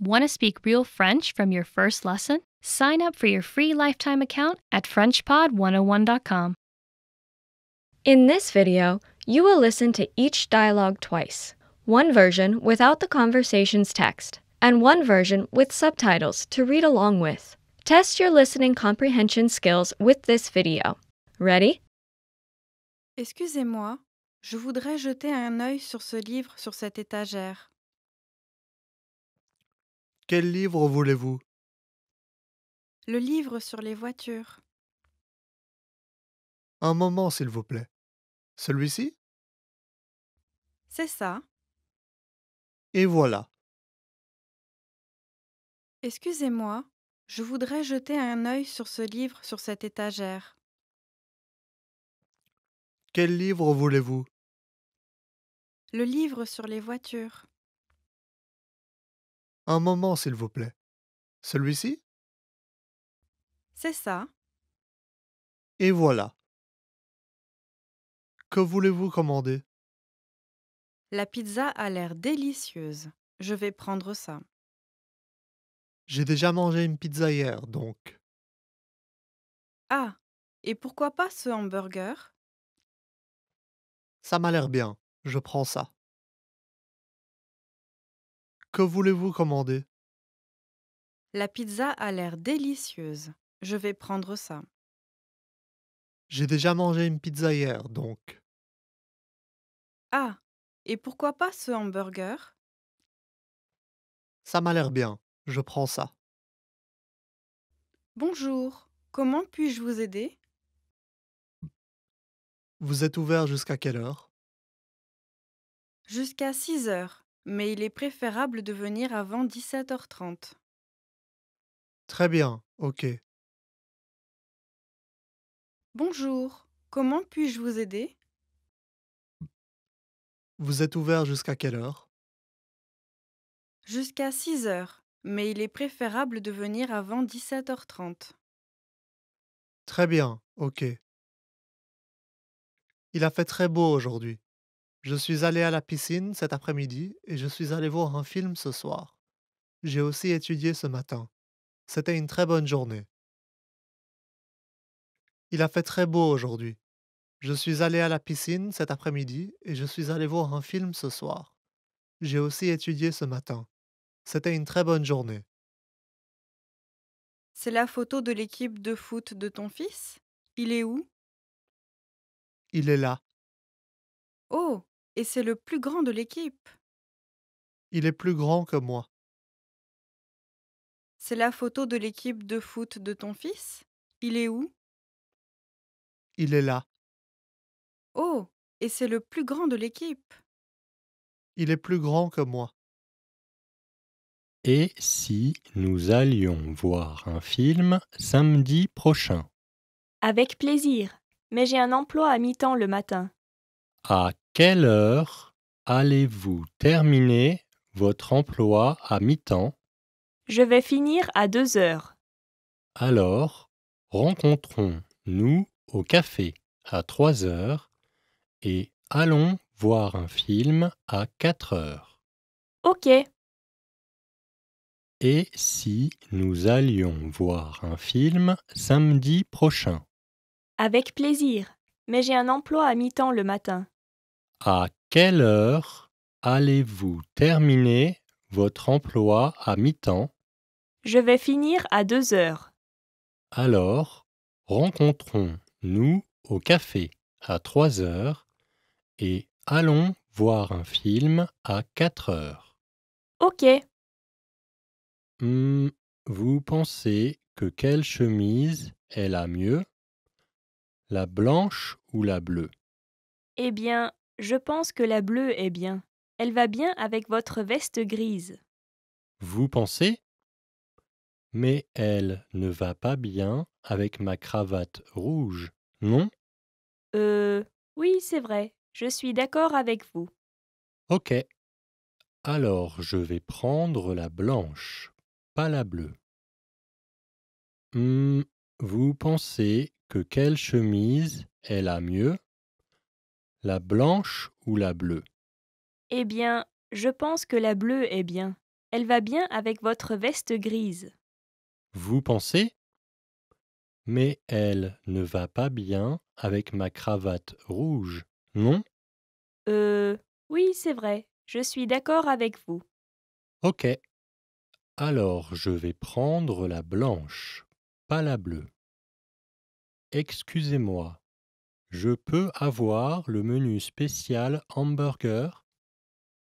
Want to speak real French from your first lesson? Sign up for your free lifetime account at FrenchPod101.com. In this video, you will listen to each dialogue twice one version without the conversation's text, and one version with subtitles to read along with. Test your listening comprehension skills with this video. Ready? Excusez-moi, je voudrais jeter un œil sur ce livre sur cette étagère. Quel livre voulez-vous Le livre sur les voitures. Un moment, s'il vous plaît. Celui-ci C'est ça. Et voilà. Excusez-moi, je voudrais jeter un œil sur ce livre sur cette étagère. Quel livre voulez-vous Le livre sur les voitures. Un moment, s'il vous plaît. Celui-ci C'est ça. Et voilà. Que voulez-vous commander La pizza a l'air délicieuse. Je vais prendre ça. J'ai déjà mangé une pizza hier, donc. Ah, et pourquoi pas ce hamburger Ça m'a l'air bien. Je prends ça. Que voulez-vous commander La pizza a l'air délicieuse. Je vais prendre ça. J'ai déjà mangé une pizza hier, donc. Ah, et pourquoi pas ce hamburger Ça m'a l'air bien. Je prends ça. Bonjour. Comment puis-je vous aider Vous êtes ouvert jusqu'à quelle heure Jusqu'à 6 heures mais il est préférable de venir avant 17h30. Très bien, ok. Bonjour, comment puis-je vous aider Vous êtes ouvert jusqu'à quelle heure Jusqu'à 6 heures, mais il est préférable de venir avant 17h30. Très bien, ok. Il a fait très beau aujourd'hui. Je suis allé à la piscine cet après-midi et je suis allé voir un film ce soir. J'ai aussi étudié ce matin. C'était une très bonne journée. Il a fait très beau aujourd'hui. Je suis allé à la piscine cet après-midi et je suis allé voir un film ce soir. J'ai aussi étudié ce matin. C'était une très bonne journée. C'est la photo de l'équipe de foot de ton fils Il est où Il est là. Oh et c'est le plus grand de l'équipe. Il est plus grand que moi. C'est la photo de l'équipe de foot de ton fils Il est où Il est là. Oh, et c'est le plus grand de l'équipe. Il est plus grand que moi. Et si nous allions voir un film samedi prochain Avec plaisir, mais j'ai un emploi à mi-temps le matin quelle heure allez-vous terminer votre emploi à mi-temps Je vais finir à deux heures. Alors, rencontrons-nous au café à trois heures et allons voir un film à quatre heures. Ok. Et si nous allions voir un film samedi prochain Avec plaisir, mais j'ai un emploi à mi-temps le matin. À quelle heure allez-vous terminer votre emploi à mi-temps Je vais finir à deux heures. Alors, rencontrons-nous au café à trois heures et allons voir un film à quatre heures. Ok. Hmm, vous pensez que quelle chemise est la mieux La blanche ou la bleue Eh bien, je pense que la bleue est bien. Elle va bien avec votre veste grise. Vous pensez Mais elle ne va pas bien avec ma cravate rouge, non Euh. Oui, c'est vrai. Je suis d'accord avec vous. Ok. Alors je vais prendre la blanche, pas la bleue. Hum, vous pensez que quelle chemise elle a mieux la blanche ou la bleue Eh bien, je pense que la bleue est bien. Elle va bien avec votre veste grise. Vous pensez Mais elle ne va pas bien avec ma cravate rouge, non Euh, oui, c'est vrai. Je suis d'accord avec vous. Ok. Alors, je vais prendre la blanche, pas la bleue. Excusez-moi, je peux avoir le menu spécial hamburger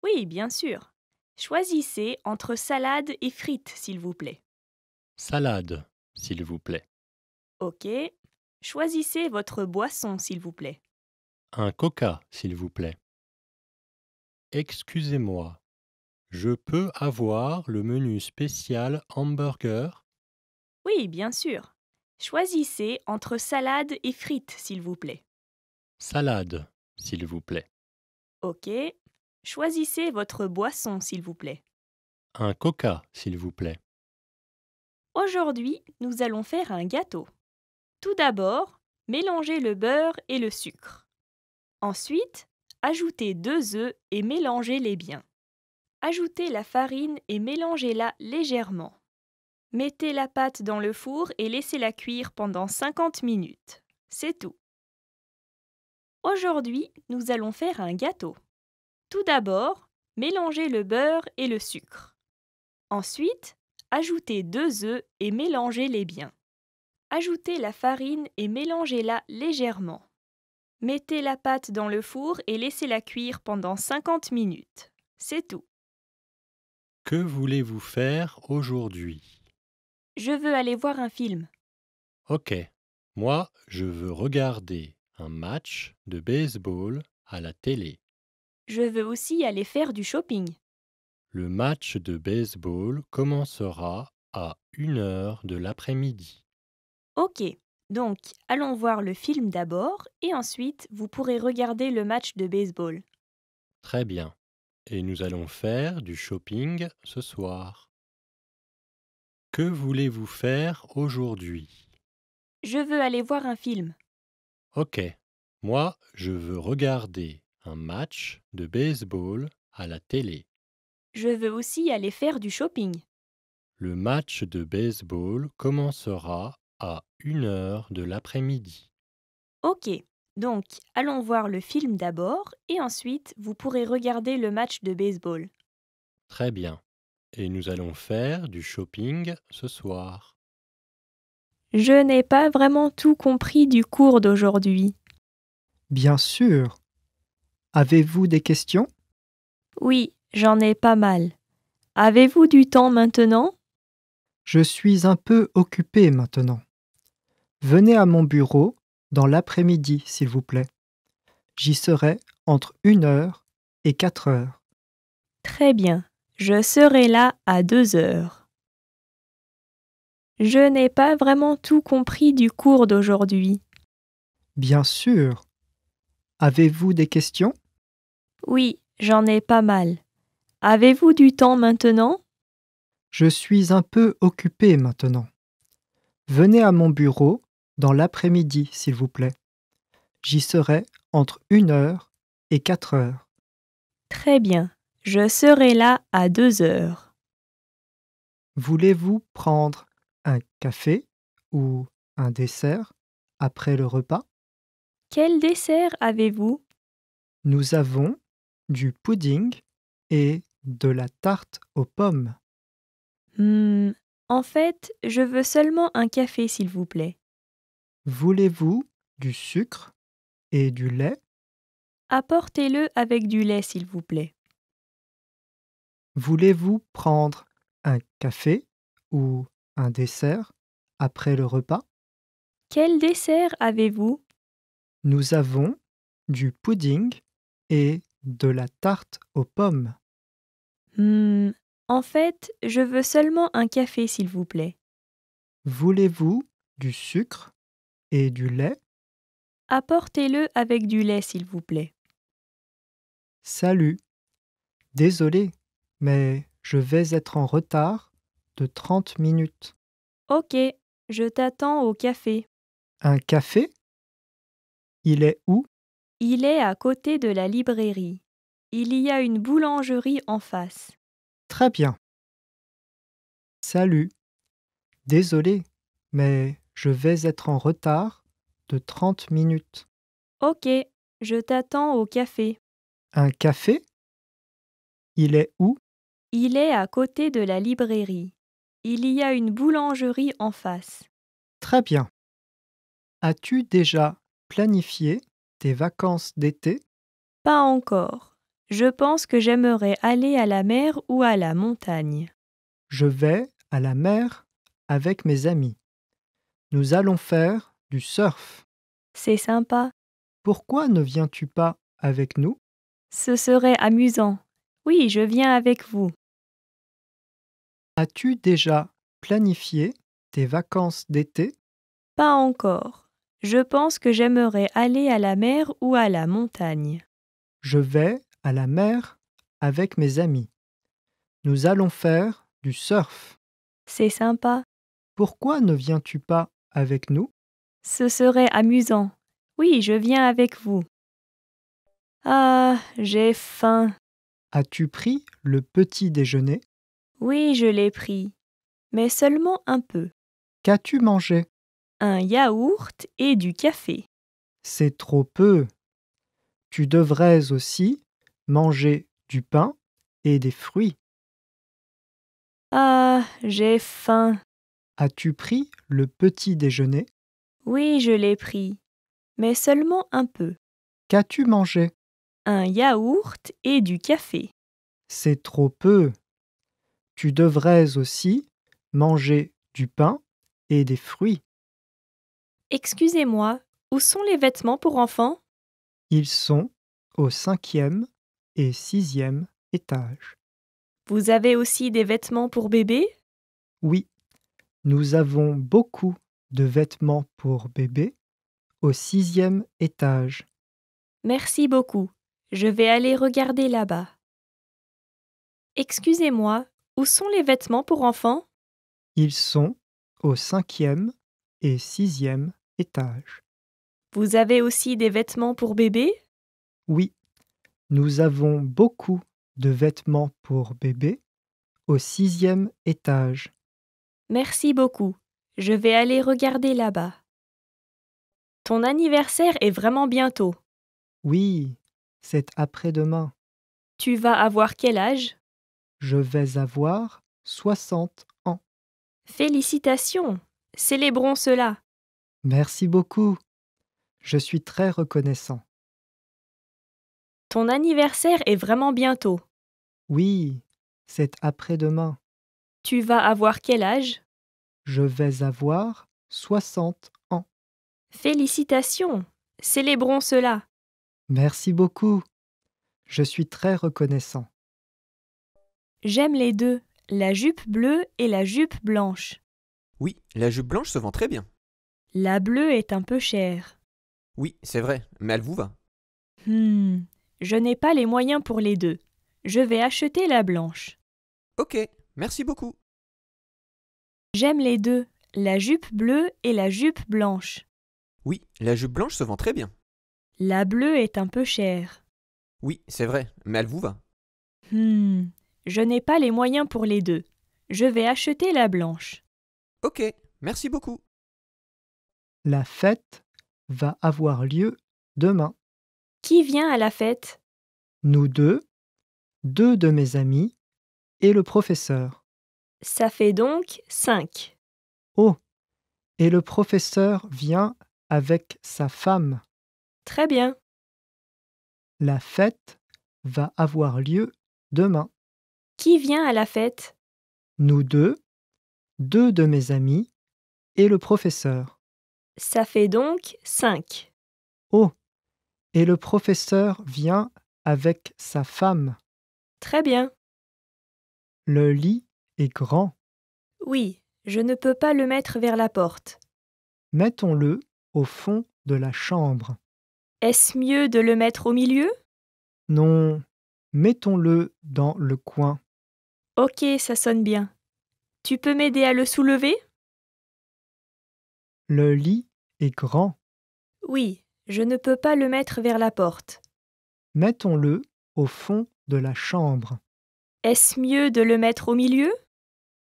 Oui, bien sûr. Choisissez entre salade et frites, s'il vous plaît. Salade, s'il vous plaît. Ok. Choisissez votre boisson, s'il vous plaît. Un coca, s'il vous plaît. Excusez-moi. Je peux avoir le menu spécial hamburger Oui, bien sûr. Choisissez entre salade et frites, s'il vous plaît. Salade, s'il vous plaît. Ok. Choisissez votre boisson, s'il vous plaît. Un coca, s'il vous plaît. Aujourd'hui, nous allons faire un gâteau. Tout d'abord, mélangez le beurre et le sucre. Ensuite, ajoutez deux œufs et mélangez-les bien. Ajoutez la farine et mélangez-la légèrement. Mettez la pâte dans le four et laissez-la cuire pendant 50 minutes. C'est tout. Aujourd'hui, nous allons faire un gâteau. Tout d'abord, mélangez le beurre et le sucre. Ensuite, ajoutez deux œufs et mélangez-les bien. Ajoutez la farine et mélangez-la légèrement. Mettez la pâte dans le four et laissez-la cuire pendant 50 minutes. C'est tout. Que voulez-vous faire aujourd'hui Je veux aller voir un film. Ok. Moi, je veux regarder un match de baseball à la télé. Je veux aussi aller faire du shopping. Le match de baseball commencera à 1 heure de l'après-midi. Ok, donc allons voir le film d'abord et ensuite vous pourrez regarder le match de baseball. Très bien. Et nous allons faire du shopping ce soir. Que voulez-vous faire aujourd'hui Je veux aller voir un film. Ok, moi je veux regarder un match de baseball à la télé. Je veux aussi aller faire du shopping. Le match de baseball commencera à 1h de l'après-midi. Ok, donc allons voir le film d'abord et ensuite vous pourrez regarder le match de baseball. Très bien. Et nous allons faire du shopping ce soir. Je n'ai pas vraiment tout compris du cours d'aujourd'hui. Bien sûr. Avez-vous des questions Oui, j'en ai pas mal. Avez-vous du temps maintenant Je suis un peu occupé maintenant. Venez à mon bureau dans l'après-midi, s'il vous plaît. J'y serai entre une heure et quatre heures. Très bien, je serai là à deux heures. Je n'ai pas vraiment tout compris du cours d'aujourd'hui. Bien sûr. Avez-vous des questions Oui, j'en ai pas mal. Avez-vous du temps maintenant Je suis un peu occupé maintenant. Venez à mon bureau dans l'après-midi, s'il vous plaît. J'y serai entre une heure et quatre heures. Très bien. Je serai là à deux heures. Voulez-vous prendre un café ou un dessert après le repas Quel dessert avez-vous Nous avons du pudding et de la tarte aux pommes. Hmm, en fait, je veux seulement un café, s'il vous plaît. Voulez-vous du sucre et du lait Apportez-le avec du lait, s'il vous plaît. Voulez-vous prendre un café ou un dessert après le repas Quel dessert avez-vous Nous avons du pudding et de la tarte aux pommes. Hmm, en fait, je veux seulement un café, s'il vous plaît. Voulez-vous du sucre et du lait Apportez-le avec du lait, s'il vous plaît. Salut. Désolé, mais je vais être en retard de 30 minutes. Ok, je t'attends au café. Un café Il est où Il est à côté de la librairie. Il y a une boulangerie en face. Très bien. Salut. Désolé, mais je vais être en retard de 30 minutes. Ok, je t'attends au café. Un café Il est où Il est à côté de la librairie. Il y a une boulangerie en face. Très bien. As-tu déjà planifié tes vacances d'été Pas encore. Je pense que j'aimerais aller à la mer ou à la montagne. Je vais à la mer avec mes amis. Nous allons faire du surf. C'est sympa. Pourquoi ne viens-tu pas avec nous Ce serait amusant. Oui, je viens avec vous. As-tu déjà planifié tes vacances d'été Pas encore. Je pense que j'aimerais aller à la mer ou à la montagne. Je vais à la mer avec mes amis. Nous allons faire du surf. C'est sympa. Pourquoi ne viens-tu pas avec nous Ce serait amusant. Oui, je viens avec vous. Ah, j'ai faim. As-tu pris le petit déjeuner oui, je l'ai pris, mais seulement un peu. Qu'as-tu mangé Un yaourt et du café. C'est trop peu. Tu devrais aussi manger du pain et des fruits. Ah, j'ai faim. As-tu pris le petit déjeuner Oui, je l'ai pris, mais seulement un peu. Qu'as-tu mangé Un yaourt et du café. C'est trop peu tu devrais aussi manger du pain et des fruits. Excusez-moi, où sont les vêtements pour enfants Ils sont au cinquième et sixième étage. Vous avez aussi des vêtements pour bébés Oui, nous avons beaucoup de vêtements pour bébés au sixième étage. Merci beaucoup. Je vais aller regarder là-bas. Excusez-moi, où sont les vêtements pour enfants Ils sont au cinquième et sixième étage. Vous avez aussi des vêtements pour bébés Oui, nous avons beaucoup de vêtements pour bébés au sixième étage. Merci beaucoup. Je vais aller regarder là-bas. Ton anniversaire est vraiment bientôt. Oui, c'est après-demain. Tu vas avoir quel âge je vais avoir soixante ans. Félicitations. Célébrons cela. Merci beaucoup. Je suis très reconnaissant. Ton anniversaire est vraiment bientôt. Oui, c'est après-demain. Tu vas avoir quel âge Je vais avoir soixante ans. Félicitations. Célébrons cela. Merci beaucoup. Je suis très reconnaissant. J'aime les deux, la jupe bleue et la jupe blanche. Oui, la jupe blanche se vend très bien. La bleue est un peu chère. Oui, c'est vrai, mais elle vous va. Hmm, je n'ai pas les moyens pour les deux. Je vais acheter la blanche. Ok, merci beaucoup. J'aime les deux, la jupe bleue et la jupe blanche. Oui, la jupe blanche se vend très bien. La bleue est un peu chère. Oui, c'est vrai, mais elle vous va. Hmm, je n'ai pas les moyens pour les deux. Je vais acheter la blanche. Ok, merci beaucoup. La fête va avoir lieu demain. Qui vient à la fête Nous deux, deux de mes amis et le professeur. Ça fait donc cinq. Oh Et le professeur vient avec sa femme. Très bien. La fête va avoir lieu demain. Qui vient à la fête Nous deux, deux de mes amis et le professeur. Ça fait donc cinq. Oh Et le professeur vient avec sa femme. Très bien. Le lit est grand. Oui, je ne peux pas le mettre vers la porte. Mettons-le au fond de la chambre. Est-ce mieux de le mettre au milieu Non, mettons-le dans le coin. Ok, ça sonne bien. Tu peux m'aider à le soulever Le lit est grand. Oui, je ne peux pas le mettre vers la porte. Mettons-le au fond de la chambre. Est-ce mieux de le mettre au milieu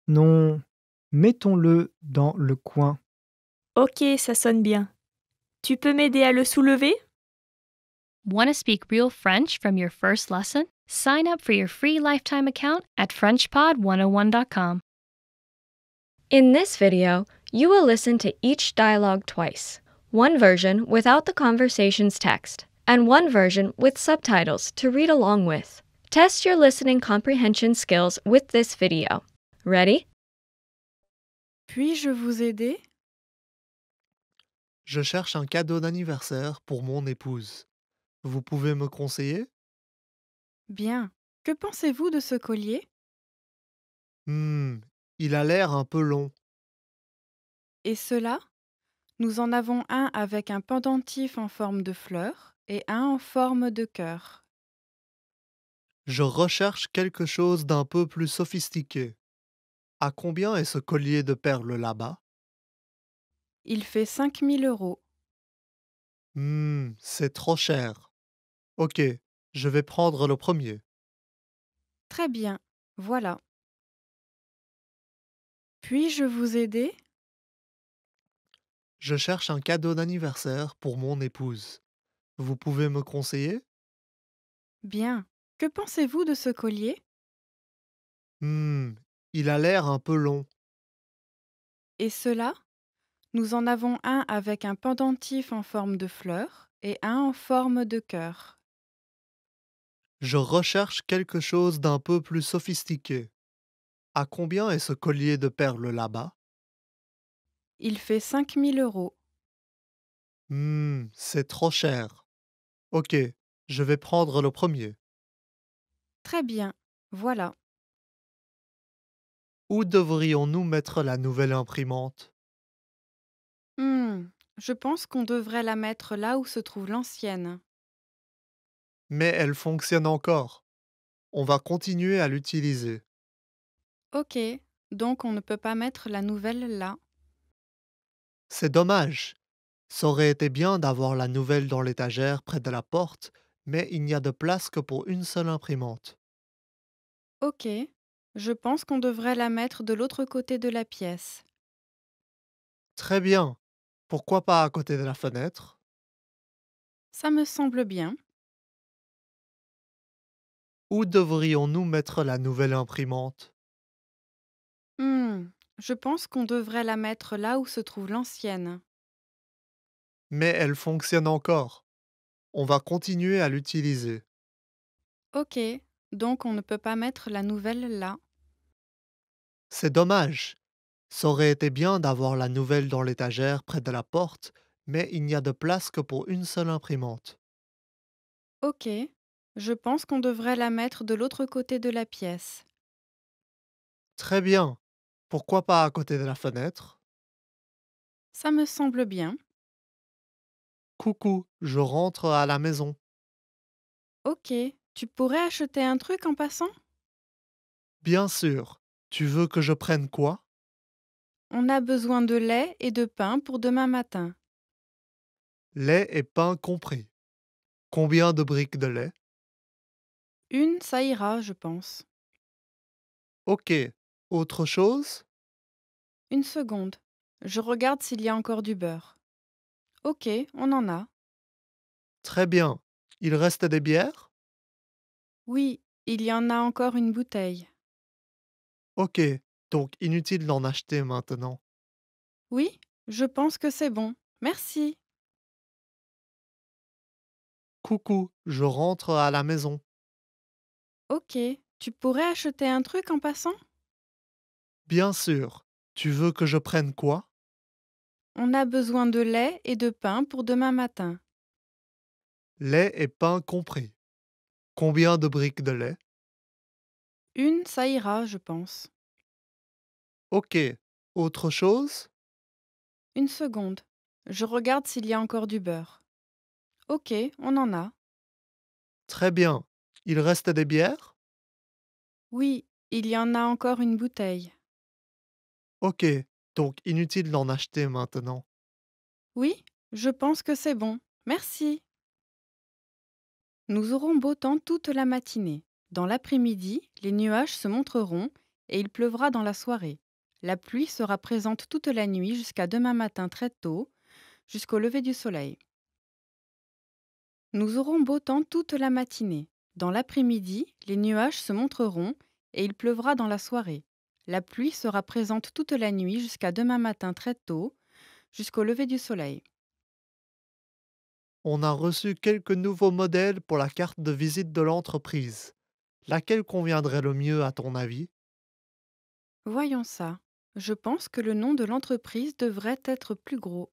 Non, mettons-le dans le coin. Ok, ça sonne bien. Tu peux m'aider à le soulever Sign up for your free lifetime account at FrenchPod101.com. In this video, you will listen to each dialogue twice one version without the conversation's text, and one version with subtitles to read along with. Test your listening comprehension skills with this video. Ready? Puis-je vous aider? Je cherche un cadeau d'anniversaire pour mon épouse. Vous pouvez me conseiller? Bien. Que pensez-vous de ce collier Hmm, il a l'air un peu long. Et cela Nous en avons un avec un pendentif en forme de fleur et un en forme de cœur. Je recherche quelque chose d'un peu plus sophistiqué. À combien est ce collier de perles là-bas Il fait 5000 euros. Hmm, c'est trop cher. Ok, je vais prendre le premier. Très bien, voilà. Puis-je vous aider Je cherche un cadeau d'anniversaire pour mon épouse. Vous pouvez me conseiller Bien. Que pensez-vous de ce collier Hum, il a l'air un peu long. Et cela Nous en avons un avec un pendentif en forme de fleur et un en forme de cœur. Je recherche quelque chose d'un peu plus sophistiqué. À combien est ce collier de perles là-bas Il fait 5000 euros. Hum, c'est trop cher. Ok, je vais prendre le premier. Très bien, voilà. Où devrions-nous mettre la nouvelle imprimante Hum, je pense qu'on devrait la mettre là où se trouve l'ancienne mais elle fonctionne encore. On va continuer à l'utiliser. Ok, donc on ne peut pas mettre la nouvelle là. C'est dommage. Ça aurait été bien d'avoir la nouvelle dans l'étagère près de la porte, mais il n'y a de place que pour une seule imprimante. Ok, je pense qu'on devrait la mettre de l'autre côté de la pièce. Très bien. Pourquoi pas à côté de la fenêtre Ça me semble bien. Où devrions-nous mettre la nouvelle imprimante hmm, je pense qu'on devrait la mettre là où se trouve l'ancienne. Mais elle fonctionne encore. On va continuer à l'utiliser. Ok, donc on ne peut pas mettre la nouvelle là. C'est dommage. Ça aurait été bien d'avoir la nouvelle dans l'étagère près de la porte, mais il n'y a de place que pour une seule imprimante. Ok, je pense qu'on devrait la mettre de l'autre côté de la pièce. Très bien. Pourquoi pas à côté de la fenêtre Ça me semble bien. Coucou, je rentre à la maison. Ok, tu pourrais acheter un truc en passant Bien sûr. Tu veux que je prenne quoi On a besoin de lait et de pain pour demain matin. Lait et pain compris. Combien de briques de lait une, ça ira, je pense. Ok. Autre chose Une seconde. Je regarde s'il y a encore du beurre. Ok, on en a. Très bien. Il reste des bières Oui, il y en a encore une bouteille. Ok, donc inutile d'en acheter maintenant. Oui, je pense que c'est bon. Merci. Coucou, je rentre à la maison. Ok, tu pourrais acheter un truc en passant Bien sûr. Tu veux que je prenne quoi On a besoin de lait et de pain pour demain matin. Lait et pain compris. Combien de briques de lait Une, ça ira, je pense. Ok. Autre chose Une seconde. Je regarde s'il y a encore du beurre. Ok, on en a. Très bien. Il reste des bières Oui, il y en a encore une bouteille. Ok, donc inutile d'en acheter maintenant. Oui, je pense que c'est bon. Merci. Nous aurons beau temps toute la matinée. Dans l'après-midi, les nuages se montreront et il pleuvra dans la soirée. La pluie sera présente toute la nuit jusqu'à demain matin très tôt, jusqu'au lever du soleil. Nous aurons beau temps toute la matinée. Dans l'après-midi, les nuages se montreront et il pleuvra dans la soirée. La pluie sera présente toute la nuit jusqu'à demain matin très tôt, jusqu'au lever du soleil. On a reçu quelques nouveaux modèles pour la carte de visite de l'entreprise. Laquelle conviendrait le mieux à ton avis Voyons ça. Je pense que le nom de l'entreprise devrait être plus gros.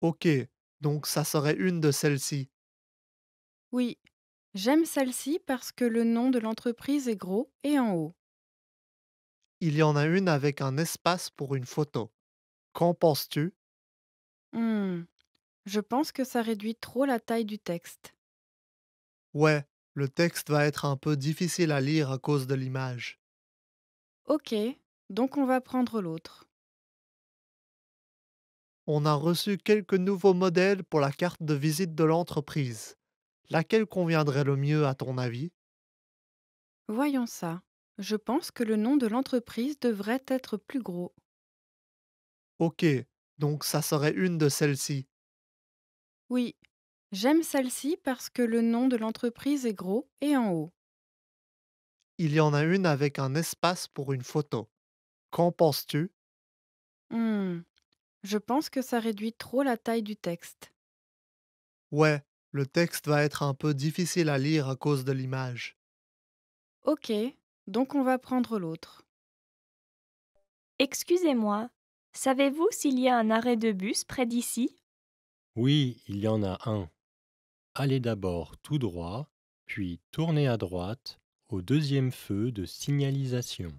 Ok, donc ça serait une de celles-ci. Oui, J'aime celle-ci parce que le nom de l'entreprise est gros et en haut. Il y en a une avec un espace pour une photo. Qu'en penses-tu Hmm, Je pense que ça réduit trop la taille du texte. Ouais, le texte va être un peu difficile à lire à cause de l'image. Ok, donc on va prendre l'autre. On a reçu quelques nouveaux modèles pour la carte de visite de l'entreprise. Laquelle conviendrait le mieux à ton avis Voyons ça. Je pense que le nom de l'entreprise devrait être plus gros. Ok, donc ça serait une de celles-ci. Oui, j'aime celle-ci parce que le nom de l'entreprise est gros et en haut. Il y en a une avec un espace pour une photo. Qu'en penses-tu Hum, Je pense que ça réduit trop la taille du texte. Ouais, le texte va être un peu difficile à lire à cause de l'image. Ok, donc on va prendre l'autre. Excusez-moi, savez-vous s'il y a un arrêt de bus près d'ici Oui, il y en a un. Allez d'abord tout droit, puis tournez à droite au deuxième feu de signalisation.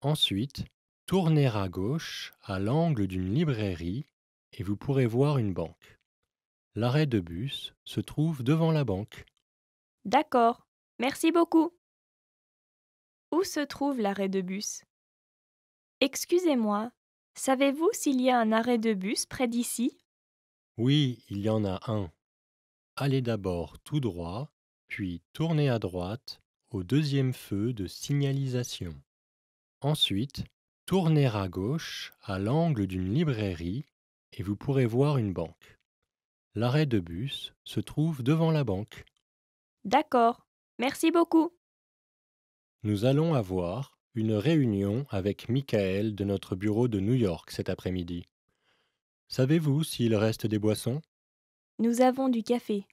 Ensuite, tournez à gauche à l'angle d'une librairie et vous pourrez voir une banque. L'arrêt de bus se trouve devant la banque. D'accord, merci beaucoup. Où se trouve l'arrêt de bus Excusez-moi, savez-vous s'il y a un arrêt de bus près d'ici Oui, il y en a un. Allez d'abord tout droit, puis tournez à droite au deuxième feu de signalisation. Ensuite, tournez à gauche à l'angle d'une librairie et vous pourrez voir une banque. L'arrêt de bus se trouve devant la banque. D'accord. Merci beaucoup. Nous allons avoir une réunion avec Michael de notre bureau de New York cet après-midi. Savez-vous s'il reste des boissons Nous avons du café.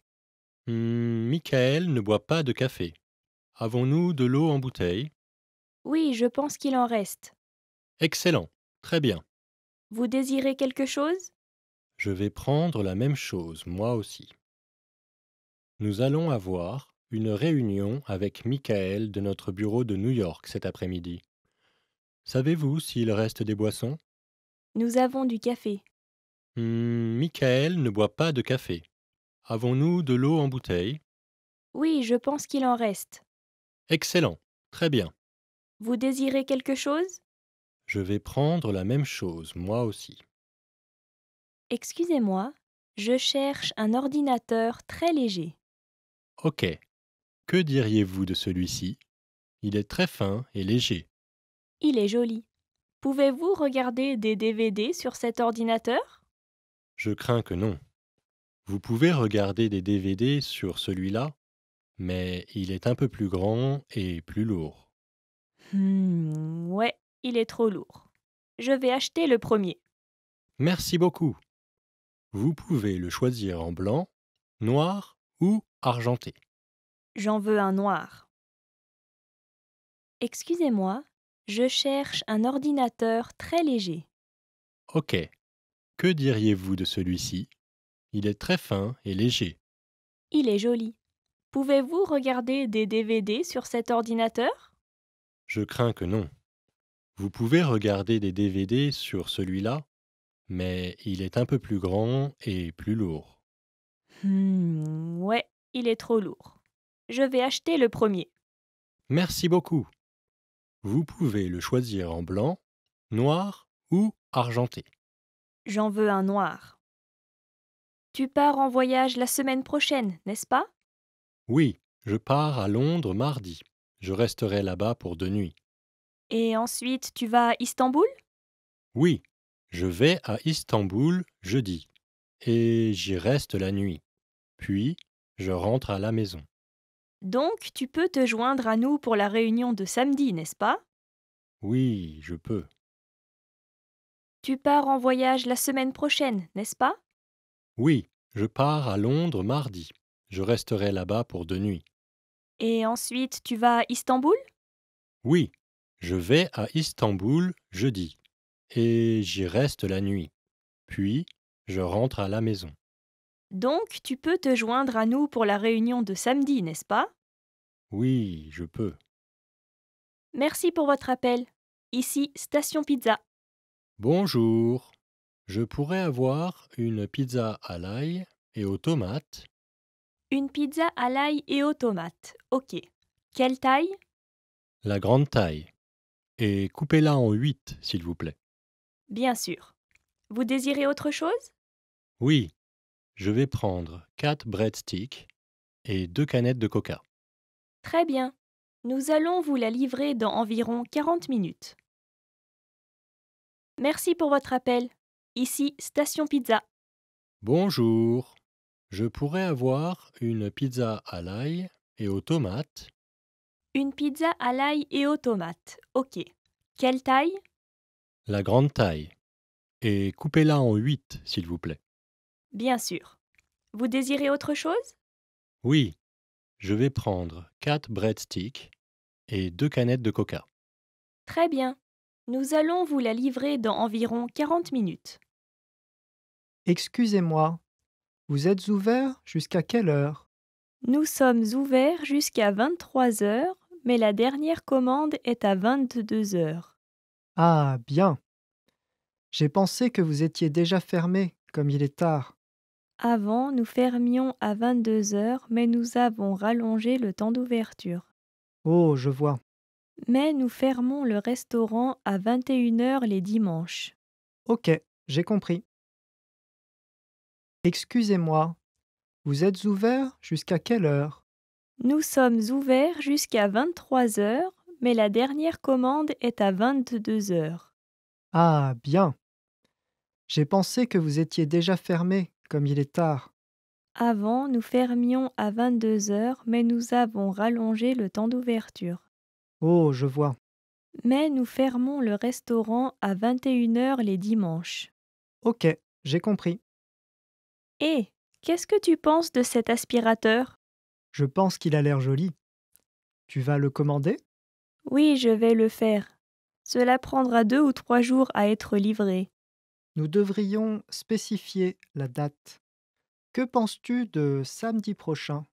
Hmm, Michael ne boit pas de café. Avons-nous de l'eau en bouteille Oui, je pense qu'il en reste. Excellent. Très bien. Vous désirez quelque chose je vais prendre la même chose, moi aussi. Nous allons avoir une réunion avec Michael de notre bureau de New York cet après-midi. Savez-vous s'il reste des boissons Nous avons du café. Hum, Michael ne boit pas de café. Avons-nous de l'eau en bouteille Oui, je pense qu'il en reste. Excellent, très bien. Vous désirez quelque chose Je vais prendre la même chose, moi aussi. Excusez-moi, je cherche un ordinateur très léger. Ok. Que diriez-vous de celui-ci Il est très fin et léger. Il est joli. Pouvez-vous regarder des DVD sur cet ordinateur Je crains que non. Vous pouvez regarder des DVD sur celui-là, mais il est un peu plus grand et plus lourd. Hmm, ouais, il est trop lourd. Je vais acheter le premier. Merci beaucoup. Vous pouvez le choisir en blanc, noir ou argenté. J'en veux un noir. Excusez-moi, je cherche un ordinateur très léger. Ok. Que diriez-vous de celui-ci Il est très fin et léger. Il est joli. Pouvez-vous regarder des DVD sur cet ordinateur Je crains que non. Vous pouvez regarder des DVD sur celui-là mais il est un peu plus grand et plus lourd. Hmm, ouais, il est trop lourd. Je vais acheter le premier. Merci beaucoup. Vous pouvez le choisir en blanc, noir ou argenté. J'en veux un noir. Tu pars en voyage la semaine prochaine, n'est-ce pas Oui, je pars à Londres mardi. Je resterai là-bas pour deux nuits. Et ensuite, tu vas à Istanbul Oui, je vais à Istanbul jeudi, et j'y reste la nuit. Puis, je rentre à la maison. Donc, tu peux te joindre à nous pour la réunion de samedi, n'est-ce pas Oui, je peux. Tu pars en voyage la semaine prochaine, n'est-ce pas Oui, je pars à Londres mardi. Je resterai là-bas pour deux nuits. Et ensuite, tu vas à Istanbul Oui, je vais à Istanbul jeudi, et j'y reste la nuit. Puis, je rentre à la maison. Donc, tu peux te joindre à nous pour la réunion de samedi, n'est-ce pas Oui, je peux. Merci pour votre appel. Ici, Station Pizza. Bonjour. Je pourrais avoir une pizza à l'ail et aux tomates. Une pizza à l'ail et aux tomates. Ok. Quelle taille La grande taille. Et coupez-la en huit, s'il vous plaît. Bien sûr. Vous désirez autre chose Oui, je vais prendre 4 breadsticks et deux canettes de coca. Très bien. Nous allons vous la livrer dans environ 40 minutes. Merci pour votre appel. Ici, Station Pizza. Bonjour. Je pourrais avoir une pizza à l'ail et aux tomates. Une pizza à l'ail et aux tomates. Ok. Quelle taille la grande taille. Et coupez-la en huit, s'il vous plaît. Bien sûr. Vous désirez autre chose Oui. Je vais prendre quatre breadsticks et deux canettes de coca. Très bien. Nous allons vous la livrer dans environ 40 minutes. Excusez-moi, vous êtes ouvert jusqu'à quelle heure Nous sommes ouverts jusqu'à 23 heures, mais la dernière commande est à 22 heures. Ah, bien. J'ai pensé que vous étiez déjà fermé, comme il est tard. Avant, nous fermions à 22 heures, mais nous avons rallongé le temps d'ouverture. Oh, je vois. Mais nous fermons le restaurant à 21 heures les dimanches. Ok, j'ai compris. Excusez-moi, vous êtes ouvert jusqu'à quelle heure Nous sommes ouverts jusqu'à 23 heures, mais la dernière commande est à 22 heures. Ah, bien. J'ai pensé que vous étiez déjà fermé, comme il est tard. Avant, nous fermions à 22 heures, mais nous avons rallongé le temps d'ouverture. Oh, je vois. Mais nous fermons le restaurant à 21 heures les dimanches. Ok, j'ai compris. Et eh, qu'est-ce que tu penses de cet aspirateur Je pense qu'il a l'air joli. Tu vas le commander oui, je vais le faire. Cela prendra deux ou trois jours à être livré. Nous devrions spécifier la date. Que penses-tu de samedi prochain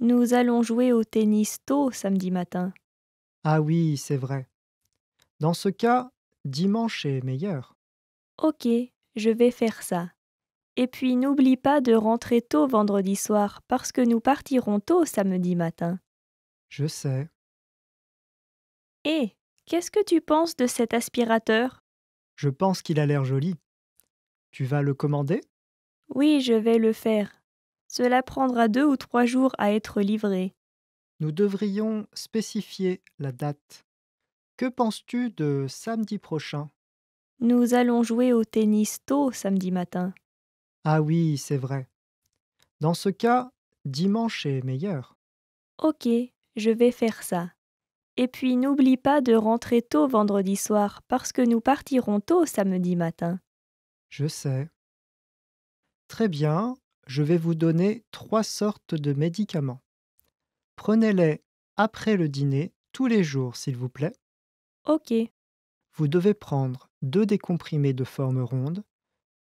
Nous allons jouer au tennis tôt samedi matin. Ah oui, c'est vrai. Dans ce cas, dimanche est meilleur. Ok, je vais faire ça. Et puis n'oublie pas de rentrer tôt vendredi soir parce que nous partirons tôt samedi matin. Je sais. Eh, qu'est-ce que tu penses de cet aspirateur Je pense qu'il a l'air joli. Tu vas le commander Oui, je vais le faire. Cela prendra deux ou trois jours à être livré. Nous devrions spécifier la date. Que penses-tu de samedi prochain Nous allons jouer au tennis tôt samedi matin. Ah oui, c'est vrai. Dans ce cas, dimanche est meilleur. Ok, je vais faire ça. Et puis n'oublie pas de rentrer tôt vendredi soir, parce que nous partirons tôt samedi matin. Je sais. Très bien, je vais vous donner trois sortes de médicaments. Prenez-les après le dîner, tous les jours, s'il vous plaît. Ok. Vous devez prendre deux décomprimés de forme ronde,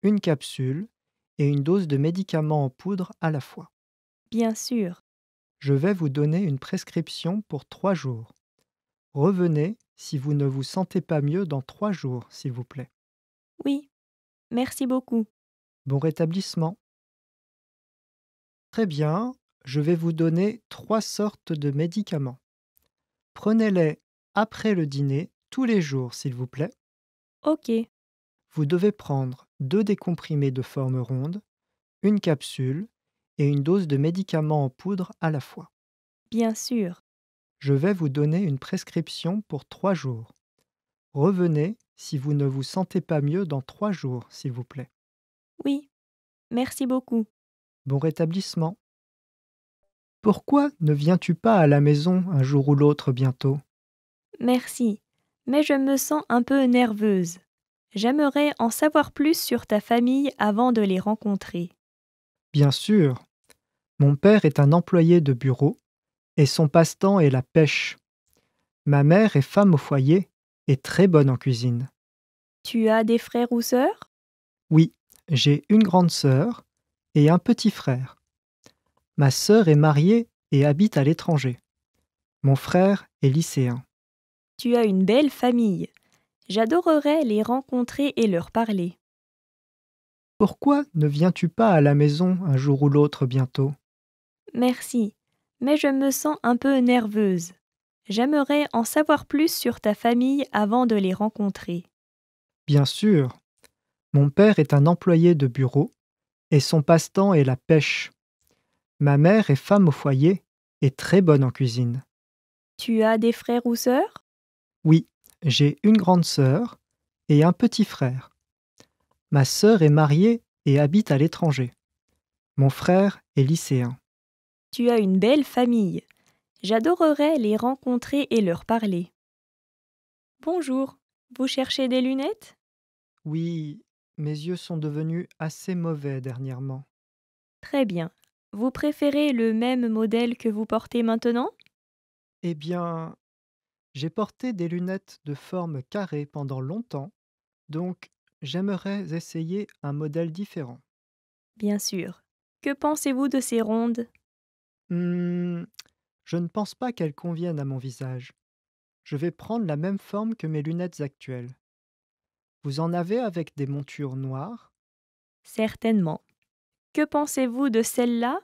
une capsule et une dose de médicaments en poudre à la fois. Bien sûr. Je vais vous donner une prescription pour trois jours. Revenez si vous ne vous sentez pas mieux dans trois jours, s'il vous plaît. Oui, merci beaucoup. Bon rétablissement. Très bien, je vais vous donner trois sortes de médicaments. Prenez-les après le dîner, tous les jours, s'il vous plaît. Ok. Vous devez prendre deux décomprimés de forme ronde, une capsule et une dose de médicaments en poudre à la fois. Bien sûr. Je vais vous donner une prescription pour trois jours. Revenez si vous ne vous sentez pas mieux dans trois jours, s'il vous plaît. Oui, merci beaucoup. Bon rétablissement. Pourquoi ne viens-tu pas à la maison un jour ou l'autre bientôt Merci, mais je me sens un peu nerveuse. J'aimerais en savoir plus sur ta famille avant de les rencontrer. Bien sûr. Mon père est un employé de bureau et son passe-temps est la pêche. Ma mère est femme au foyer et très bonne en cuisine. Tu as des frères ou sœurs Oui, j'ai une grande sœur et un petit frère. Ma sœur est mariée et habite à l'étranger. Mon frère est lycéen. Tu as une belle famille. J'adorerais les rencontrer et leur parler. Pourquoi ne viens-tu pas à la maison un jour ou l'autre bientôt Merci mais je me sens un peu nerveuse. J'aimerais en savoir plus sur ta famille avant de les rencontrer. Bien sûr. Mon père est un employé de bureau et son passe-temps est la pêche. Ma mère est femme au foyer et très bonne en cuisine. Tu as des frères ou sœurs Oui, j'ai une grande sœur et un petit frère. Ma sœur est mariée et habite à l'étranger. Mon frère est lycéen. Tu as une belle famille. J'adorerais les rencontrer et leur parler. Bonjour, vous cherchez des lunettes Oui, mes yeux sont devenus assez mauvais dernièrement. Très bien. Vous préférez le même modèle que vous portez maintenant Eh bien, j'ai porté des lunettes de forme carrée pendant longtemps, donc j'aimerais essayer un modèle différent. Bien sûr. Que pensez-vous de ces rondes Hum, je ne pense pas qu'elles conviennent à mon visage. Je vais prendre la même forme que mes lunettes actuelles. Vous en avez avec des montures noires Certainement. Que pensez-vous de celles-là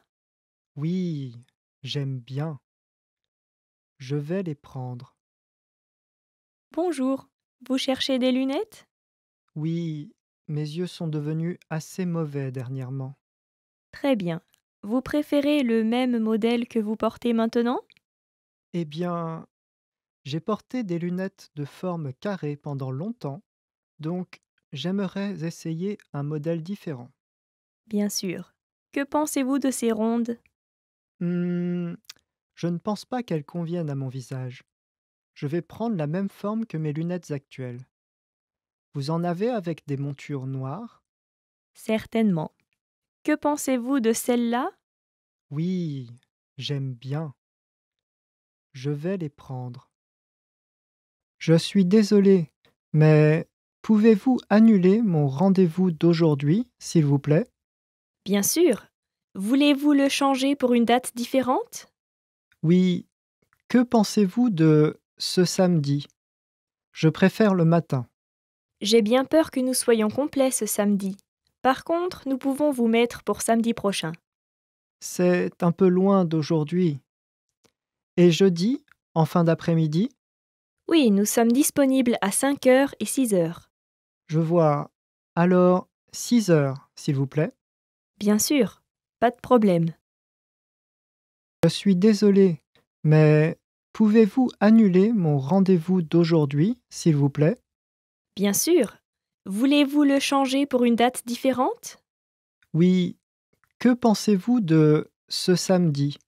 Oui, j'aime bien. Je vais les prendre. Bonjour, vous cherchez des lunettes Oui, mes yeux sont devenus assez mauvais dernièrement. Très bien. Vous préférez le même modèle que vous portez maintenant Eh bien, j'ai porté des lunettes de forme carrée pendant longtemps, donc j'aimerais essayer un modèle différent. Bien sûr. Que pensez-vous de ces rondes Hmm, je ne pense pas qu'elles conviennent à mon visage. Je vais prendre la même forme que mes lunettes actuelles. Vous en avez avec des montures noires Certainement. Que pensez-vous de celles-là Oui, j'aime bien. Je vais les prendre. Je suis désolé, mais pouvez-vous annuler mon rendez-vous d'aujourd'hui, s'il vous plaît Bien sûr. Voulez-vous le changer pour une date différente Oui. Que pensez-vous de ce samedi Je préfère le matin. J'ai bien peur que nous soyons complets ce samedi. Par contre, nous pouvons vous mettre pour samedi prochain. C'est un peu loin d'aujourd'hui. Et jeudi, en fin d'après-midi Oui, nous sommes disponibles à 5h et 6h. Je vois. Alors, 6h, s'il vous plaît. Bien sûr, pas de problème. Je suis désolé, mais pouvez-vous annuler mon rendez-vous d'aujourd'hui, s'il vous plaît Bien sûr, Voulez-vous le changer pour une date différente Oui. Que pensez-vous de ce samedi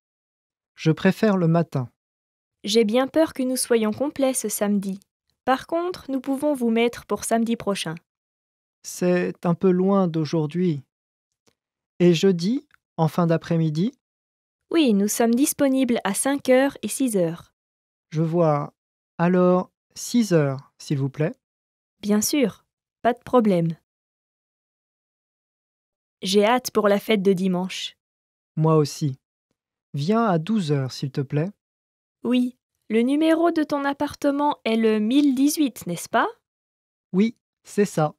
Je préfère le matin. J'ai bien peur que nous soyons complets ce samedi. Par contre, nous pouvons vous mettre pour samedi prochain. C'est un peu loin d'aujourd'hui. Et jeudi, en fin d'après-midi Oui, nous sommes disponibles à 5h et 6h. Je vois. Alors, 6 heures, s'il vous plaît. Bien sûr. Pas de problème. J'ai hâte pour la fête de dimanche. Moi aussi. Viens à 12 heures, s'il te plaît. Oui, le numéro de ton appartement est le 1018, n'est-ce pas Oui, c'est ça.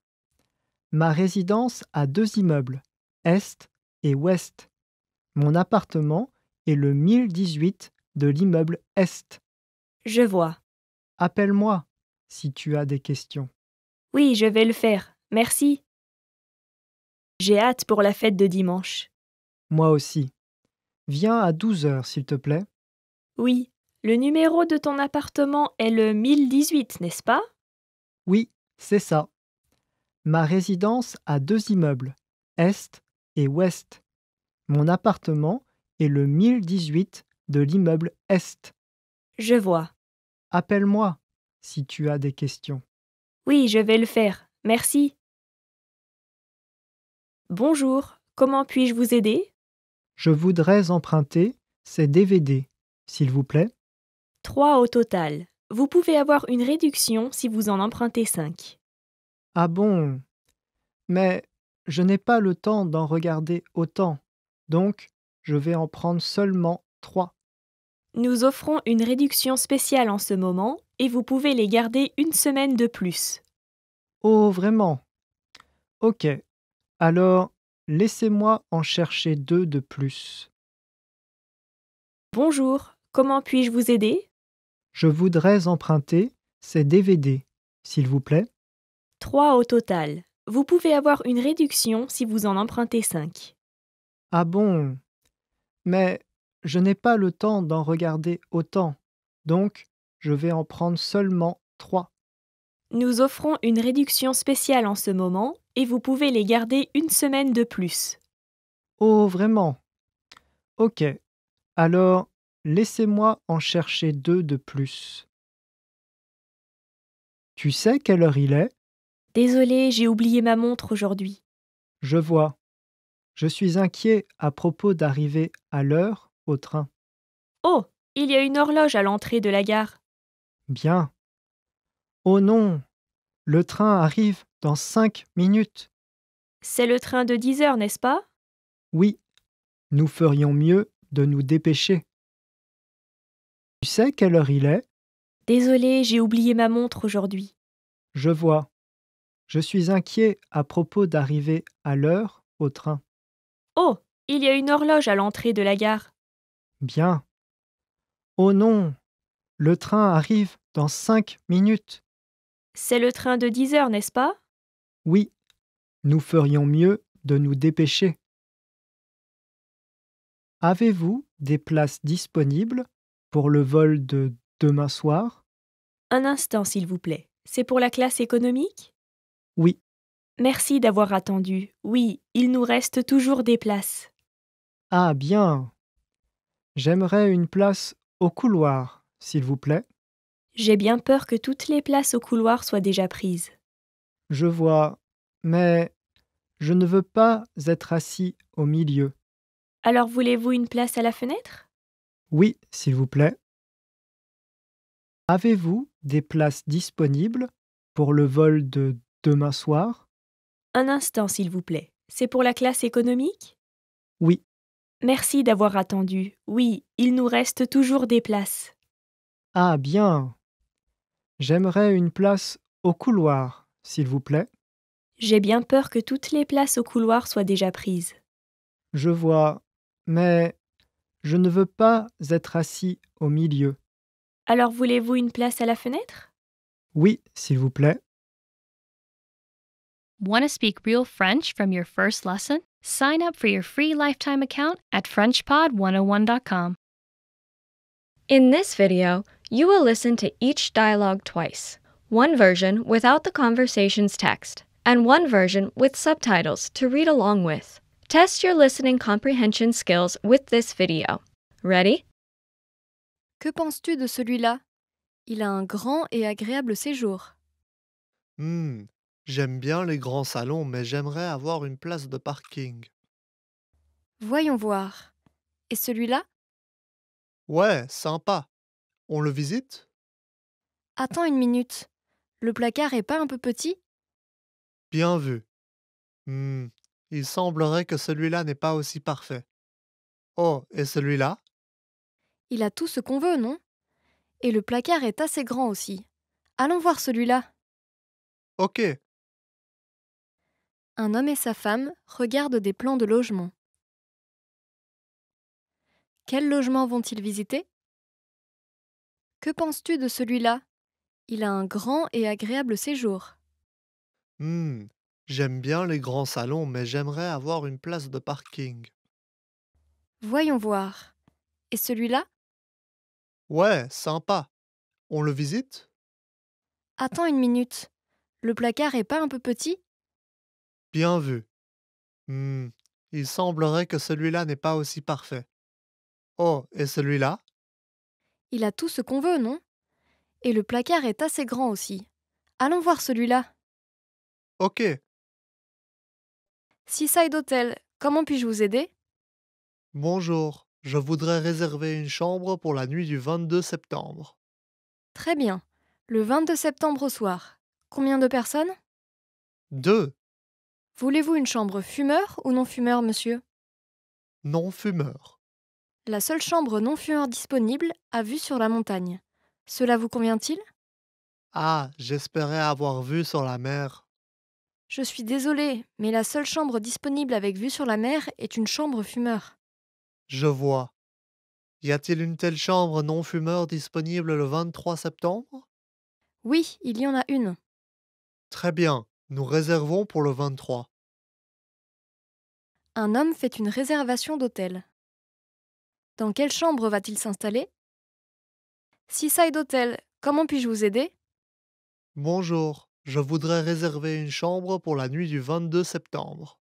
Ma résidence a deux immeubles, Est et Ouest. Mon appartement est le 1018 de l'immeuble Est. Je vois. Appelle-moi si tu as des questions. Oui, je vais le faire. Merci. J'ai hâte pour la fête de dimanche. Moi aussi. Viens à 12 heures, s'il te plaît. Oui. Le numéro de ton appartement est le 1018, n'est-ce pas Oui, c'est ça. Ma résidence a deux immeubles, Est et Ouest. Mon appartement est le 1018 de l'immeuble Est. Je vois. Appelle-moi si tu as des questions. Oui, je vais le faire. Merci. Bonjour, comment puis-je vous aider Je voudrais emprunter ces DVD, s'il vous plaît. Trois au total. Vous pouvez avoir une réduction si vous en empruntez cinq. Ah bon Mais je n'ai pas le temps d'en regarder autant, donc je vais en prendre seulement trois. Nous offrons une réduction spéciale en ce moment et vous pouvez les garder une semaine de plus. Oh, vraiment Ok. Alors, laissez-moi en chercher deux de plus. Bonjour, comment puis-je vous aider Je voudrais emprunter ces DVD, s'il vous plaît. Trois au total. Vous pouvez avoir une réduction si vous en empruntez cinq. Ah bon Mais je n'ai pas le temps d'en regarder autant, donc je vais en prendre seulement trois. Nous offrons une réduction spéciale en ce moment et vous pouvez les garder une semaine de plus. Oh, vraiment Ok. Alors, laissez-moi en chercher deux de plus. Tu sais quelle heure il est Désolé, j'ai oublié ma montre aujourd'hui. Je vois. Je suis inquiet à propos d'arriver à l'heure au train. Oh, il y a une horloge à l'entrée de la gare. Bien. Oh non Le train arrive dans cinq minutes. C'est le train de dix heures, n'est-ce pas Oui. Nous ferions mieux de nous dépêcher. Tu sais quelle heure il est Désolé, j'ai oublié ma montre aujourd'hui. Je vois. Je suis inquiet à propos d'arriver à l'heure au train. Oh, il y a une horloge à l'entrée de la gare. Bien. Oh non, le train arrive dans cinq minutes. C'est le train de 10 heures, n'est-ce pas Oui, nous ferions mieux de nous dépêcher. Avez-vous des places disponibles pour le vol de demain soir Un instant, s'il vous plaît. C'est pour la classe économique Oui. Merci d'avoir attendu. Oui, il nous reste toujours des places. Ah bien. J'aimerais une place au couloir, s'il vous plaît. J'ai bien peur que toutes les places au couloir soient déjà prises. Je vois, mais je ne veux pas être assis au milieu. Alors voulez-vous une place à la fenêtre Oui, s'il vous plaît. Avez-vous des places disponibles pour le vol de demain soir Un instant, s'il vous plaît. C'est pour la classe économique Oui. Merci d'avoir attendu. Oui, il nous reste toujours des places. Ah bien, J'aimerais une place au couloir, s'il vous plaît. J'ai bien peur que toutes les places au couloir soient déjà prises. Je vois, mais je ne veux pas être assis au milieu. Alors voulez-vous une place à la fenêtre Oui, s'il vous plaît. Want speak real French from your first lesson? Sign up for your free lifetime account at FrenchPod101.com. In this video, You will listen to each dialogue twice one version without the conversation's text, and one version with subtitles to read along with. Test your listening comprehension skills with this video. Ready? Que penses-tu de celui-là Il a un grand et agréable séjour. Hmm, j'aime bien les grands salons, mais j'aimerais avoir une place de parking. Voyons voir. Et celui-là Ouais, sympa. On le visite Attends une minute. Le placard est pas un peu petit Bien vu. Hmm. il semblerait que celui-là n'est pas aussi parfait. Oh, et celui-là Il a tout ce qu'on veut, non Et le placard est assez grand aussi. Allons voir celui-là. Ok. Un homme et sa femme regardent des plans de logement. Quel logement vont-ils visiter que penses-tu de celui-là Il a un grand et agréable séjour. Hmm, j'aime bien les grands salons, mais j'aimerais avoir une place de parking. Voyons voir. Et celui-là Ouais, sympa. On le visite Attends une minute. Le placard est pas un peu petit Bien vu. Hmm, il semblerait que celui-là n'est pas aussi parfait. Oh, et celui-là il a tout ce qu'on veut, non Et le placard est assez grand aussi. Allons voir celui-là. Ok. Seaside Hotel, comment puis-je vous aider Bonjour, je voudrais réserver une chambre pour la nuit du 22 septembre. Très bien. Le 22 septembre au soir. Combien de personnes Deux. Voulez-vous une chambre fumeur ou non fumeur, monsieur Non fumeur. La seule chambre non fumeur disponible a vue sur la montagne. Cela vous convient-il Ah, j'espérais avoir vue sur la mer. Je suis désolé, mais la seule chambre disponible avec vue sur la mer est une chambre fumeur. Je vois. Y a-t-il une telle chambre non fumeur disponible le 23 septembre Oui, il y en a une. Très bien, nous réservons pour le 23. Un homme fait une réservation d'hôtel. Dans quelle chambre va-t-il s'installer est d'hôtel, comment puis-je vous aider Bonjour, je voudrais réserver une chambre pour la nuit du 22 septembre.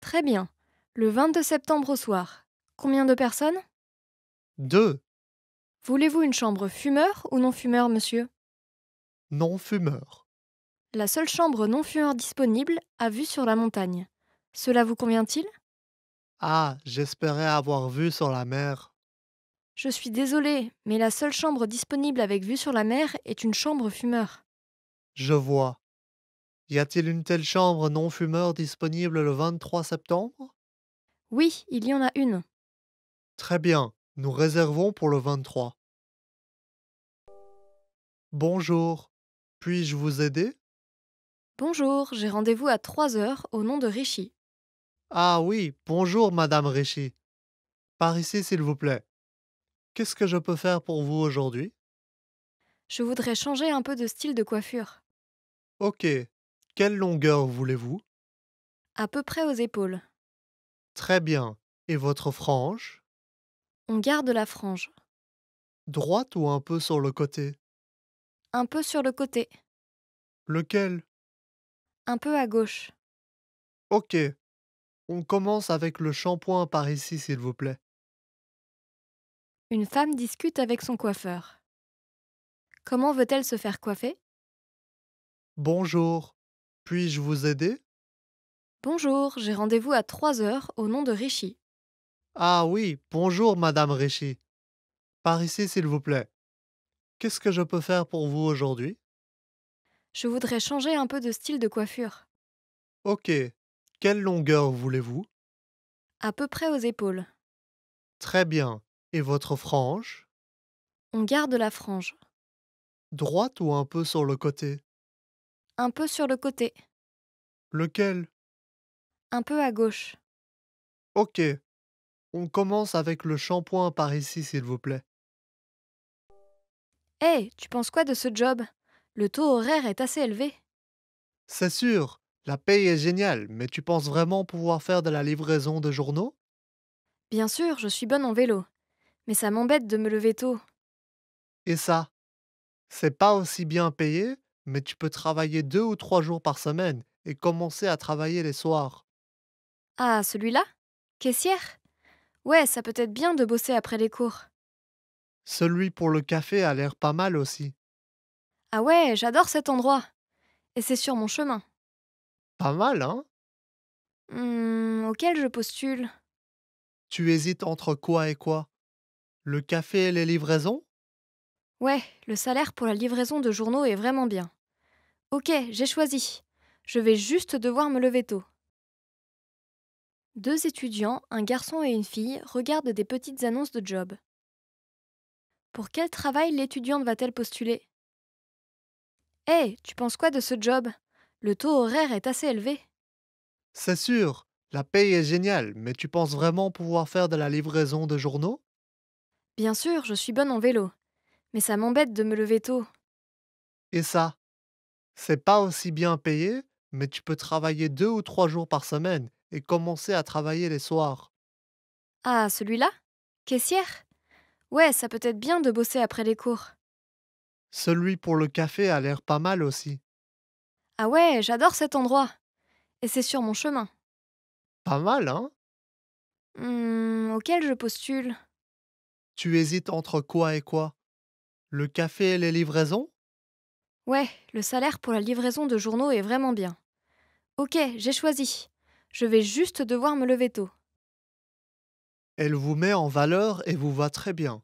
Très bien, le 22 septembre au soir. Combien de personnes Deux. Voulez-vous une chambre fumeur ou non fumeur, monsieur Non fumeur. La seule chambre non fumeur disponible à vue sur la montagne. Cela vous convient-il ah, j'espérais avoir vue sur la mer. Je suis désolée, mais la seule chambre disponible avec vue sur la mer est une chambre fumeur. Je vois. Y a-t-il une telle chambre non fumeur disponible le 23 septembre Oui, il y en a une. Très bien, nous réservons pour le 23. Bonjour, puis-je vous aider Bonjour, j'ai rendez-vous à 3 heures au nom de Richie. Ah oui, bonjour, Madame Rishi. Par ici, s'il vous plaît. Qu'est-ce que je peux faire pour vous aujourd'hui Je voudrais changer un peu de style de coiffure. Ok. Quelle longueur voulez-vous À peu près aux épaules. Très bien. Et votre frange On garde la frange. Droite ou un peu sur le côté Un peu sur le côté. Lequel Un peu à gauche. Ok. On commence avec le shampoing par ici, s'il vous plaît. Une femme discute avec son coiffeur. Comment veut-elle se faire coiffer Bonjour, puis-je vous aider Bonjour, j'ai rendez-vous à 3 heures au nom de Richie. Ah oui, bonjour Madame Richie. Par ici, s'il vous plaît. Qu'est-ce que je peux faire pour vous aujourd'hui Je voudrais changer un peu de style de coiffure. Ok, quelle longueur voulez-vous À peu près aux épaules. Très bien. Et votre frange On garde la frange. Droite ou un peu sur le côté Un peu sur le côté. Lequel Un peu à gauche. Ok. On commence avec le shampoing par ici, s'il vous plaît. Hé, eh, tu penses quoi de ce job Le taux horaire est assez élevé. C'est sûr, la paye est géniale, mais tu penses vraiment pouvoir faire de la livraison de journaux Bien sûr, je suis bonne en vélo. Mais ça m'embête de me lever tôt. Et ça C'est pas aussi bien payé, mais tu peux travailler deux ou trois jours par semaine et commencer à travailler les soirs. Ah, celui-là Caissière Ouais, ça peut être bien de bosser après les cours. Celui pour le café a l'air pas mal aussi. Ah ouais, j'adore cet endroit. Et c'est sur mon chemin, pas mal, hein Hmm, auquel je postule Tu hésites entre quoi et quoi Le café et les livraisons Ouais, le salaire pour la livraison de journaux est vraiment bien. Ok, j'ai choisi. Je vais juste devoir me lever tôt. Deux étudiants, un garçon et une fille, regardent des petites annonces de job. Pour quel travail l'étudiante va-t-elle postuler Hé, eh, tu penses quoi de ce job le taux horaire est assez élevé. C'est sûr, la paye est géniale, mais tu penses vraiment pouvoir faire de la livraison de journaux Bien sûr, je suis bonne en vélo, mais ça m'embête de me lever tôt. Et ça C'est pas aussi bien payé, mais tu peux travailler deux ou trois jours par semaine et commencer à travailler les soirs. Ah, celui-là Caissière Ouais, ça peut être bien de bosser après les cours. Celui pour le café a l'air pas mal aussi. Ah ouais, j'adore cet endroit. Et c'est sur mon chemin. Pas mal, hein Hum. Auquel je postule Tu hésites entre quoi et quoi Le café et les livraisons Ouais, le salaire pour la livraison de journaux est vraiment bien. Ok, j'ai choisi. Je vais juste devoir me lever tôt. Elle vous met en valeur et vous va très bien.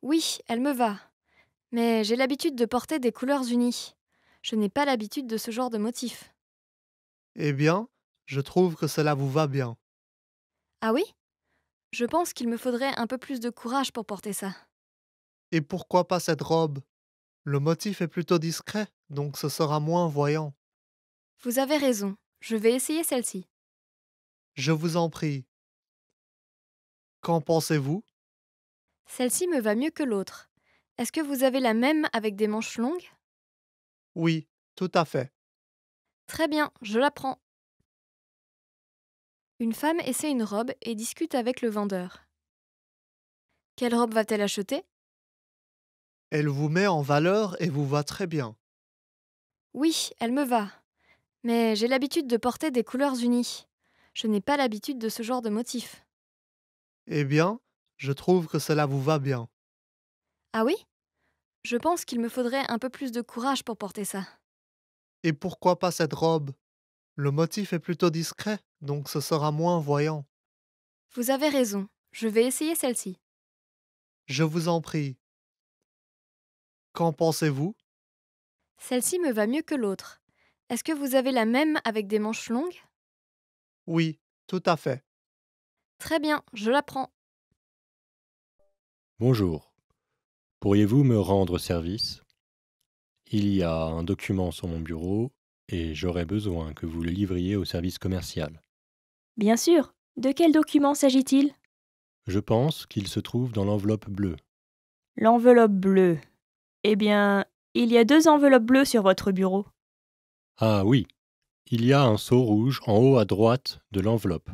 Oui, elle me va. Mais j'ai l'habitude de porter des couleurs unies. Je n'ai pas l'habitude de ce genre de motif. Eh bien, je trouve que cela vous va bien. Ah oui Je pense qu'il me faudrait un peu plus de courage pour porter ça. Et pourquoi pas cette robe Le motif est plutôt discret, donc ce sera moins voyant. Vous avez raison, je vais essayer celle-ci. Je vous en prie. Qu'en pensez-vous Celle-ci me va mieux que l'autre. Est-ce que vous avez la même avec des manches longues oui, tout à fait. Très bien, je la prends. Une femme essaie une robe et discute avec le vendeur. Quelle robe va-t-elle acheter Elle vous met en valeur et vous va très bien. Oui, elle me va. Mais j'ai l'habitude de porter des couleurs unies. Je n'ai pas l'habitude de ce genre de motif. Eh bien, je trouve que cela vous va bien. Ah oui je pense qu'il me faudrait un peu plus de courage pour porter ça. Et pourquoi pas cette robe Le motif est plutôt discret, donc ce sera moins voyant. Vous avez raison, je vais essayer celle-ci. Je vous en prie. Qu'en pensez-vous Celle-ci me va mieux que l'autre. Est-ce que vous avez la même avec des manches longues Oui, tout à fait. Très bien, je la prends. Bonjour. Pourriez-vous me rendre service Il y a un document sur mon bureau et j'aurais besoin que vous le livriez au service commercial. Bien sûr. De quel document s'agit-il Je pense qu'il se trouve dans l'enveloppe bleue. L'enveloppe bleue. Eh bien, il y a deux enveloppes bleues sur votre bureau. Ah oui. Il y a un seau rouge en haut à droite de l'enveloppe.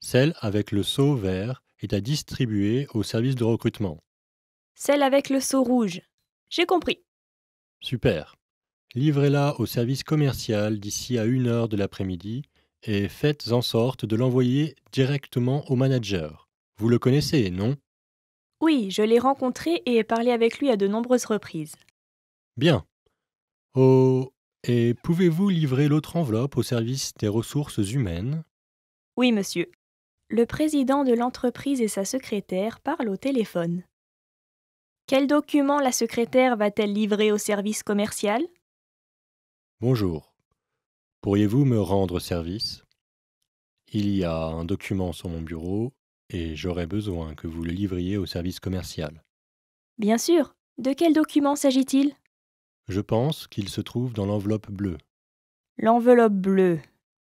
Celle avec le seau vert est à distribuer au service de recrutement. Celle avec le seau rouge. J'ai compris. Super. Livrez-la au service commercial d'ici à une heure de l'après-midi et faites en sorte de l'envoyer directement au manager. Vous le connaissez, non Oui, je l'ai rencontré et ai parlé avec lui à de nombreuses reprises. Bien. Oh, et pouvez-vous livrer l'autre enveloppe au service des ressources humaines Oui, monsieur. Le président de l'entreprise et sa secrétaire parlent au téléphone. Quel document la secrétaire va-t-elle livrer au service commercial Bonjour. Pourriez-vous me rendre service Il y a un document sur mon bureau et j'aurais besoin que vous le livriez au service commercial. Bien sûr. De quel document s'agit-il Je pense qu'il se trouve dans l'enveloppe bleue. L'enveloppe bleue.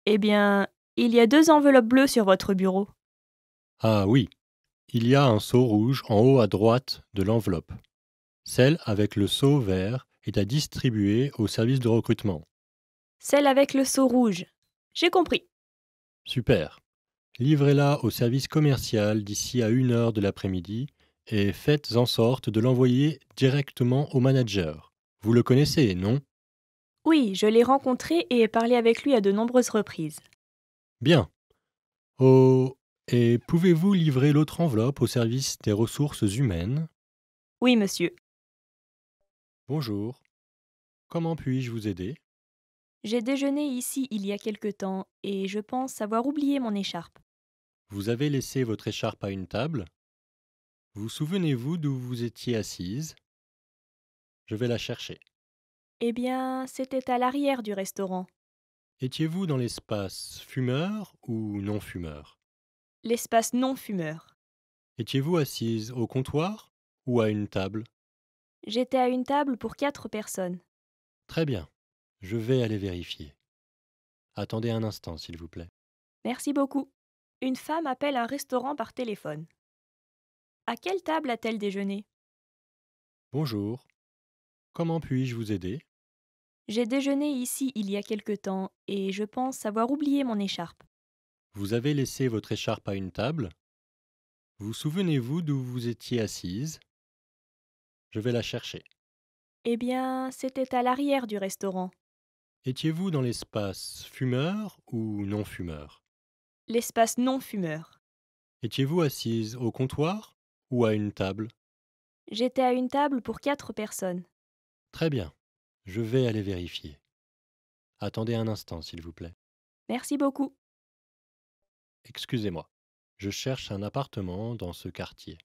Eh bien, il y a deux enveloppes bleues sur votre bureau. Ah oui, il y a un seau rouge en haut à droite de l'enveloppe. Celle avec le seau vert est à distribuer au service de recrutement. Celle avec le seau rouge. J'ai compris. Super. Livrez-la au service commercial d'ici à une heure de l'après-midi et faites en sorte de l'envoyer directement au manager. Vous le connaissez, non Oui, je l'ai rencontré et ai parlé avec lui à de nombreuses reprises. Bien. Au et pouvez-vous livrer l'autre enveloppe au service des ressources humaines Oui, monsieur. Bonjour. Comment puis-je vous aider J'ai déjeuné ici il y a quelque temps et je pense avoir oublié mon écharpe. Vous avez laissé votre écharpe à une table Vous souvenez-vous d'où vous étiez assise Je vais la chercher. Eh bien, c'était à l'arrière du restaurant. Étiez-vous dans l'espace fumeur ou non fumeur l'espace non fumeur. Étiez-vous assise au comptoir ou à une table J'étais à une table pour quatre personnes. Très bien. Je vais aller vérifier. Attendez un instant, s'il vous plaît. Merci beaucoup. Une femme appelle un restaurant par téléphone. À quelle table a-t-elle déjeuné Bonjour. Comment puis-je vous aider J'ai déjeuné ici il y a quelque temps et je pense avoir oublié mon écharpe. Vous avez laissé votre écharpe à une table. Vous souvenez-vous d'où vous étiez assise Je vais la chercher. Eh bien, c'était à l'arrière du restaurant. Étiez-vous dans l'espace fumeur ou non-fumeur L'espace non-fumeur. Étiez-vous assise au comptoir ou à une table J'étais à une table pour quatre personnes. Très bien. Je vais aller vérifier. Attendez un instant, s'il vous plaît. Merci beaucoup. Excusez-moi, je cherche un appartement dans ce quartier.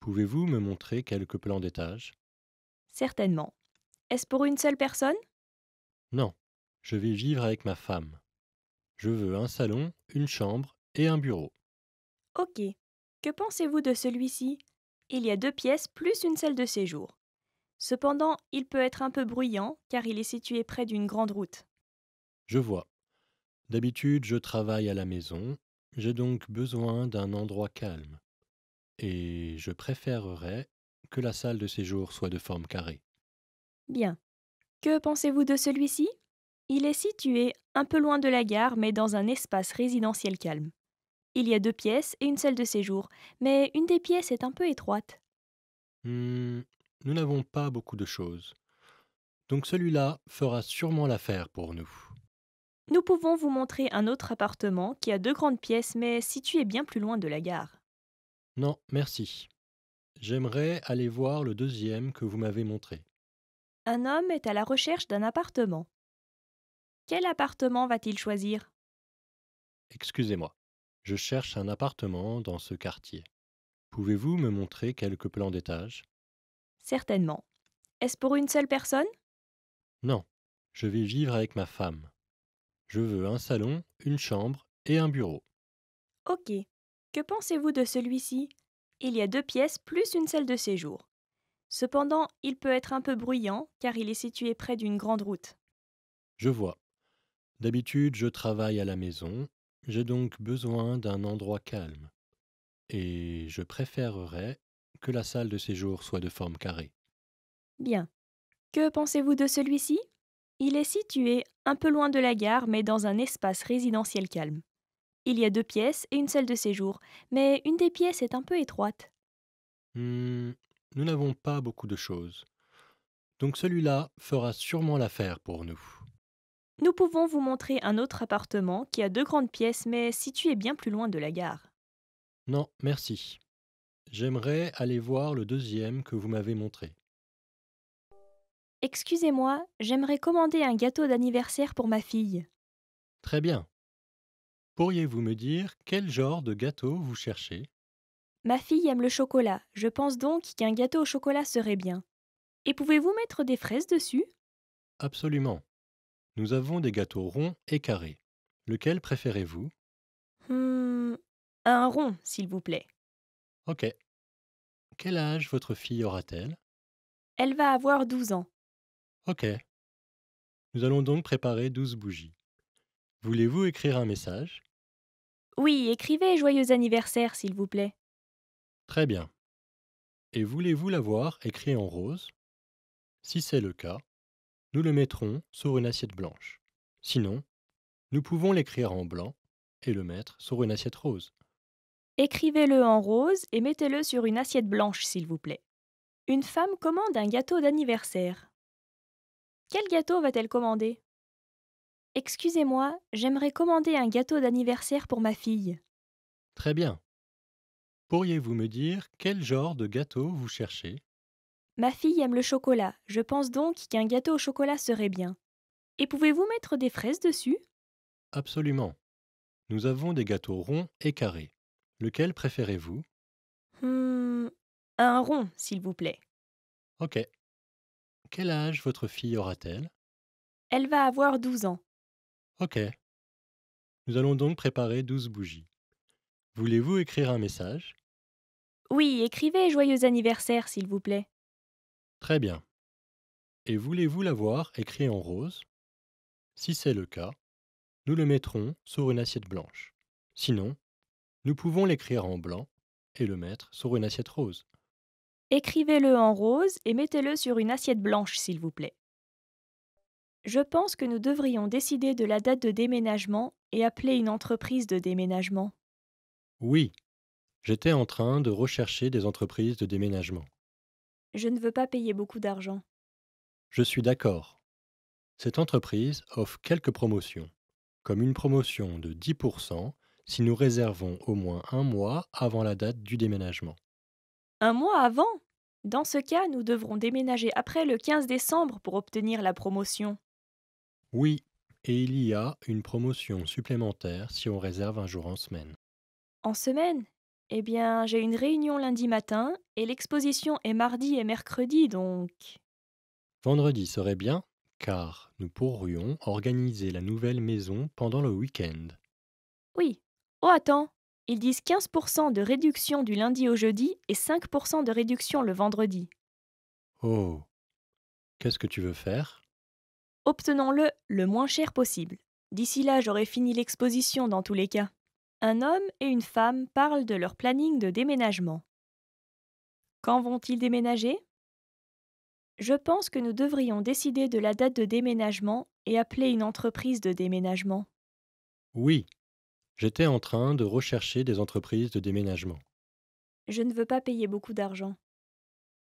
Pouvez-vous me montrer quelques plans d'étage Certainement. Est-ce pour une seule personne Non, je vais vivre avec ma femme. Je veux un salon, une chambre et un bureau. Ok. Que pensez-vous de celui-ci Il y a deux pièces plus une salle de séjour. Cependant, il peut être un peu bruyant car il est situé près d'une grande route. Je vois. D'habitude, je travaille à la maison j'ai donc besoin d'un endroit calme, et je préférerais que la salle de séjour soit de forme carrée. Bien. Que pensez-vous de celui-ci Il est situé un peu loin de la gare, mais dans un espace résidentiel calme. Il y a deux pièces et une salle de séjour, mais une des pièces est un peu étroite. Hmm, nous n'avons pas beaucoup de choses. Donc celui-là fera sûrement l'affaire pour nous. Nous pouvons vous montrer un autre appartement qui a deux grandes pièces mais situé bien plus loin de la gare. Non, merci. J'aimerais aller voir le deuxième que vous m'avez montré. Un homme est à la recherche d'un appartement. Quel appartement va-t-il choisir Excusez-moi, je cherche un appartement dans ce quartier. Pouvez-vous me montrer quelques plans d'étage Certainement. Est-ce pour une seule personne Non, je vais vivre avec ma femme. Je veux un salon, une chambre et un bureau. Ok. Que pensez-vous de celui-ci Il y a deux pièces plus une salle de séjour. Cependant, il peut être un peu bruyant car il est situé près d'une grande route. Je vois. D'habitude, je travaille à la maison, j'ai donc besoin d'un endroit calme. Et je préférerais que la salle de séjour soit de forme carrée. Bien. Que pensez-vous de celui-ci il est situé un peu loin de la gare, mais dans un espace résidentiel calme. Il y a deux pièces et une salle de séjour, mais une des pièces est un peu étroite. Hmm, nous n'avons pas beaucoup de choses. Donc celui-là fera sûrement l'affaire pour nous. Nous pouvons vous montrer un autre appartement qui a deux grandes pièces, mais situé bien plus loin de la gare. Non, merci. J'aimerais aller voir le deuxième que vous m'avez montré. Excusez-moi, j'aimerais commander un gâteau d'anniversaire pour ma fille. Très bien. Pourriez-vous me dire quel genre de gâteau vous cherchez Ma fille aime le chocolat, je pense donc qu'un gâteau au chocolat serait bien. Et pouvez-vous mettre des fraises dessus Absolument. Nous avons des gâteaux ronds et carrés. Lequel préférez-vous hmm, Un rond, s'il vous plaît. Ok. Quel âge votre fille aura-t-elle Elle va avoir 12 ans. Ok. Nous allons donc préparer 12 bougies. Voulez-vous écrire un message Oui, écrivez joyeux anniversaire, s'il vous plaît. Très bien. Et voulez-vous l'avoir écrit en rose Si c'est le cas, nous le mettrons sur une assiette blanche. Sinon, nous pouvons l'écrire en blanc et le mettre sur une assiette rose. Écrivez-le en rose et mettez-le sur une assiette blanche, s'il vous plaît. Une femme commande un gâteau d'anniversaire. Quel gâteau va-t-elle commander Excusez-moi, j'aimerais commander un gâteau d'anniversaire pour ma fille. Très bien. Pourriez-vous me dire quel genre de gâteau vous cherchez Ma fille aime le chocolat, je pense donc qu'un gâteau au chocolat serait bien. Et pouvez-vous mettre des fraises dessus Absolument. Nous avons des gâteaux ronds et carrés. Lequel préférez-vous Hum... Un rond, s'il vous plaît. Ok quel âge votre fille aura-t-elle Elle va avoir 12 ans. Ok. Nous allons donc préparer 12 bougies. Voulez-vous écrire un message Oui, écrivez joyeux anniversaire, s'il vous plaît. Très bien. Et voulez-vous l'avoir écrit en rose Si c'est le cas, nous le mettrons sur une assiette blanche. Sinon, nous pouvons l'écrire en blanc et le mettre sur une assiette rose. Écrivez-le en rose et mettez-le sur une assiette blanche, s'il vous plaît. Je pense que nous devrions décider de la date de déménagement et appeler une entreprise de déménagement. Oui, j'étais en train de rechercher des entreprises de déménagement. Je ne veux pas payer beaucoup d'argent. Je suis d'accord. Cette entreprise offre quelques promotions, comme une promotion de 10% si nous réservons au moins un mois avant la date du déménagement un mois avant Dans ce cas, nous devrons déménager après le 15 décembre pour obtenir la promotion. Oui, et il y a une promotion supplémentaire si on réserve un jour en semaine. En semaine eh bien, j'ai une réunion lundi matin et l'exposition est mardi et mercredi donc. Vendredi serait bien, car nous pourrions organiser la nouvelle maison pendant le week-end. Oui. Oh attends, ils disent 15% de réduction du lundi au jeudi et 5% de réduction le vendredi. Oh Qu'est-ce que tu veux faire Obtenons-le le moins cher possible. D'ici là, j'aurai fini l'exposition dans tous les cas. Un homme et une femme parlent de leur planning de déménagement. Quand vont-ils déménager Je pense que nous devrions décider de la date de déménagement et appeler une entreprise de déménagement. Oui, J'étais en train de rechercher des entreprises de déménagement. Je ne veux pas payer beaucoup d'argent.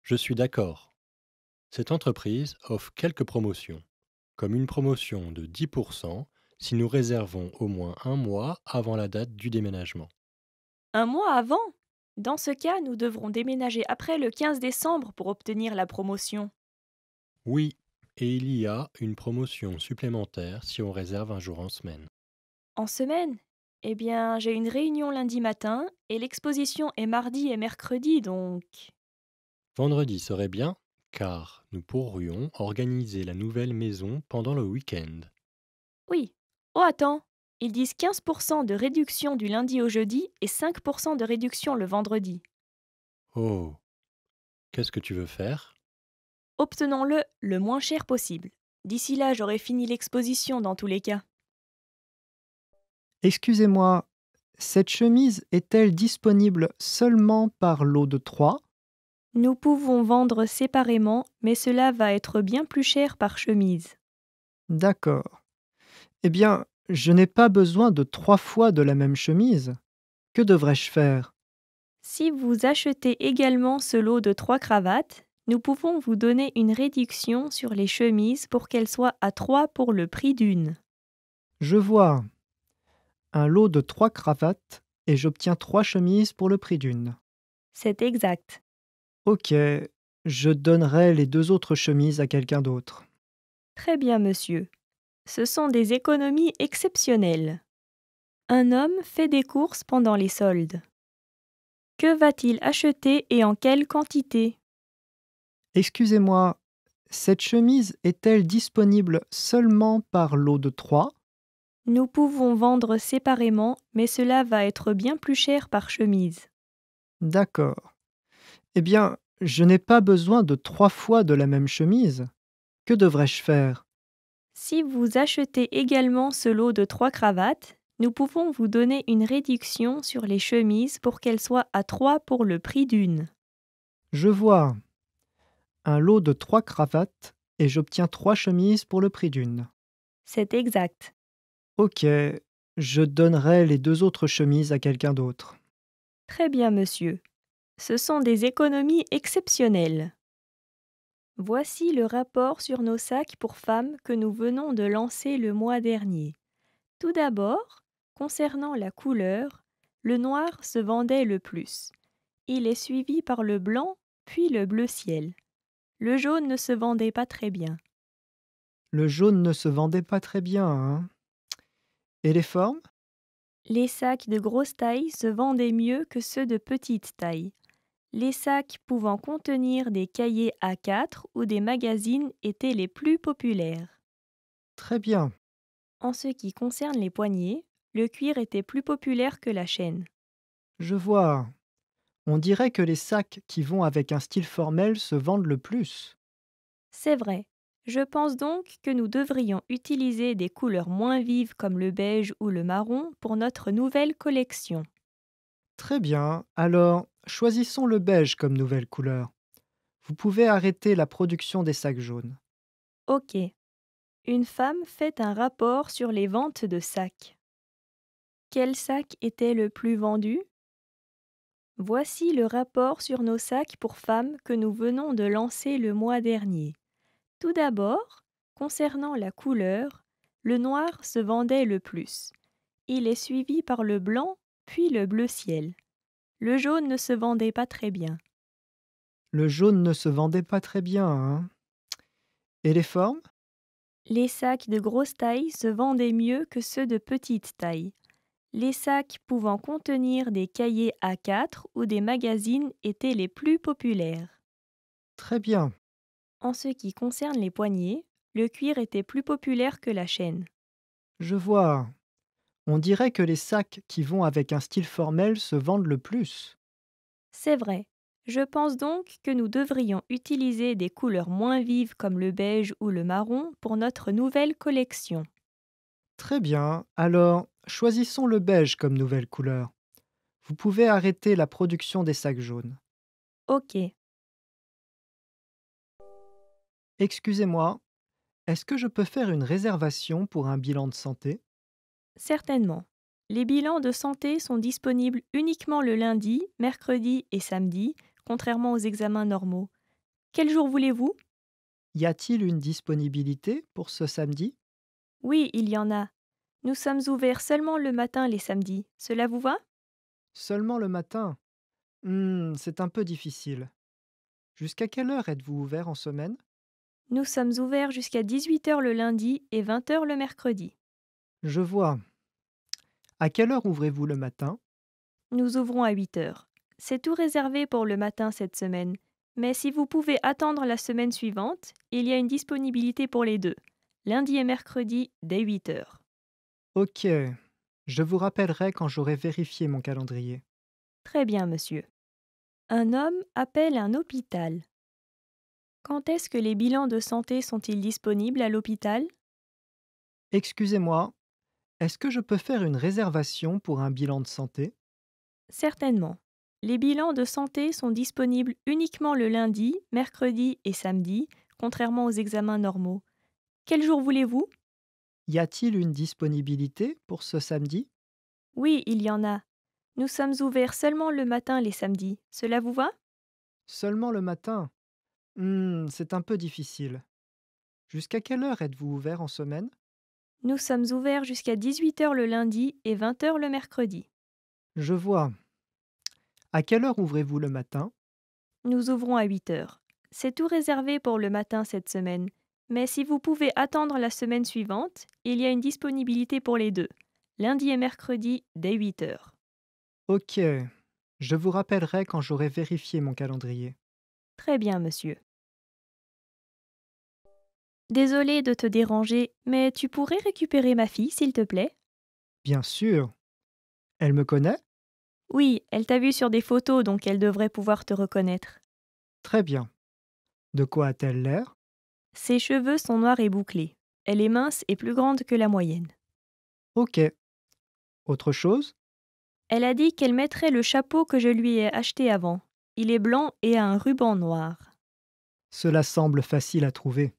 Je suis d'accord. Cette entreprise offre quelques promotions, comme une promotion de 10% si nous réservons au moins un mois avant la date du déménagement. Un mois avant Dans ce cas, nous devrons déménager après le 15 décembre pour obtenir la promotion. Oui, et il y a une promotion supplémentaire si on réserve un jour en semaine. En semaine eh bien, j'ai une réunion lundi matin et l'exposition est mardi et mercredi donc. Vendredi serait bien, car nous pourrions organiser la nouvelle maison pendant le week-end. Oui. Oh, attends. Ils disent 15% de réduction du lundi au jeudi et 5% de réduction le vendredi. Oh. Qu'est-ce que tu veux faire Obtenons-le le moins cher possible. D'ici là, j'aurai fini l'exposition dans tous les cas. Excusez-moi, cette chemise est-elle disponible seulement par lot de trois Nous pouvons vendre séparément, mais cela va être bien plus cher par chemise. D'accord. Eh bien, je n'ai pas besoin de trois fois de la même chemise. Que devrais-je faire Si vous achetez également ce lot de trois cravates, nous pouvons vous donner une réduction sur les chemises pour qu'elles soient à trois pour le prix d'une. Je vois un lot de trois cravates et j'obtiens trois chemises pour le prix d'une. C'est exact. Ok, je donnerai les deux autres chemises à quelqu'un d'autre. Très bien, monsieur. Ce sont des économies exceptionnelles. Un homme fait des courses pendant les soldes. Que va-t-il acheter et en quelle quantité Excusez-moi, cette chemise est-elle disponible seulement par lot de trois nous pouvons vendre séparément, mais cela va être bien plus cher par chemise. D'accord. Eh bien, je n'ai pas besoin de trois fois de la même chemise. Que devrais-je faire Si vous achetez également ce lot de trois cravates, nous pouvons vous donner une réduction sur les chemises pour qu'elles soient à trois pour le prix d'une. Je vois. Un lot de trois cravates et j'obtiens trois chemises pour le prix d'une. C'est exact. Ok, je donnerai les deux autres chemises à quelqu'un d'autre. Très bien, monsieur. Ce sont des économies exceptionnelles. Voici le rapport sur nos sacs pour femmes que nous venons de lancer le mois dernier. Tout d'abord, concernant la couleur, le noir se vendait le plus. Il est suivi par le blanc, puis le bleu ciel. Le jaune ne se vendait pas très bien. Le jaune ne se vendait pas très bien, hein et les formes Les sacs de grosse taille se vendaient mieux que ceux de petite taille. Les sacs pouvant contenir des cahiers A4 ou des magazines étaient les plus populaires. Très bien. En ce qui concerne les poignées, le cuir était plus populaire que la chaîne. Je vois. On dirait que les sacs qui vont avec un style formel se vendent le plus. C'est vrai. Je pense donc que nous devrions utiliser des couleurs moins vives comme le beige ou le marron pour notre nouvelle collection. Très bien, alors choisissons le beige comme nouvelle couleur. Vous pouvez arrêter la production des sacs jaunes. Ok. Une femme fait un rapport sur les ventes de sacs. Quel sac était le plus vendu Voici le rapport sur nos sacs pour femmes que nous venons de lancer le mois dernier. Tout d'abord, concernant la couleur, le noir se vendait le plus. Il est suivi par le blanc, puis le bleu ciel. Le jaune ne se vendait pas très bien. Le jaune ne se vendait pas très bien, hein Et les formes Les sacs de grosse taille se vendaient mieux que ceux de petite taille. Les sacs pouvant contenir des cahiers A4 ou des magazines étaient les plus populaires. Très bien. En ce qui concerne les poignets, le cuir était plus populaire que la chaîne. Je vois. On dirait que les sacs qui vont avec un style formel se vendent le plus. C'est vrai. Je pense donc que nous devrions utiliser des couleurs moins vives comme le beige ou le marron pour notre nouvelle collection. Très bien, alors choisissons le beige comme nouvelle couleur. Vous pouvez arrêter la production des sacs jaunes. Ok. Excusez-moi, est-ce que je peux faire une réservation pour un bilan de santé Certainement. Les bilans de santé sont disponibles uniquement le lundi, mercredi et samedi, contrairement aux examens normaux. Quel jour voulez-vous Y a-t-il une disponibilité pour ce samedi Oui, il y en a. Nous sommes ouverts seulement le matin les samedis. Cela vous va Seulement le matin hmm, C'est un peu difficile. Jusqu'à quelle heure êtes-vous ouvert en semaine nous sommes ouverts jusqu'à 18h le lundi et 20h le mercredi. Je vois. À quelle heure ouvrez-vous le matin Nous ouvrons à 8h. C'est tout réservé pour le matin cette semaine. Mais si vous pouvez attendre la semaine suivante, il y a une disponibilité pour les deux, lundi et mercredi dès 8h. Ok. Je vous rappellerai quand j'aurai vérifié mon calendrier. Très bien, monsieur. Un homme appelle un hôpital. Quand est-ce que les bilans de santé sont-ils disponibles à l'hôpital Excusez-moi, est-ce que je peux faire une réservation pour un bilan de santé Certainement. Les bilans de santé sont disponibles uniquement le lundi, mercredi et samedi, contrairement aux examens normaux. Quel jour voulez-vous Y a-t-il une disponibilité pour ce samedi Oui, il y en a. Nous sommes ouverts seulement le matin les samedis. Cela vous va Seulement le matin Mmh, c'est un peu difficile. Jusqu'à quelle heure êtes-vous ouvert en semaine Nous sommes ouverts jusqu'à 18h le lundi et 20h le mercredi. Je vois. À quelle heure ouvrez-vous le matin Nous ouvrons à 8h. C'est tout réservé pour le matin cette semaine. Mais si vous pouvez attendre la semaine suivante, il y a une disponibilité pour les deux, lundi et mercredi dès 8h. Ok, je vous rappellerai quand j'aurai vérifié mon calendrier. Très bien, monsieur. Désolé de te déranger, mais tu pourrais récupérer ma fille, s'il te plaît Bien sûr. Elle me connaît Oui, elle t'a vu sur des photos, donc elle devrait pouvoir te reconnaître. Très bien. De quoi a-t-elle l'air Ses cheveux sont noirs et bouclés. Elle est mince et plus grande que la moyenne. Ok. Autre chose Elle a dit qu'elle mettrait le chapeau que je lui ai acheté avant. Il est blanc et a un ruban noir. Cela semble facile à trouver.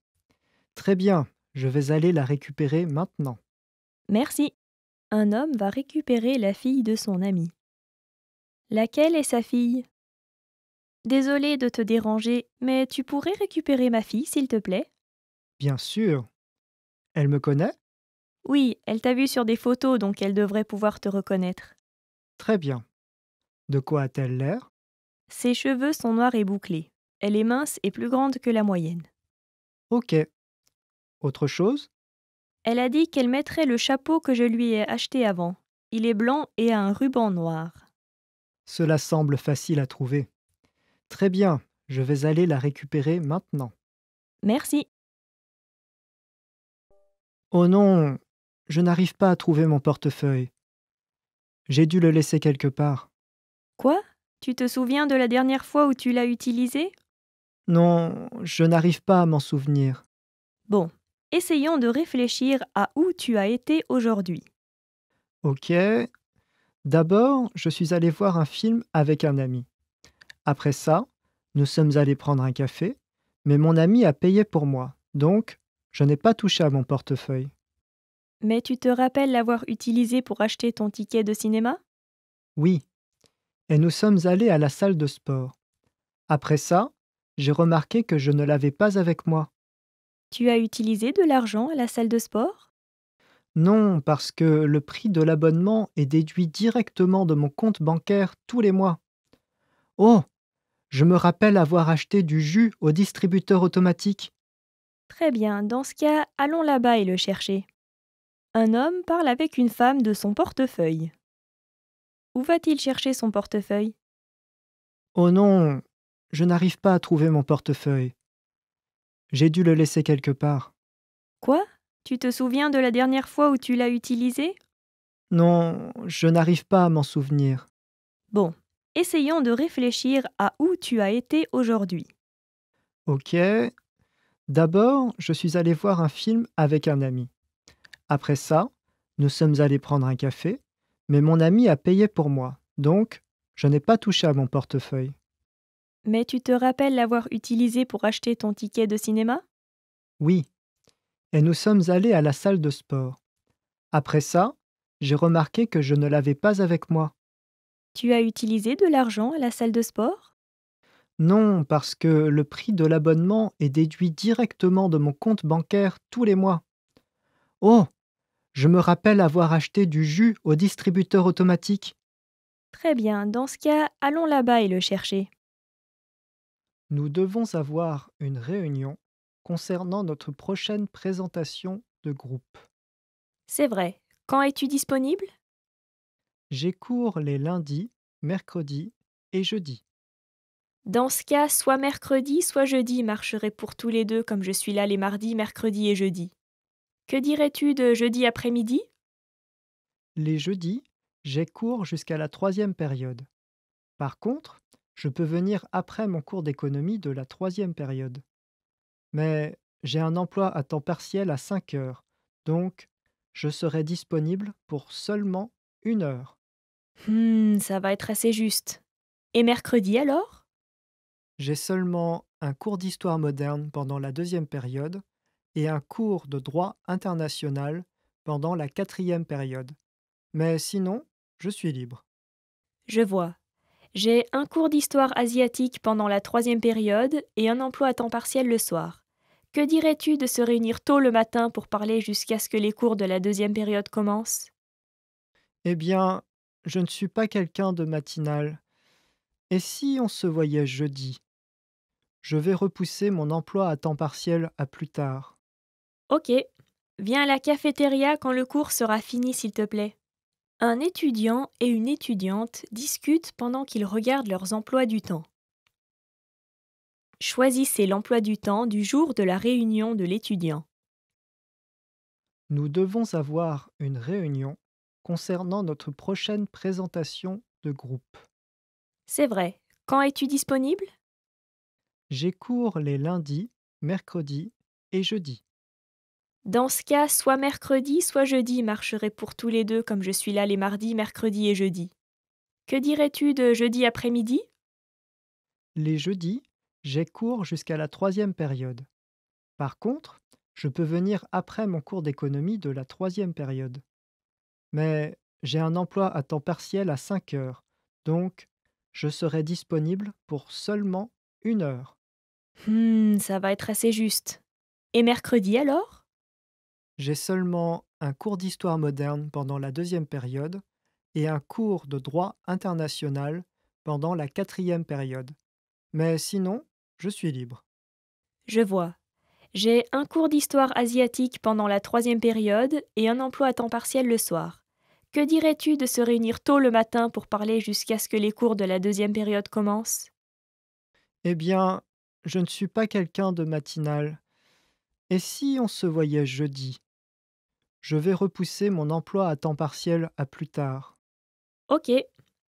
Très bien, je vais aller la récupérer maintenant. Merci. Un homme va récupérer la fille de son ami. Laquelle est sa fille Désolé de te déranger, mais tu pourrais récupérer ma fille, s'il te plaît Bien sûr. Elle me connaît Oui, elle t'a vu sur des photos, donc elle devrait pouvoir te reconnaître. Très bien. De quoi a-t-elle l'air ses cheveux sont noirs et bouclés. Elle est mince et plus grande que la moyenne. Ok. Autre chose Elle a dit qu'elle mettrait le chapeau que je lui ai acheté avant. Il est blanc et a un ruban noir. Cela semble facile à trouver. Très bien, je vais aller la récupérer maintenant. Merci. Oh non, je n'arrive pas à trouver mon portefeuille. J'ai dû le laisser quelque part. Quoi tu te souviens de la dernière fois où tu l'as utilisé Non, je n'arrive pas à m'en souvenir. Bon, essayons de réfléchir à où tu as été aujourd'hui. Ok. D'abord, je suis allé voir un film avec un ami. Après ça, nous sommes allés prendre un café, mais mon ami a payé pour moi, donc je n'ai pas touché à mon portefeuille. Mais tu te rappelles l'avoir utilisé pour acheter ton ticket de cinéma Oui, et nous sommes allés à la salle de sport. Après ça, j'ai remarqué que je ne l'avais pas avec moi. Tu as utilisé de l'argent à la salle de sport Non, parce que le prix de l'abonnement est déduit directement de mon compte bancaire tous les mois. Oh Je me rappelle avoir acheté du jus au distributeur automatique. Très bien, dans ce cas, allons là-bas et le chercher. Un homme parle avec une femme de son portefeuille. Où va-t-il chercher son portefeuille Oh non, je n'arrive pas à trouver mon portefeuille. J'ai dû le laisser quelque part. Quoi Tu te souviens de la dernière fois où tu l'as utilisé Non, je n'arrive pas à m'en souvenir. Bon, essayons de réfléchir à où tu as été aujourd'hui. Ok. D'abord, je suis allé voir un film avec un ami. Après ça, nous sommes allés prendre un café mais mon ami a payé pour moi, donc je n'ai pas touché à mon portefeuille. Mais tu te rappelles l'avoir utilisé pour acheter ton ticket de cinéma Oui. Et nous sommes allés à la salle de sport. Après ça, j'ai remarqué que je ne l'avais pas avec moi. Tu as utilisé de l'argent à la salle de sport Non, parce que le prix de l'abonnement est déduit directement de mon compte bancaire tous les mois. Oh je me rappelle avoir acheté du jus au distributeur automatique. Très bien, dans ce cas, allons là-bas et le chercher. Nous devons avoir une réunion concernant notre prochaine présentation de groupe. C'est vrai. Quand es-tu disponible J'ai cours les lundis, mercredis et jeudis. Dans ce cas, soit mercredi, soit jeudi marcherait pour tous les deux comme je suis là les mardis, mercredis et jeudis. Que dirais-tu de jeudi après-midi Les jeudis, j'ai cours jusqu'à la troisième période. Par contre, je peux venir après mon cours d'économie de la troisième période. Mais j'ai un emploi à temps partiel à 5 heures, donc je serai disponible pour seulement une heure. Hmm, ça va être assez juste. Et mercredi alors J'ai seulement un cours d'histoire moderne pendant la deuxième période et un cours de droit international pendant la quatrième période. Mais sinon, je suis libre. Je vois. J'ai un cours d'histoire asiatique pendant la troisième période et un emploi à temps partiel le soir. Que dirais-tu de se réunir tôt le matin pour parler jusqu'à ce que les cours de la deuxième période commencent Eh bien, je ne suis pas quelqu'un de matinal. Et si on se voyait jeudi Je vais repousser mon emploi à temps partiel à plus tard. Ok, viens à la cafétéria quand le cours sera fini, s'il te plaît. Un étudiant et une étudiante discutent pendant qu'ils regardent leurs emplois du temps. Choisissez l'emploi du temps du jour de la réunion de l'étudiant. Nous devons avoir une réunion concernant notre prochaine présentation de groupe. C'est vrai. Quand es-tu disponible J'ai cours les lundis, mercredis et jeudis. Dans ce cas, soit mercredi, soit jeudi marcherait pour tous les deux comme je suis là les mardis, mercredis et jeudis. Que dirais-tu de jeudi après-midi Les jeudis, j'ai cours jusqu'à la troisième période. Par contre, je peux venir après mon cours d'économie de la troisième période. Mais j'ai un emploi à temps partiel à 5 heures, donc je serai disponible pour seulement une heure. Hmm, ça va être assez juste. Et mercredi alors j'ai seulement un cours d'histoire moderne pendant la deuxième période et un cours de droit international pendant la quatrième période. Mais sinon, je suis libre. Je vois. J'ai un cours d'histoire asiatique pendant la troisième période et un emploi à temps partiel le soir. Que dirais-tu de se réunir tôt le matin pour parler jusqu'à ce que les cours de la deuxième période commencent Eh bien, je ne suis pas quelqu'un de matinal. Et si on se voyait jeudi Je vais repousser mon emploi à temps partiel à plus tard. Ok.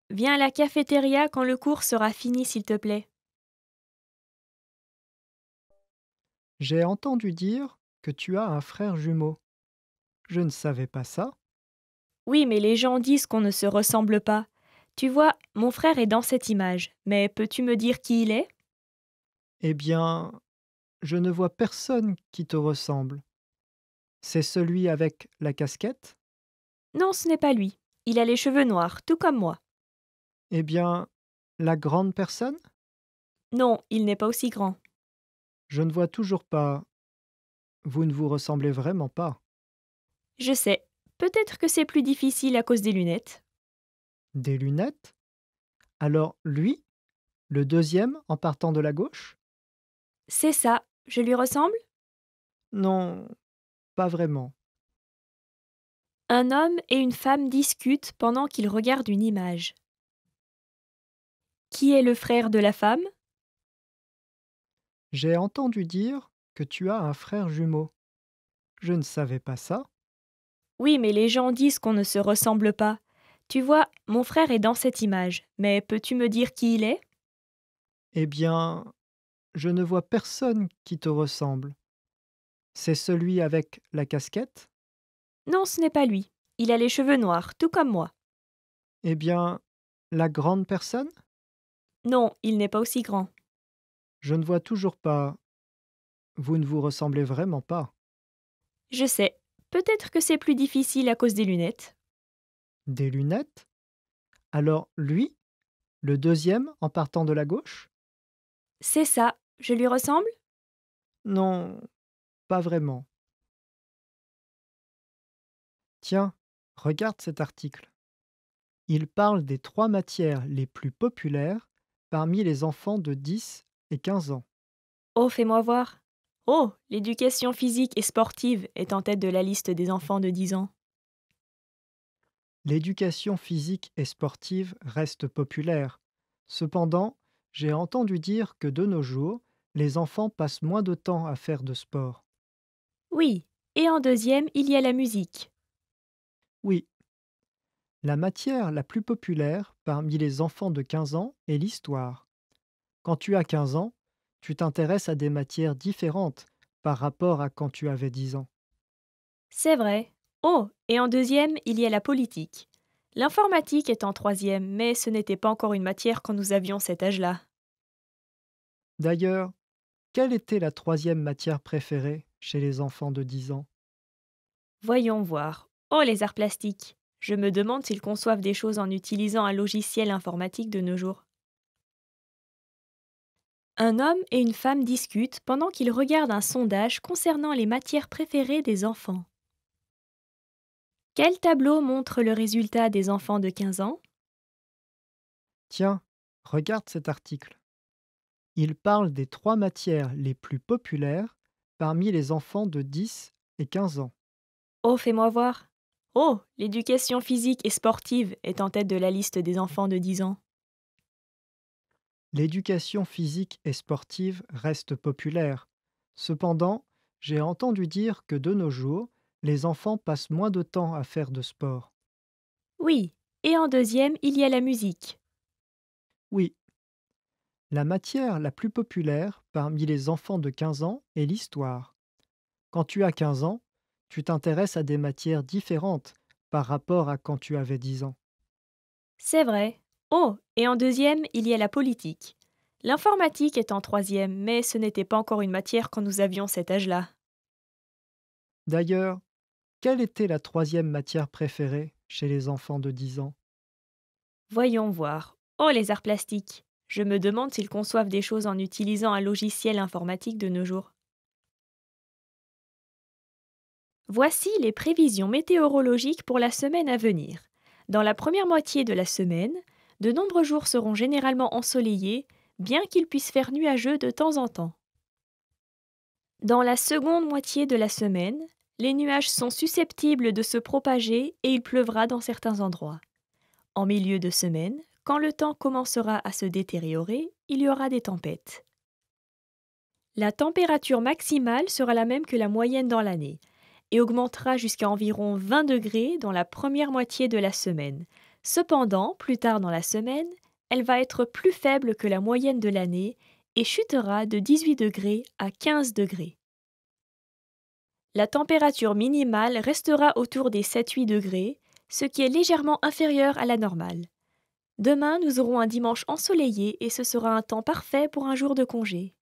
Viens à la cafétéria quand le cours sera fini, s'il te plaît. J'ai entendu dire que tu as un frère jumeau. Je ne savais pas ça. Oui, mais les gens disent qu'on ne se ressemble pas. Tu vois, mon frère est dans cette image, mais peux-tu me dire qui il est Eh bien, je ne vois personne qui te ressemble. C'est celui avec la casquette Non, ce n'est pas lui. Il a les cheveux noirs, tout comme moi. Eh bien, la grande personne Non, il n'est pas aussi grand. Je ne vois toujours pas. Vous ne vous ressemblez vraiment pas. Je sais. Peut-être que c'est plus difficile à cause des lunettes. Des lunettes Alors lui Le deuxième en partant de la gauche C'est ça, je lui ressemble Non, pas vraiment. Un homme et une femme discutent pendant qu'ils regardent une image. Qui est le frère de la femme J'ai entendu dire que tu as un frère jumeau. Je ne savais pas ça. Oui, mais les gens disent qu'on ne se ressemble pas. Tu vois, mon frère est dans cette image, mais peux-tu me dire qui il est Eh bien, je ne vois personne qui te ressemble. C'est celui avec la casquette Non, ce n'est pas lui. Il a les cheveux noirs, tout comme moi. Eh bien, la grande personne Non, il n'est pas aussi grand. Je ne vois toujours pas. Vous ne vous ressemblez vraiment pas. Je sais. Peut-être que c'est plus difficile à cause des lunettes. Des lunettes Alors lui, le deuxième en partant de la gauche C'est ça, je lui ressemble Non, pas vraiment. Tiens, regarde cet article. Il parle des trois matières les plus populaires parmi les enfants de 10 et 15 ans. Oh, fais-moi voir. Oh, l'éducation physique et sportive est en tête de la liste des enfants de 10 ans. L'éducation physique et sportive reste populaire. Cependant, j'ai entendu dire que de nos jours, les enfants passent moins de temps à faire de sport. Oui, et en deuxième, il y a la musique. Oui. La matière la plus populaire parmi les enfants de 15 ans est l'histoire. Quand tu as 15 ans, tu t'intéresses à des matières différentes par rapport à quand tu avais 10 ans. C'est vrai. Oh, et en deuxième, il y a la politique. L'informatique est en troisième, mais ce n'était pas encore une matière quand nous avions cet âge-là. D'ailleurs, quelle était la troisième matière préférée chez les enfants de 10 ans Voyons voir. Oh, les arts plastiques Je me demande s'ils conçoivent des choses en utilisant un logiciel informatique de nos jours. Un homme et une femme discutent pendant qu'ils regardent un sondage concernant les matières préférées des enfants. Quel tableau montre le résultat des enfants de 15 ans Tiens, regarde cet article. Il parle des trois matières les plus populaires parmi les enfants de 10 et 15 ans. Oh, fais-moi voir. Oh, l'éducation physique et sportive est en tête de la liste des enfants de 10 ans. L'éducation physique et sportive reste populaire. Cependant, j'ai entendu dire que de nos jours, les enfants passent moins de temps à faire de sport. Oui, et en deuxième, il y a la musique. Oui, la matière la plus populaire parmi les enfants de 15 ans est l'histoire. Quand tu as 15 ans, tu t'intéresses à des matières différentes par rapport à quand tu avais 10 ans. C'est vrai. Oh, et en deuxième, il y a la politique. L'informatique est en troisième, mais ce n'était pas encore une matière quand nous avions cet âge-là. D'ailleurs, quelle était la troisième matière préférée chez les enfants de 10 ans Voyons voir. Oh, les arts plastiques. Je me demande s'ils conçoivent des choses en utilisant un logiciel informatique de nos jours. Voici les prévisions météorologiques pour la semaine à venir. Dans la première moitié de la semaine, de nombreux jours seront généralement ensoleillés, bien qu'ils puissent faire nuageux de temps en temps. Dans la seconde moitié de la semaine, les nuages sont susceptibles de se propager et il pleuvra dans certains endroits. En milieu de semaine, quand le temps commencera à se détériorer, il y aura des tempêtes. La température maximale sera la même que la moyenne dans l'année et augmentera jusqu'à environ 20 degrés dans la première moitié de la semaine. Cependant, plus tard dans la semaine, elle va être plus faible que la moyenne de l'année et chutera de 18 degrés à 15 degrés. La température minimale restera autour des 7-8 degrés, ce qui est légèrement inférieur à la normale. Demain, nous aurons un dimanche ensoleillé et ce sera un temps parfait pour un jour de congé.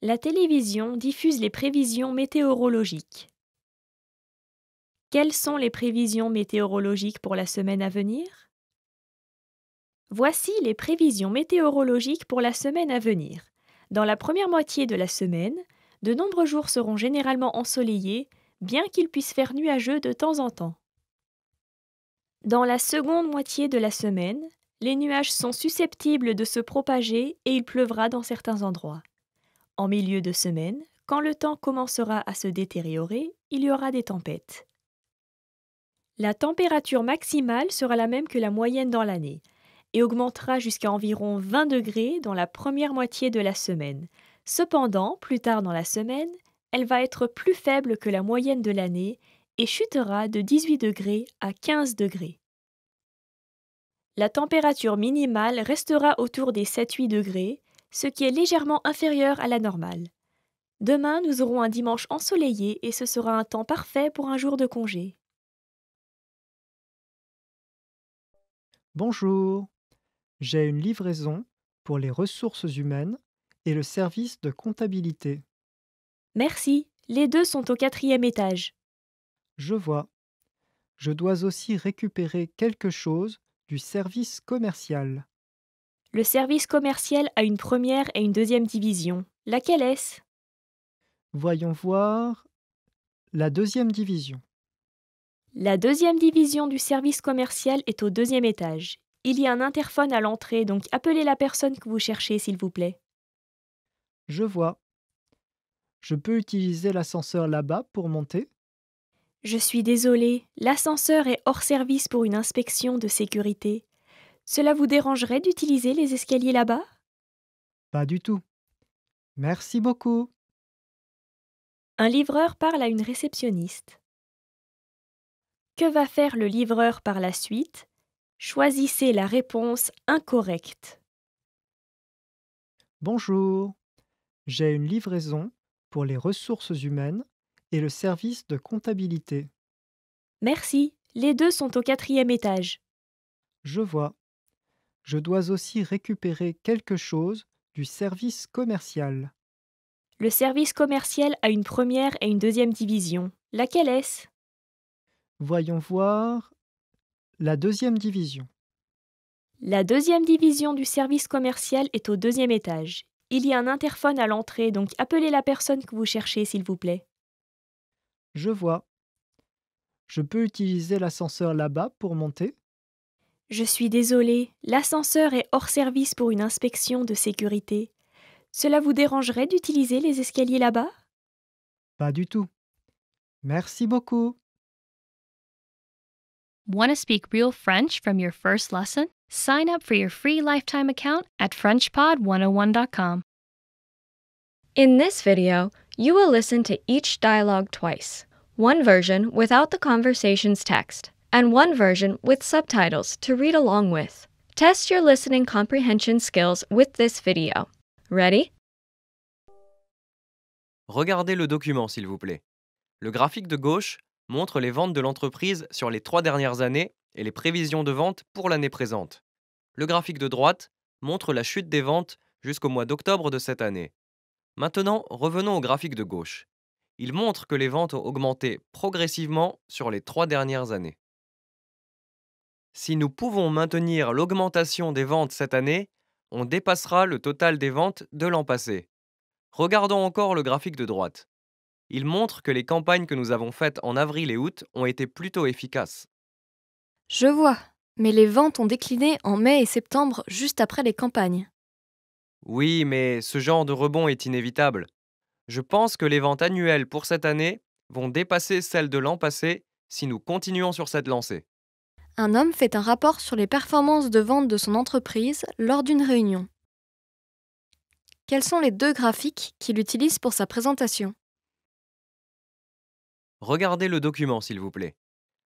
La télévision diffuse les prévisions météorologiques. Quelles sont les prévisions météorologiques pour la semaine à venir Voici les prévisions météorologiques pour la semaine à venir. Dans la première moitié de la semaine, de nombreux jours seront généralement ensoleillés, bien qu'ils puissent faire nuageux de temps en temps. Dans la seconde moitié de la semaine, les nuages sont susceptibles de se propager et il pleuvra dans certains endroits. En milieu de semaine, quand le temps commencera à se détériorer, il y aura des tempêtes. La température maximale sera la même que la moyenne dans l'année et augmentera jusqu'à environ 20 degrés dans la première moitié de la semaine. Cependant, plus tard dans la semaine, elle va être plus faible que la moyenne de l'année et chutera de 18 degrés à 15 degrés. La température minimale restera autour des 7-8 degrés, ce qui est légèrement inférieur à la normale. Demain, nous aurons un dimanche ensoleillé et ce sera un temps parfait pour un jour de congé. Bonjour, j'ai une livraison pour les ressources humaines et le service de comptabilité. Merci, les deux sont au quatrième étage. Je vois. Je dois aussi récupérer quelque chose du service commercial. Le service commercial a une première et une deuxième division. Laquelle est-ce Voyons voir la deuxième division. La deuxième division du service commercial est au deuxième étage. Il y a un interphone à l'entrée, donc appelez la personne que vous cherchez, s'il vous plaît. Je vois. Je peux utiliser l'ascenseur là-bas pour monter je suis désolé, l'ascenseur est hors service pour une inspection de sécurité. Cela vous dérangerait d'utiliser les escaliers là-bas Pas du tout. Merci beaucoup. Un livreur parle à une réceptionniste. Que va faire le livreur par la suite Choisissez la réponse incorrecte. Bonjour, j'ai une livraison pour les ressources humaines et le service de comptabilité. Merci, les deux sont au quatrième étage. Je vois. Je dois aussi récupérer quelque chose du service commercial. Le service commercial a une première et une deuxième division. Laquelle est-ce Voyons voir la deuxième division. La deuxième division du service commercial est au deuxième étage. Il y a un interphone à l'entrée, donc appelez la personne que vous cherchez, s'il vous plaît. Je vois. Je peux utiliser l'ascenseur là-bas pour monter Je suis désolée, l'ascenseur est hors service pour une inspection de sécurité. Cela vous dérangerait d'utiliser les escaliers là-bas Pas du tout. Merci beaucoup. Want to speak real French from your first lesson? Sign up for your free lifetime account at FrenchPod101.com. In this video, You will listen to each dialogue twice one version without the conversation's text, and one version with subtitles to read along with. Test your listening comprehension skills with this video. Ready? Regardez le document, s'il vous plaît. Le graphique de gauche montre les ventes de l'entreprise sur les trois dernières années et les prévisions de vente pour l'année présente. Le graphique de droite montre la chute des ventes jusqu'au mois d'octobre de cette année. Maintenant, revenons au graphique de gauche. Il montre que les ventes ont augmenté progressivement sur les trois dernières années. Si nous pouvons maintenir l'augmentation des ventes cette année, on dépassera le total des ventes de l'an passé. Regardons encore le graphique de droite. Il montre que les campagnes que nous avons faites en avril et août ont été plutôt efficaces. Je vois, mais les ventes ont décliné en mai et septembre juste après les campagnes. Oui, mais ce genre de rebond est inévitable. Je pense que les ventes annuelles pour cette année vont dépasser celles de l'an passé si nous continuons sur cette lancée. Un homme fait un rapport sur les performances de vente de son entreprise lors d'une réunion. Quels sont les deux graphiques qu'il utilise pour sa présentation Regardez le document, s'il vous plaît.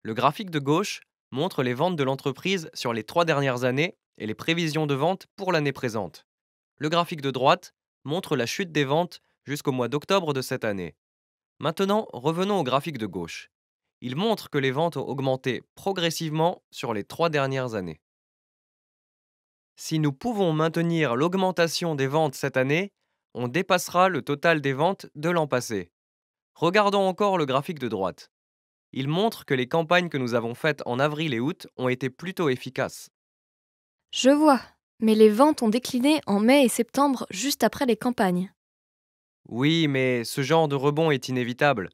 Le graphique de gauche montre les ventes de l'entreprise sur les trois dernières années et les prévisions de vente pour l'année présente. Le graphique de droite montre la chute des ventes jusqu'au mois d'octobre de cette année. Maintenant, revenons au graphique de gauche. Il montre que les ventes ont augmenté progressivement sur les trois dernières années. Si nous pouvons maintenir l'augmentation des ventes cette année, on dépassera le total des ventes de l'an passé. Regardons encore le graphique de droite. Il montre que les campagnes que nous avons faites en avril et août ont été plutôt efficaces. Je vois mais les ventes ont décliné en mai et septembre juste après les campagnes. Oui, mais ce genre de rebond est inévitable.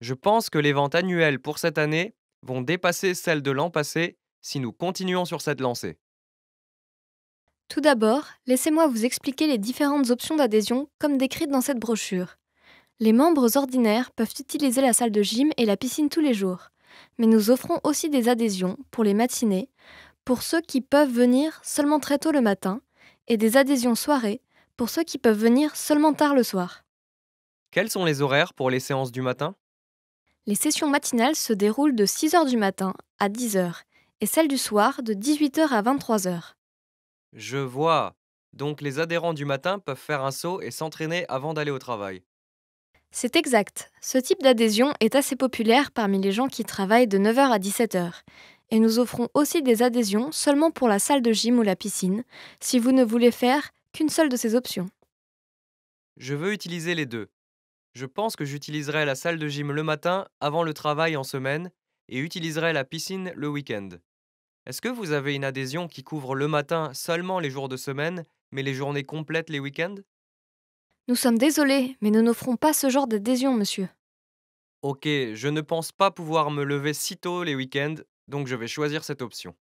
Je pense que les ventes annuelles pour cette année vont dépasser celles de l'an passé si nous continuons sur cette lancée. Tout d'abord, laissez-moi vous expliquer les différentes options d'adhésion comme décrites dans cette brochure. Les membres ordinaires peuvent utiliser la salle de gym et la piscine tous les jours, mais nous offrons aussi des adhésions pour les matinées, pour ceux qui peuvent venir seulement très tôt le matin et des adhésions soirées pour ceux qui peuvent venir seulement tard le soir. Quels sont les horaires pour les séances du matin Les sessions matinales se déroulent de 6h du matin à 10h et celles du soir de 18h à 23h. Je vois. Donc les adhérents du matin peuvent faire un saut et s'entraîner avant d'aller au travail. C'est exact. Ce type d'adhésion est assez populaire parmi les gens qui travaillent de 9h à 17h et nous offrons aussi des adhésions seulement pour la salle de gym ou la piscine, si vous ne voulez faire qu'une seule de ces options. Je veux utiliser les deux. Je pense que j'utiliserai la salle de gym le matin avant le travail en semaine et utiliserai la piscine le week-end. Est-ce que vous avez une adhésion qui couvre le matin seulement les jours de semaine, mais les journées complètes les week-ends Nous sommes désolés, mais nous n'offrons pas ce genre d'adhésion, monsieur. Ok, je ne pense pas pouvoir me lever si tôt les week-ends donc je vais choisir cette option.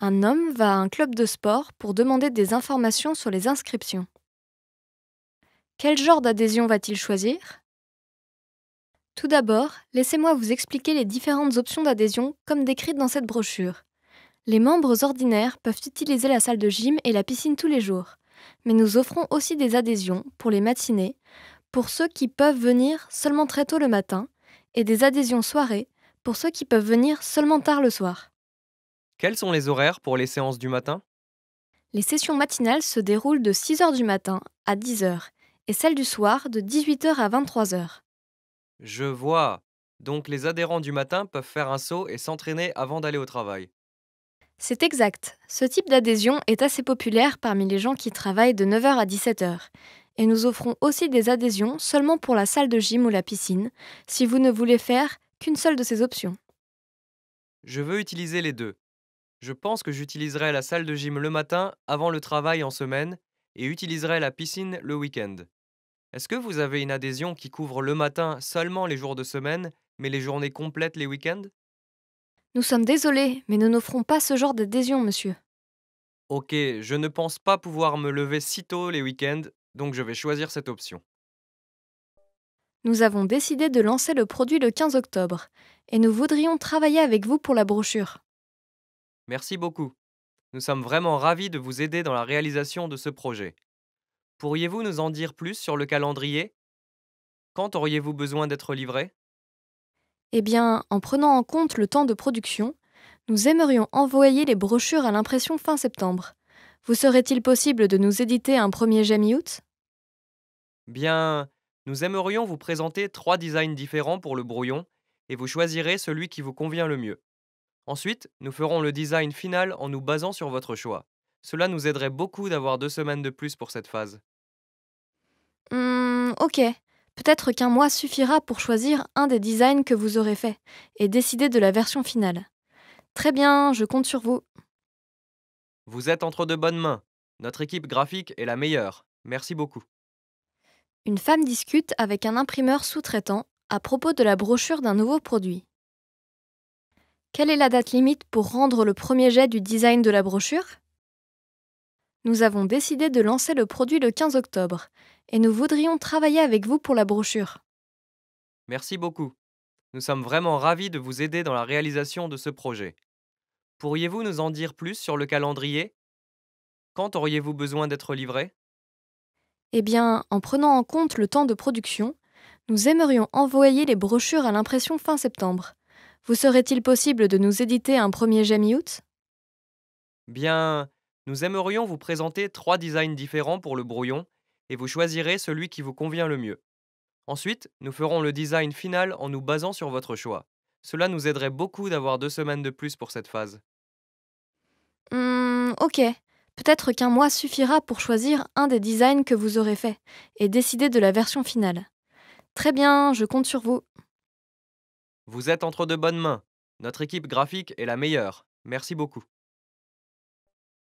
Un homme va à un club de sport pour demander des informations sur les inscriptions. Quel genre d'adhésion va-t-il choisir Tout d'abord, laissez-moi vous expliquer les différentes options d'adhésion comme décrites dans cette brochure. Les membres ordinaires peuvent utiliser la salle de gym et la piscine tous les jours, mais nous offrons aussi des adhésions pour les matinées, pour ceux qui peuvent venir seulement très tôt le matin, et des adhésions soirées pour ceux qui peuvent venir seulement tard le soir. Quels sont les horaires pour les séances du matin Les sessions matinales se déroulent de 6h du matin à 10h et celles du soir de 18h à 23h. Je vois. Donc les adhérents du matin peuvent faire un saut et s'entraîner avant d'aller au travail. C'est exact. Ce type d'adhésion est assez populaire parmi les gens qui travaillent de 9h à 17h. Et nous offrons aussi des adhésions seulement pour la salle de gym ou la piscine, si vous ne voulez faire qu'une seule de ces options. Je veux utiliser les deux. Je pense que j'utiliserai la salle de gym le matin avant le travail en semaine et utiliserai la piscine le week-end. Est-ce que vous avez une adhésion qui couvre le matin seulement les jours de semaine, mais les journées complètes les week-ends Nous sommes désolés, mais nous n'offrons pas ce genre d'adhésion, monsieur. Ok, je ne pense pas pouvoir me lever si tôt les week-ends, donc je vais choisir cette option. Nous avons décidé de lancer le produit le 15 octobre et nous voudrions travailler avec vous pour la brochure. Merci beaucoup. Nous sommes vraiment ravis de vous aider dans la réalisation de ce projet. Pourriez-vous nous en dire plus sur le calendrier Quand auriez-vous besoin d'être livré Eh bien, en prenant en compte le temps de production, nous aimerions envoyer les brochures à l'impression fin septembre. Vous serait-il possible de nous éditer un premier mi août Bien, nous aimerions vous présenter trois designs différents pour le brouillon et vous choisirez celui qui vous convient le mieux. Ensuite, nous ferons le design final en nous basant sur votre choix. Cela nous aiderait beaucoup d'avoir deux semaines de plus pour cette phase. Hum, ok. Peut-être qu'un mois suffira pour choisir un des designs que vous aurez fait et décider de la version finale. Très bien, je compte sur vous. Vous êtes entre de bonnes mains. Notre équipe graphique est la meilleure. Merci beaucoup une femme discute avec un imprimeur sous-traitant à propos de la brochure d'un nouveau produit. Quelle est la date limite pour rendre le premier jet du design de la brochure Nous avons décidé de lancer le produit le 15 octobre et nous voudrions travailler avec vous pour la brochure. Merci beaucoup. Nous sommes vraiment ravis de vous aider dans la réalisation de ce projet. Pourriez-vous nous en dire plus sur le calendrier Quand auriez-vous besoin d'être livré eh bien, en prenant en compte le temps de production, nous aimerions envoyer les brochures à l'impression fin septembre. Vous serait-il possible de nous éditer un premier jet août Bien, nous aimerions vous présenter trois designs différents pour le brouillon et vous choisirez celui qui vous convient le mieux. Ensuite, nous ferons le design final en nous basant sur votre choix. Cela nous aiderait beaucoup d'avoir deux semaines de plus pour cette phase. Hum, ok. Peut-être qu'un mois suffira pour choisir un des designs que vous aurez fait et décider de la version finale. Très bien, je compte sur vous. Vous êtes entre de bonnes mains. Notre équipe graphique est la meilleure. Merci beaucoup.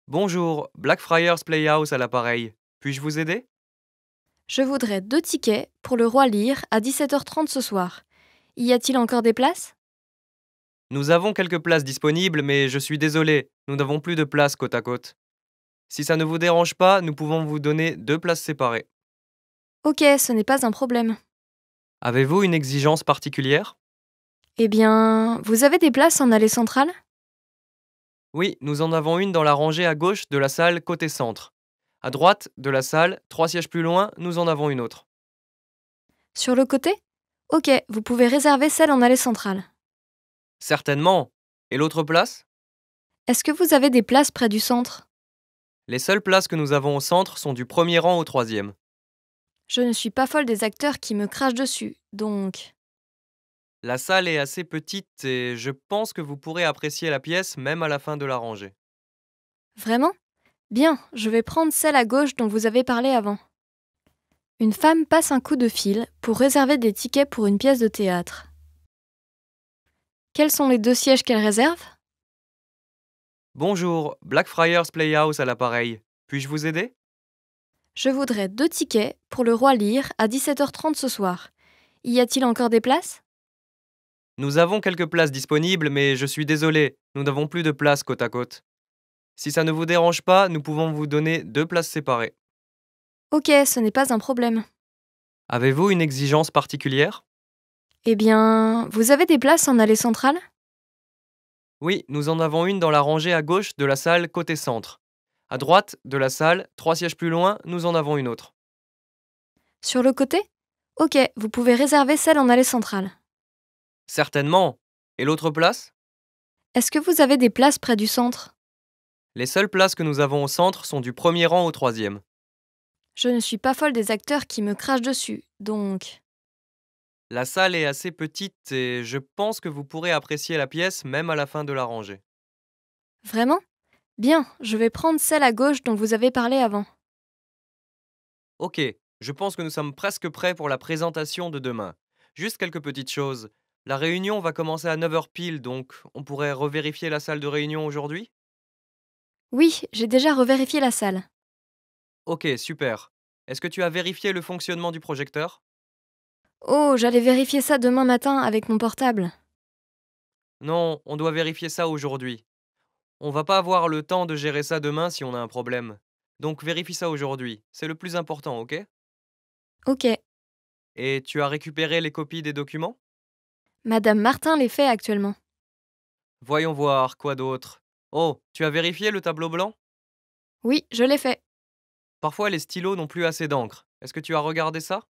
Bonjour, Blackfriars Playhouse à l'appareil. Puis-je vous aider Je voudrais deux tickets pour le roi lire à 17h30 ce soir. Y a-t-il encore des places Nous avons quelques places disponibles, mais je suis désolé, nous n'avons plus de places côte à côte. Si ça ne vous dérange pas, nous pouvons vous donner deux places séparées. Ok, ce n'est pas un problème. Avez-vous une exigence particulière Eh bien, vous avez des places en allée centrale Oui, nous en avons une dans la rangée à gauche de la salle côté centre. À droite de la salle, trois sièges plus loin, nous en avons une autre. Sur le côté Ok, vous pouvez réserver celle en allée centrale. Certainement. Et l'autre place Est-ce que vous avez des places près du centre les seules places que nous avons au centre sont du premier rang au troisième. Je ne suis pas folle des acteurs qui me crachent dessus, donc... La salle est assez petite et je pense que vous pourrez apprécier la pièce même à la fin de la rangée. Vraiment Bien, je vais prendre celle à gauche dont vous avez parlé avant. Une femme passe un coup de fil pour réserver des tickets pour une pièce de théâtre. Quels sont les deux sièges qu'elle réserve Bonjour, Blackfriars Playhouse à l'appareil. Puis-je vous aider Je voudrais deux tickets pour le Roi Lyre à 17h30 ce soir. Y a-t-il encore des places Nous avons quelques places disponibles, mais je suis désolé, nous n'avons plus de places côte à côte. Si ça ne vous dérange pas, nous pouvons vous donner deux places séparées. Ok, ce n'est pas un problème. Avez-vous une exigence particulière Eh bien, vous avez des places en allée centrale oui, nous en avons une dans la rangée à gauche de la salle côté centre. À droite de la salle, trois sièges plus loin, nous en avons une autre. Sur le côté Ok, vous pouvez réserver celle en allée centrale. Certainement. Et l'autre place Est-ce que vous avez des places près du centre Les seules places que nous avons au centre sont du premier rang au troisième. Je ne suis pas folle des acteurs qui me crachent dessus, donc... La salle est assez petite et je pense que vous pourrez apprécier la pièce même à la fin de la rangée. Vraiment Bien, je vais prendre celle à gauche dont vous avez parlé avant. Ok, je pense que nous sommes presque prêts pour la présentation de demain. Juste quelques petites choses. La réunion va commencer à 9h pile, donc on pourrait revérifier la salle de réunion aujourd'hui Oui, j'ai déjà revérifié la salle. Ok, super. Est-ce que tu as vérifié le fonctionnement du projecteur Oh, j'allais vérifier ça demain matin avec mon portable. Non, on doit vérifier ça aujourd'hui. On va pas avoir le temps de gérer ça demain si on a un problème. Donc vérifie ça aujourd'hui. C'est le plus important, ok Ok. Et tu as récupéré les copies des documents Madame Martin les fait actuellement. Voyons voir, quoi d'autre Oh, tu as vérifié le tableau blanc Oui, je l'ai fait. Parfois les stylos n'ont plus assez d'encre. Est-ce que tu as regardé ça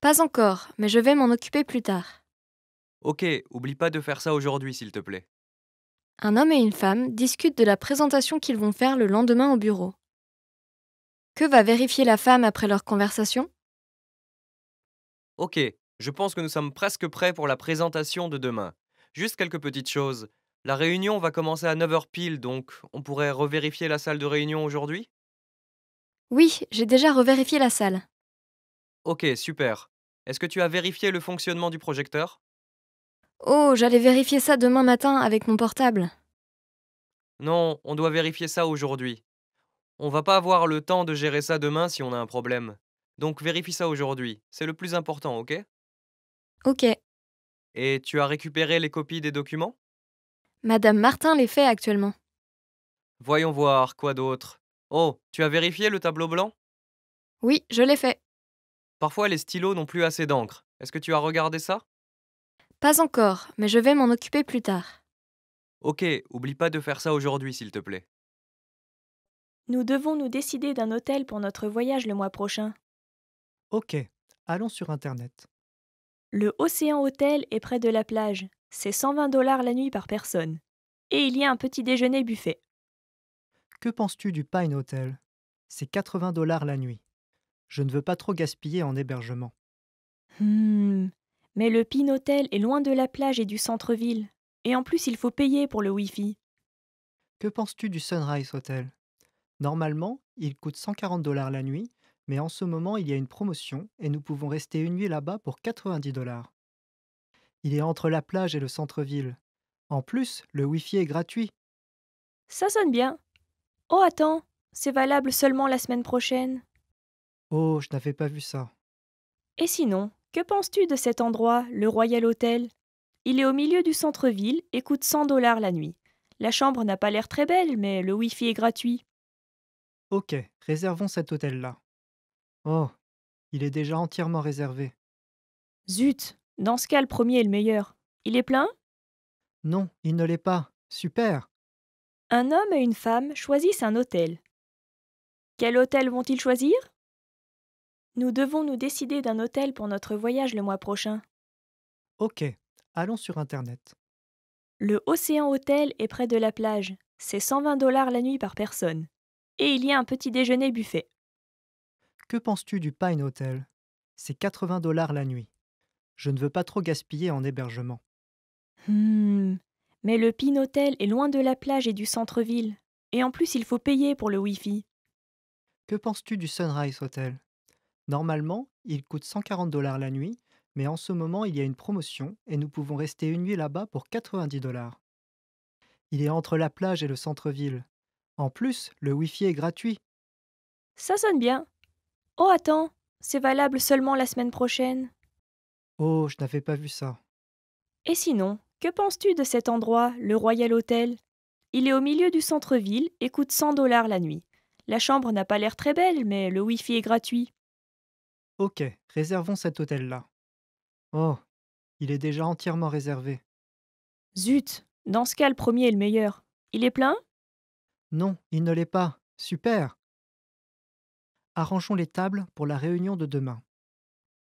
pas encore, mais je vais m'en occuper plus tard. Ok, oublie pas de faire ça aujourd'hui, s'il te plaît. Un homme et une femme discutent de la présentation qu'ils vont faire le lendemain au bureau. Que va vérifier la femme après leur conversation Ok, je pense que nous sommes presque prêts pour la présentation de demain. Juste quelques petites choses. La réunion va commencer à 9h pile, donc on pourrait revérifier la salle de réunion aujourd'hui Oui, j'ai déjà revérifié la salle. Ok, super. Est-ce que tu as vérifié le fonctionnement du projecteur Oh, j'allais vérifier ça demain matin avec mon portable. Non, on doit vérifier ça aujourd'hui. On va pas avoir le temps de gérer ça demain si on a un problème. Donc vérifie ça aujourd'hui. C'est le plus important, ok Ok. Et tu as récupéré les copies des documents Madame Martin les fait actuellement. Voyons voir, quoi d'autre Oh, tu as vérifié le tableau blanc Oui, je l'ai fait. Parfois, les stylos n'ont plus assez d'encre. Est-ce que tu as regardé ça Pas encore, mais je vais m'en occuper plus tard. Ok, oublie pas de faire ça aujourd'hui, s'il te plaît. Nous devons nous décider d'un hôtel pour notre voyage le mois prochain. Ok, allons sur Internet. Le Océan Hôtel est près de la plage. C'est 120 dollars la nuit par personne. Et il y a un petit déjeuner buffet. Que penses-tu du Pine Hotel C'est 80 dollars la nuit. Je ne veux pas trop gaspiller en hébergement. Hmm. Mais le Pin Hotel est loin de la plage et du centre-ville. Et en plus, il faut payer pour le Wi-Fi. Que penses-tu du Sunrise Hotel Normalement, il coûte 140 dollars la nuit, mais en ce moment, il y a une promotion et nous pouvons rester une nuit là-bas pour 90 dollars. Il est entre la plage et le centre-ville. En plus, le Wi-Fi est gratuit. Ça sonne bien. Oh, attends, c'est valable seulement la semaine prochaine. Oh, je n'avais pas vu ça. Et sinon, que penses-tu de cet endroit, le Royal Hotel Il est au milieu du centre-ville et coûte 100 dollars la nuit. La chambre n'a pas l'air très belle, mais le Wi-Fi est gratuit. Ok, réservons cet hôtel-là. Oh, il est déjà entièrement réservé. Zut, dans ce cas, le premier est le meilleur. Il est plein Non, il ne l'est pas. Super Un homme et une femme choisissent un hôtel. Quel hôtel vont-ils choisir nous devons nous décider d'un hôtel pour notre voyage le mois prochain. Ok, allons sur Internet. Le Océan Hôtel est près de la plage. C'est 120 dollars la nuit par personne. Et il y a un petit déjeuner buffet. Que penses-tu du Pine Hotel C'est 80 dollars la nuit. Je ne veux pas trop gaspiller en hébergement. Hmm. Mais le Pine Hotel est loin de la plage et du centre-ville. Et en plus, il faut payer pour le Wi-Fi. Que penses-tu du Sunrise Hotel Normalement, il coûte 140 dollars la nuit, mais en ce moment, il y a une promotion et nous pouvons rester une nuit là-bas pour 90 dollars. Il est entre la plage et le centre-ville. En plus, le Wi-Fi est gratuit. Ça sonne bien. Oh, attends, c'est valable seulement la semaine prochaine. Oh, je n'avais pas vu ça. Et sinon, que penses-tu de cet endroit, le Royal Hotel Il est au milieu du centre-ville et coûte 100 dollars la nuit. La chambre n'a pas l'air très belle, mais le Wi-Fi est gratuit. Ok, réservons cet hôtel-là. Oh, il est déjà entièrement réservé. Zut Dans ce cas, le premier est le meilleur. Il est plein Non, il ne l'est pas. Super Arrangeons les tables pour la réunion de demain.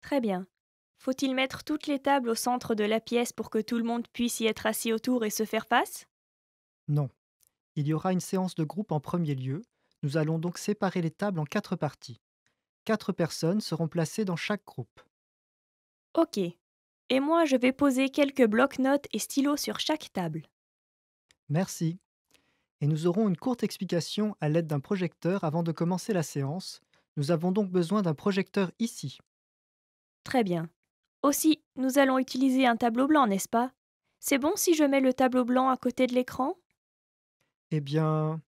Très bien. Faut-il mettre toutes les tables au centre de la pièce pour que tout le monde puisse y être assis autour et se faire face Non. Il y aura une séance de groupe en premier lieu. Nous allons donc séparer les tables en quatre parties. Quatre personnes seront placées dans chaque groupe. Ok. Et moi, je vais poser quelques blocs-notes et stylos sur chaque table. Merci. Et nous aurons une courte explication à l'aide d'un projecteur avant de commencer la séance. Nous avons donc besoin d'un projecteur ici. Très bien. Aussi, nous allons utiliser un tableau blanc, n'est-ce pas C'est bon si je mets le tableau blanc à côté de l'écran Eh bien,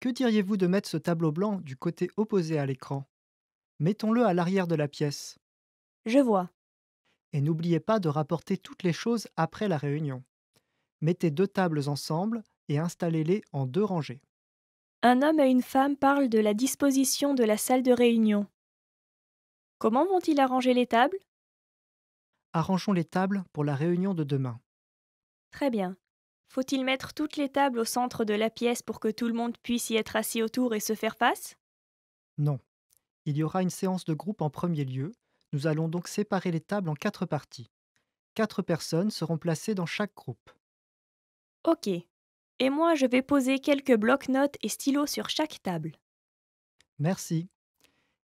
que diriez-vous de mettre ce tableau blanc du côté opposé à l'écran mettons-le à l'arrière de la pièce. Je vois. Et n'oubliez pas de rapporter toutes les choses après la réunion. Mettez deux tables ensemble et installez-les en deux rangées. Un homme et une femme parlent de la disposition de la salle de réunion. Comment vont-ils arranger les tables Arrangeons les tables pour la réunion de demain. Très bien. Faut-il mettre toutes les tables au centre de la pièce pour que tout le monde puisse y être assis autour et se faire face Non. Il y aura une séance de groupe en premier lieu. Nous allons donc séparer les tables en quatre parties. Quatre personnes seront placées dans chaque groupe. Ok. Et moi, je vais poser quelques blocs-notes et stylos sur chaque table. Merci.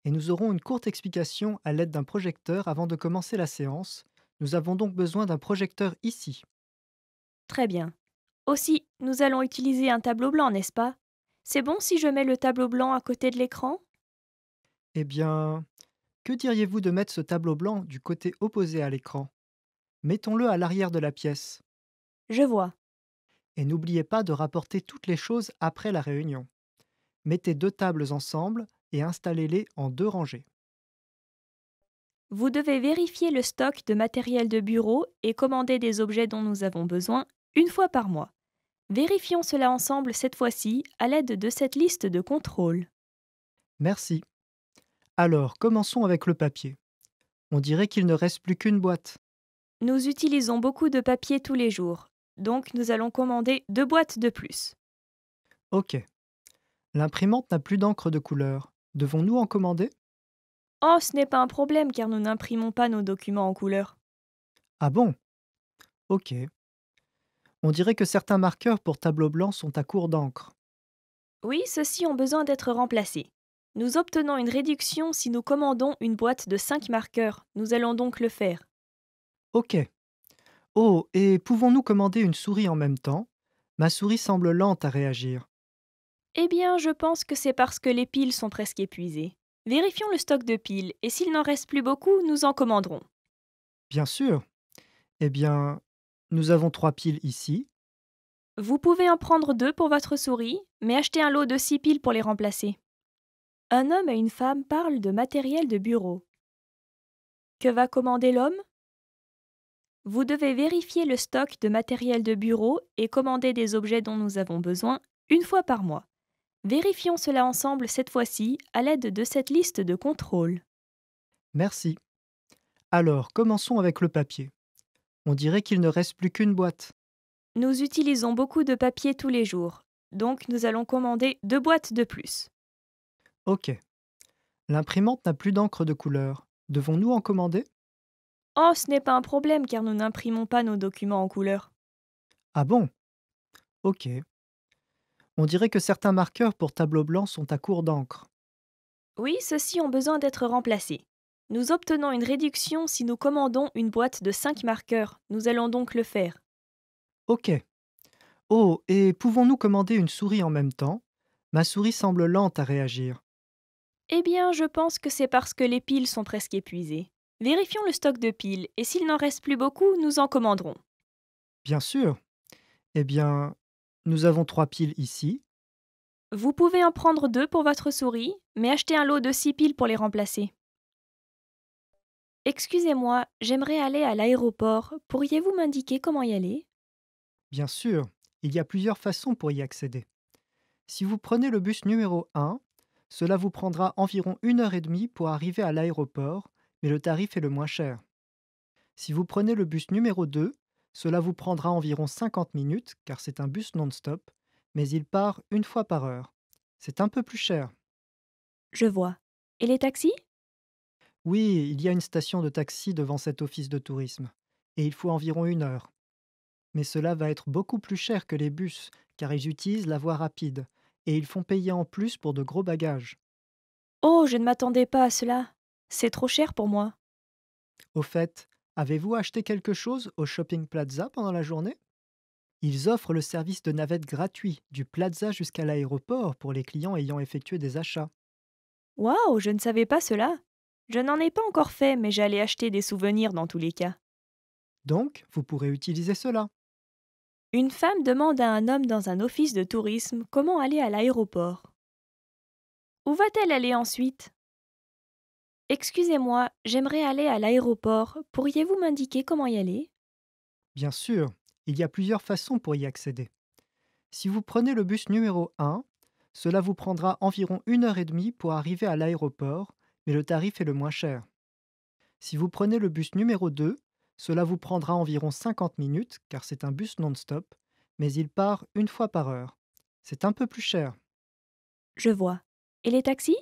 Et nous aurons une courte explication à l'aide d'un projecteur avant de commencer la séance. Nous avons donc besoin d'un projecteur ici. Très bien. Aussi, nous allons utiliser un tableau blanc, n'est-ce pas C'est bon si je mets le tableau blanc à côté de l'écran eh bien, que diriez-vous de mettre ce tableau blanc du côté opposé à l'écran Mettons-le à l'arrière de la pièce. Je vois. Et n'oubliez pas de rapporter toutes les choses après la réunion. Mettez deux tables ensemble et installez-les en deux rangées. Vous devez vérifier le stock de matériel de bureau et commander des objets dont nous avons besoin une fois par mois. Vérifions cela ensemble cette fois-ci à l'aide de cette liste de contrôle. Merci. Alors, commençons avec le papier. On dirait qu'il ne reste plus qu'une boîte. Nous utilisons beaucoup de papier tous les jours, donc nous allons commander deux boîtes de plus. Ok. L'imprimante n'a plus d'encre de couleur. Devons-nous en commander Oh, ce n'est pas un problème car nous n'imprimons pas nos documents en couleur. Ah bon Ok. On dirait que certains marqueurs pour tableau blanc sont à court d'encre. Oui, ceux-ci ont besoin d'être remplacés. Nous obtenons une réduction si nous commandons une boîte de cinq marqueurs. Nous allons donc le faire. Ok. Oh, et pouvons-nous commander une souris en même temps Ma souris semble lente à réagir. Eh bien, je pense que c'est parce que les piles sont presque épuisées. Vérifions le stock de piles, et s'il n'en reste plus beaucoup, nous en commanderons. Bien sûr. Eh bien, nous avons trois piles ici. Vous pouvez en prendre deux pour votre souris, mais achetez un lot de six piles pour les remplacer. Un homme et une femme parlent de matériel de bureau. Que va commander l'homme Vous devez vérifier le stock de matériel de bureau et commander des objets dont nous avons besoin une fois par mois. Vérifions cela ensemble cette fois-ci à l'aide de cette liste de contrôle. Merci. Alors, commençons avec le papier. On dirait qu'il ne reste plus qu'une boîte. Nous utilisons beaucoup de papier tous les jours, donc nous allons commander deux boîtes de plus. Ok. L'imprimante n'a plus d'encre de couleur. Devons-nous en commander Oh, ce n'est pas un problème car nous n'imprimons pas nos documents en couleur. Ah bon Ok. On dirait que certains marqueurs pour tableau blanc sont à court d'encre. Oui, ceux-ci ont besoin d'être remplacés. Nous obtenons une réduction si nous commandons une boîte de cinq marqueurs. Nous allons donc le faire. Ok. Oh, et pouvons-nous commander une souris en même temps Ma souris semble lente à réagir. Eh bien, je pense que c'est parce que les piles sont presque épuisées. Vérifions le stock de piles, et s'il n'en reste plus beaucoup, nous en commanderons. Bien sûr. Eh bien, nous avons trois piles ici. Vous pouvez en prendre deux pour votre souris, mais achetez un lot de six piles pour les remplacer. Excusez-moi, j'aimerais aller à l'aéroport. Pourriez-vous m'indiquer comment y aller Bien sûr, il y a plusieurs façons pour y accéder. Si vous prenez le bus numéro 1, cela vous prendra environ une heure et demie pour arriver à l'aéroport, mais le tarif est le moins cher. Si vous prenez le bus numéro 2, cela vous prendra environ 50 minutes, car c'est un bus non-stop, mais il part une fois par heure. C'est un peu plus cher. Je vois. Et les taxis Oui, il y a une station de taxi devant cet office de tourisme, et il faut environ une heure. Mais cela va être beaucoup plus cher que les bus, car ils utilisent la voie rapide, et ils font payer en plus pour de gros bagages. Oh, je ne m'attendais pas à cela. C'est trop cher pour moi. Au fait, avez-vous acheté quelque chose au Shopping Plaza pendant la journée Ils offrent le service de navette gratuit du plaza jusqu'à l'aéroport pour les clients ayant effectué des achats. Waouh, je ne savais pas cela. Je n'en ai pas encore fait, mais j'allais acheter des souvenirs dans tous les cas. Donc, vous pourrez utiliser cela. Une femme demande à un homme dans un office de tourisme comment aller à l'aéroport. Où va-t-elle aller ensuite Excusez-moi, j'aimerais aller à l'aéroport. Pourriez-vous m'indiquer comment y aller Bien sûr, il y a plusieurs façons pour y accéder. Si vous prenez le bus numéro 1, cela vous prendra environ une heure et demie pour arriver à l'aéroport, mais le tarif est le moins cher. Si vous prenez le bus numéro 2, cela vous prendra environ 50 minutes car c'est un bus non-stop, mais il part une fois par heure. C'est un peu plus cher. Je vois. Et les taxis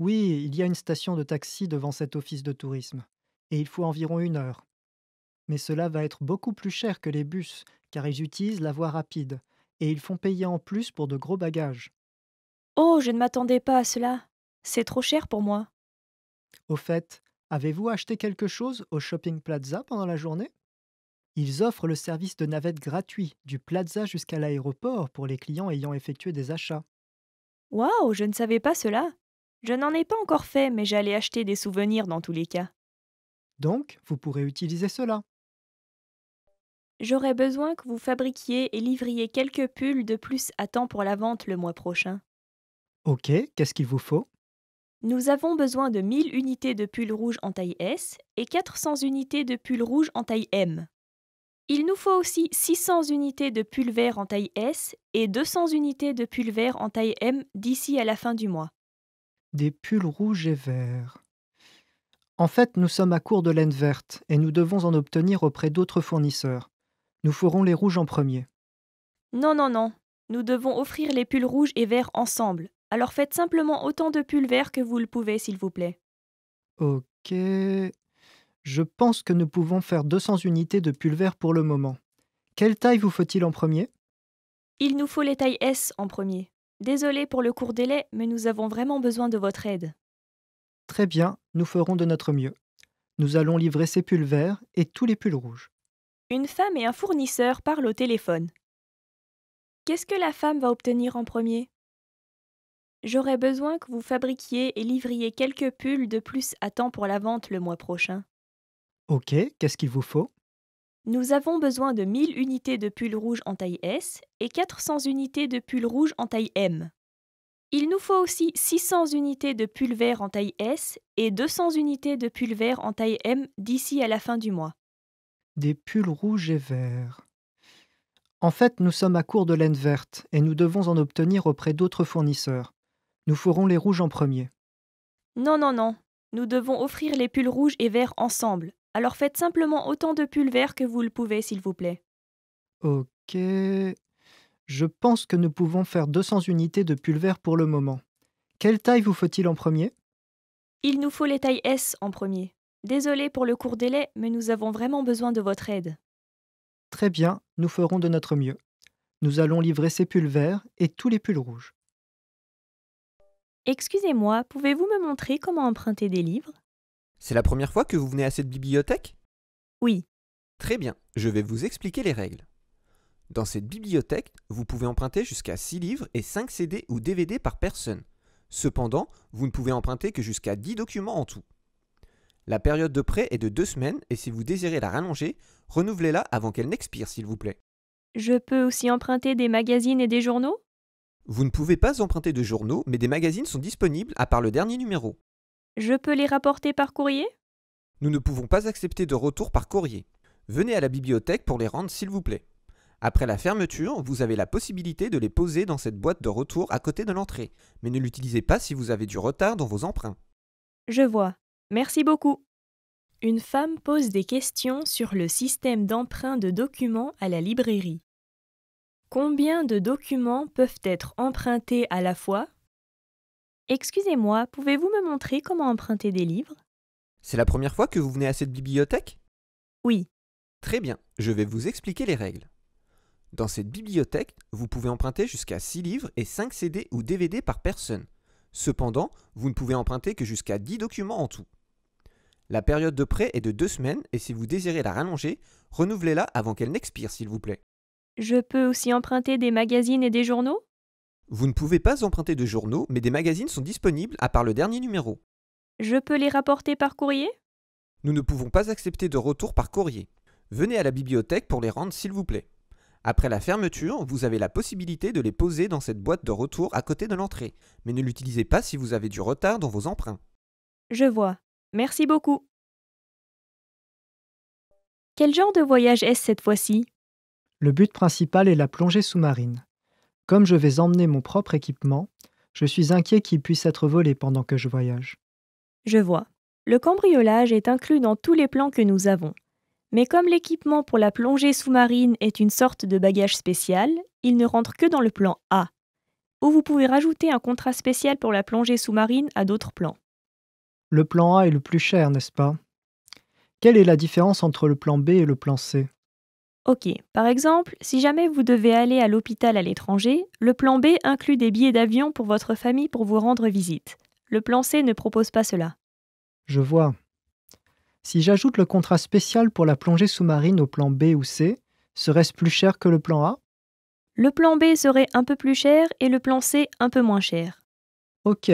Oui, il y a une station de taxi devant cet office de tourisme, et il faut environ une heure. Mais cela va être beaucoup plus cher que les bus, car ils utilisent la voie rapide, et ils font payer en plus pour de gros bagages. Oh, je ne m'attendais pas à cela. C'est trop cher pour moi. Au fait, Avez-vous acheté quelque chose au Shopping Plaza pendant la journée Ils offrent le service de navette gratuit du plaza jusqu'à l'aéroport pour les clients ayant effectué des achats. Waouh, je ne savais pas cela. Je n'en ai pas encore fait, mais j'allais acheter des souvenirs dans tous les cas. Donc, vous pourrez utiliser cela. J'aurais besoin que vous fabriquiez et livriez quelques pulls de plus à temps pour la vente le mois prochain. Ok, qu'est-ce qu'il vous faut nous avons besoin de 1000 unités de pulls rouge en taille S et 400 unités de pulls rouge en taille M. Il nous faut aussi 600 unités de pulls verts en taille S et 200 unités de pull vert en taille M d'ici à la fin du mois. Des pulls rouges et verts. En fait, nous sommes à court de laine verte et nous devons en obtenir auprès d'autres fournisseurs. Nous ferons les rouges en premier. Non, non, non. Nous devons offrir les pulls rouges et verts ensemble, alors faites simplement autant de pulvères que vous le pouvez, s'il vous plaît. Ok. Je pense que nous pouvons faire 200 unités de pulvères pour le moment. Quelle taille vous faut-il en premier Il nous faut les tailles S en premier. Désolé pour le court délai, mais nous avons vraiment besoin de votre aide. Très bien, nous ferons de notre mieux. Nous allons livrer ces pulvères et tous les pulls rouges. Une femme et un fournisseur parlent au téléphone. Qu'est-ce que la femme va obtenir en premier J'aurais besoin que vous fabriquiez et livriez quelques pulls de plus à temps pour la vente le mois prochain. Ok, qu'est-ce qu'il vous faut Nous avons besoin de 1000 unités de pulls rouges en taille S et 400 unités de pulls rouges en taille M. Il nous faut aussi 600 unités de pulls verts en taille S et 200 unités de pulls verts en taille M d'ici à la fin du mois. Des pulls rouges et verts. En fait, nous sommes à court de laine verte et nous devons en obtenir auprès d'autres fournisseurs. Nous ferons les rouges en premier. Non, non, non. Nous devons offrir les pulls rouges et verts ensemble. Alors faites simplement autant de pulls verts que vous le pouvez, s'il vous plaît. Ok. Je pense que nous pouvons faire 200 unités de pulls verts pour le moment. Quelle taille vous faut-il en premier Il nous faut les tailles S en premier. Désolé pour le court délai, mais nous avons vraiment besoin de votre aide. Très bien, nous ferons de notre mieux. Nous allons livrer ces pulls verts et tous les pulls rouges. Excusez-moi, pouvez-vous me montrer comment emprunter des livres C'est la première fois que vous venez à cette bibliothèque Oui. Très bien, je vais vous expliquer les règles. Dans cette bibliothèque, vous pouvez emprunter jusqu'à 6 livres et 5 CD ou DVD par personne. Cependant, vous ne pouvez emprunter que jusqu'à 10 documents en tout. La période de prêt est de 2 semaines et si vous désirez la rallonger, renouvelez-la avant qu'elle n'expire s'il vous plaît. Je peux aussi emprunter des magazines et des journaux vous ne pouvez pas emprunter de journaux, mais des magazines sont disponibles à part le dernier numéro. Je peux les rapporter par courrier Nous ne pouvons pas accepter de retour par courrier. Venez à la bibliothèque pour les rendre s'il vous plaît. Après la fermeture, vous avez la possibilité de les poser dans cette boîte de retour à côté de l'entrée, mais ne l'utilisez pas si vous avez du retard dans vos emprunts. Je vois. Merci beaucoup. Une femme pose des questions sur le système d'emprunt de documents à la librairie. Combien de documents peuvent être empruntés à la fois Excusez-moi, pouvez-vous me montrer comment emprunter des livres C'est la première fois que vous venez à cette bibliothèque Oui. Très bien, je vais vous expliquer les règles. Dans cette bibliothèque, vous pouvez emprunter jusqu'à 6 livres et 5 CD ou DVD par personne. Cependant, vous ne pouvez emprunter que jusqu'à 10 documents en tout. La période de prêt est de 2 semaines et si vous désirez la rallonger, renouvelez-la avant qu'elle n'expire s'il vous plaît. Je peux aussi emprunter des magazines et des journaux Vous ne pouvez pas emprunter de journaux, mais des magazines sont disponibles à part le dernier numéro. Je peux les rapporter par courrier Nous ne pouvons pas accepter de retour par courrier. Venez à la bibliothèque pour les rendre, s'il vous plaît. Après la fermeture, vous avez la possibilité de les poser dans cette boîte de retour à côté de l'entrée, mais ne l'utilisez pas si vous avez du retard dans vos emprunts. Je vois. Merci beaucoup. Quel genre de voyage est-ce cette fois-ci le but principal est la plongée sous-marine. Comme je vais emmener mon propre équipement, je suis inquiet qu'il puisse être volé pendant que je voyage. Je vois. Le cambriolage est inclus dans tous les plans que nous avons. Mais comme l'équipement pour la plongée sous-marine est une sorte de bagage spécial, il ne rentre que dans le plan A, où vous pouvez rajouter un contrat spécial pour la plongée sous-marine à d'autres plans. Le plan A est le plus cher, n'est-ce pas Quelle est la différence entre le plan B et le plan C Ok, par exemple, si jamais vous devez aller à l'hôpital à l'étranger, le plan B inclut des billets d'avion pour votre famille pour vous rendre visite. Le plan C ne propose pas cela. Je vois. Si j'ajoute le contrat spécial pour la plongée sous-marine au plan B ou C, serait-ce plus cher que le plan A Le plan B serait un peu plus cher et le plan C un peu moins cher. Ok.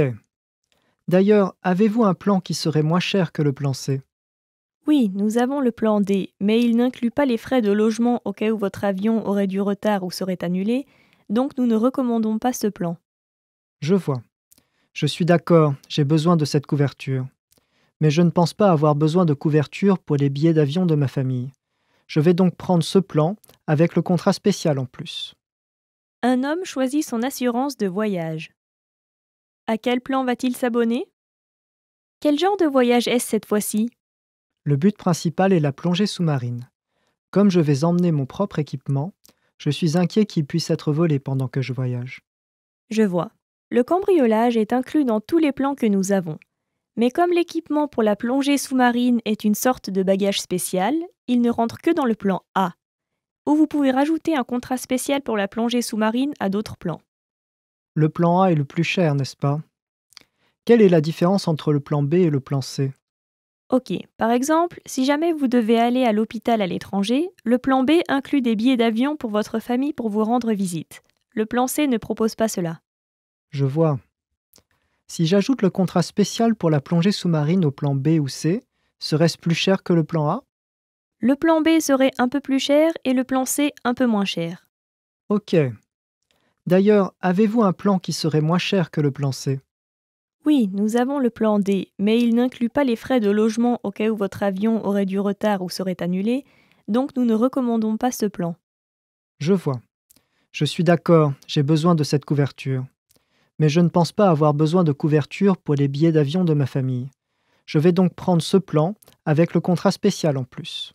D'ailleurs, avez-vous un plan qui serait moins cher que le plan C oui, nous avons le plan D, mais il n'inclut pas les frais de logement au cas où votre avion aurait du retard ou serait annulé, donc nous ne recommandons pas ce plan. Je vois. Je suis d'accord, j'ai besoin de cette couverture. Mais je ne pense pas avoir besoin de couverture pour les billets d'avion de ma famille. Je vais donc prendre ce plan, avec le contrat spécial en plus. Un homme choisit son assurance de voyage. À quel plan va-t-il s'abonner Quel genre de voyage est-ce cette fois-ci le but principal est la plongée sous-marine. Comme je vais emmener mon propre équipement, je suis inquiet qu'il puisse être volé pendant que je voyage. Je vois. Le cambriolage est inclus dans tous les plans que nous avons. Mais comme l'équipement pour la plongée sous-marine est une sorte de bagage spécial, il ne rentre que dans le plan A, où vous pouvez rajouter un contrat spécial pour la plongée sous-marine à d'autres plans. Le plan A est le plus cher, n'est-ce pas Quelle est la différence entre le plan B et le plan C Ok, par exemple, si jamais vous devez aller à l'hôpital à l'étranger, le plan B inclut des billets d'avion pour votre famille pour vous rendre visite. Le plan C ne propose pas cela. Je vois. Si j'ajoute le contrat spécial pour la plongée sous-marine au plan B ou C, serait-ce plus cher que le plan A Le plan B serait un peu plus cher et le plan C un peu moins cher. Ok. D'ailleurs, avez-vous un plan qui serait moins cher que le plan C oui, nous avons le plan D, mais il n'inclut pas les frais de logement au cas où votre avion aurait du retard ou serait annulé, donc nous ne recommandons pas ce plan. Je vois. Je suis d'accord, j'ai besoin de cette couverture. Mais je ne pense pas avoir besoin de couverture pour les billets d'avion de ma famille. Je vais donc prendre ce plan avec le contrat spécial en plus.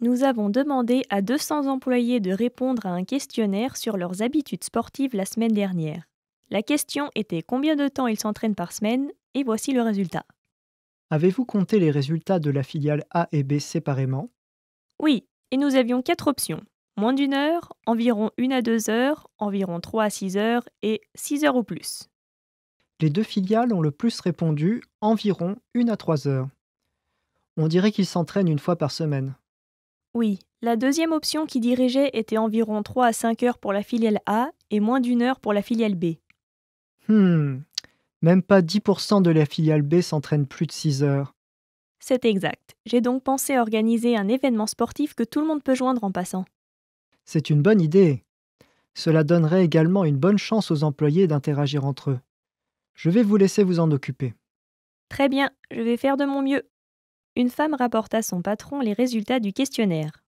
Nous avons demandé à 200 employés de répondre à un questionnaire sur leurs habitudes sportives la semaine dernière. La question était combien de temps ils s'entraînent par semaine, et voici le résultat. Avez-vous compté les résultats de la filiale A et B séparément Oui, et nous avions quatre options. Moins d'une heure, environ une à deux heures, environ trois à six heures et six heures ou plus. Les deux filiales ont le plus répondu environ une à trois heures. On dirait qu'ils s'entraînent une fois par semaine. Oui, la deuxième option qui dirigeait était environ 3 à 5 heures pour la filiale A et moins d'une heure pour la filiale B. Hmm, même pas 10% de la filiale B s'entraînent plus de 6 heures. C'est exact. J'ai donc pensé organiser un événement sportif que tout le monde peut joindre en passant. C'est une bonne idée. Cela donnerait également une bonne chance aux employés d'interagir entre eux. Je vais vous laisser vous en occuper. Très bien, je vais faire de mon mieux. Une femme rapporte à son patron les résultats du questionnaire.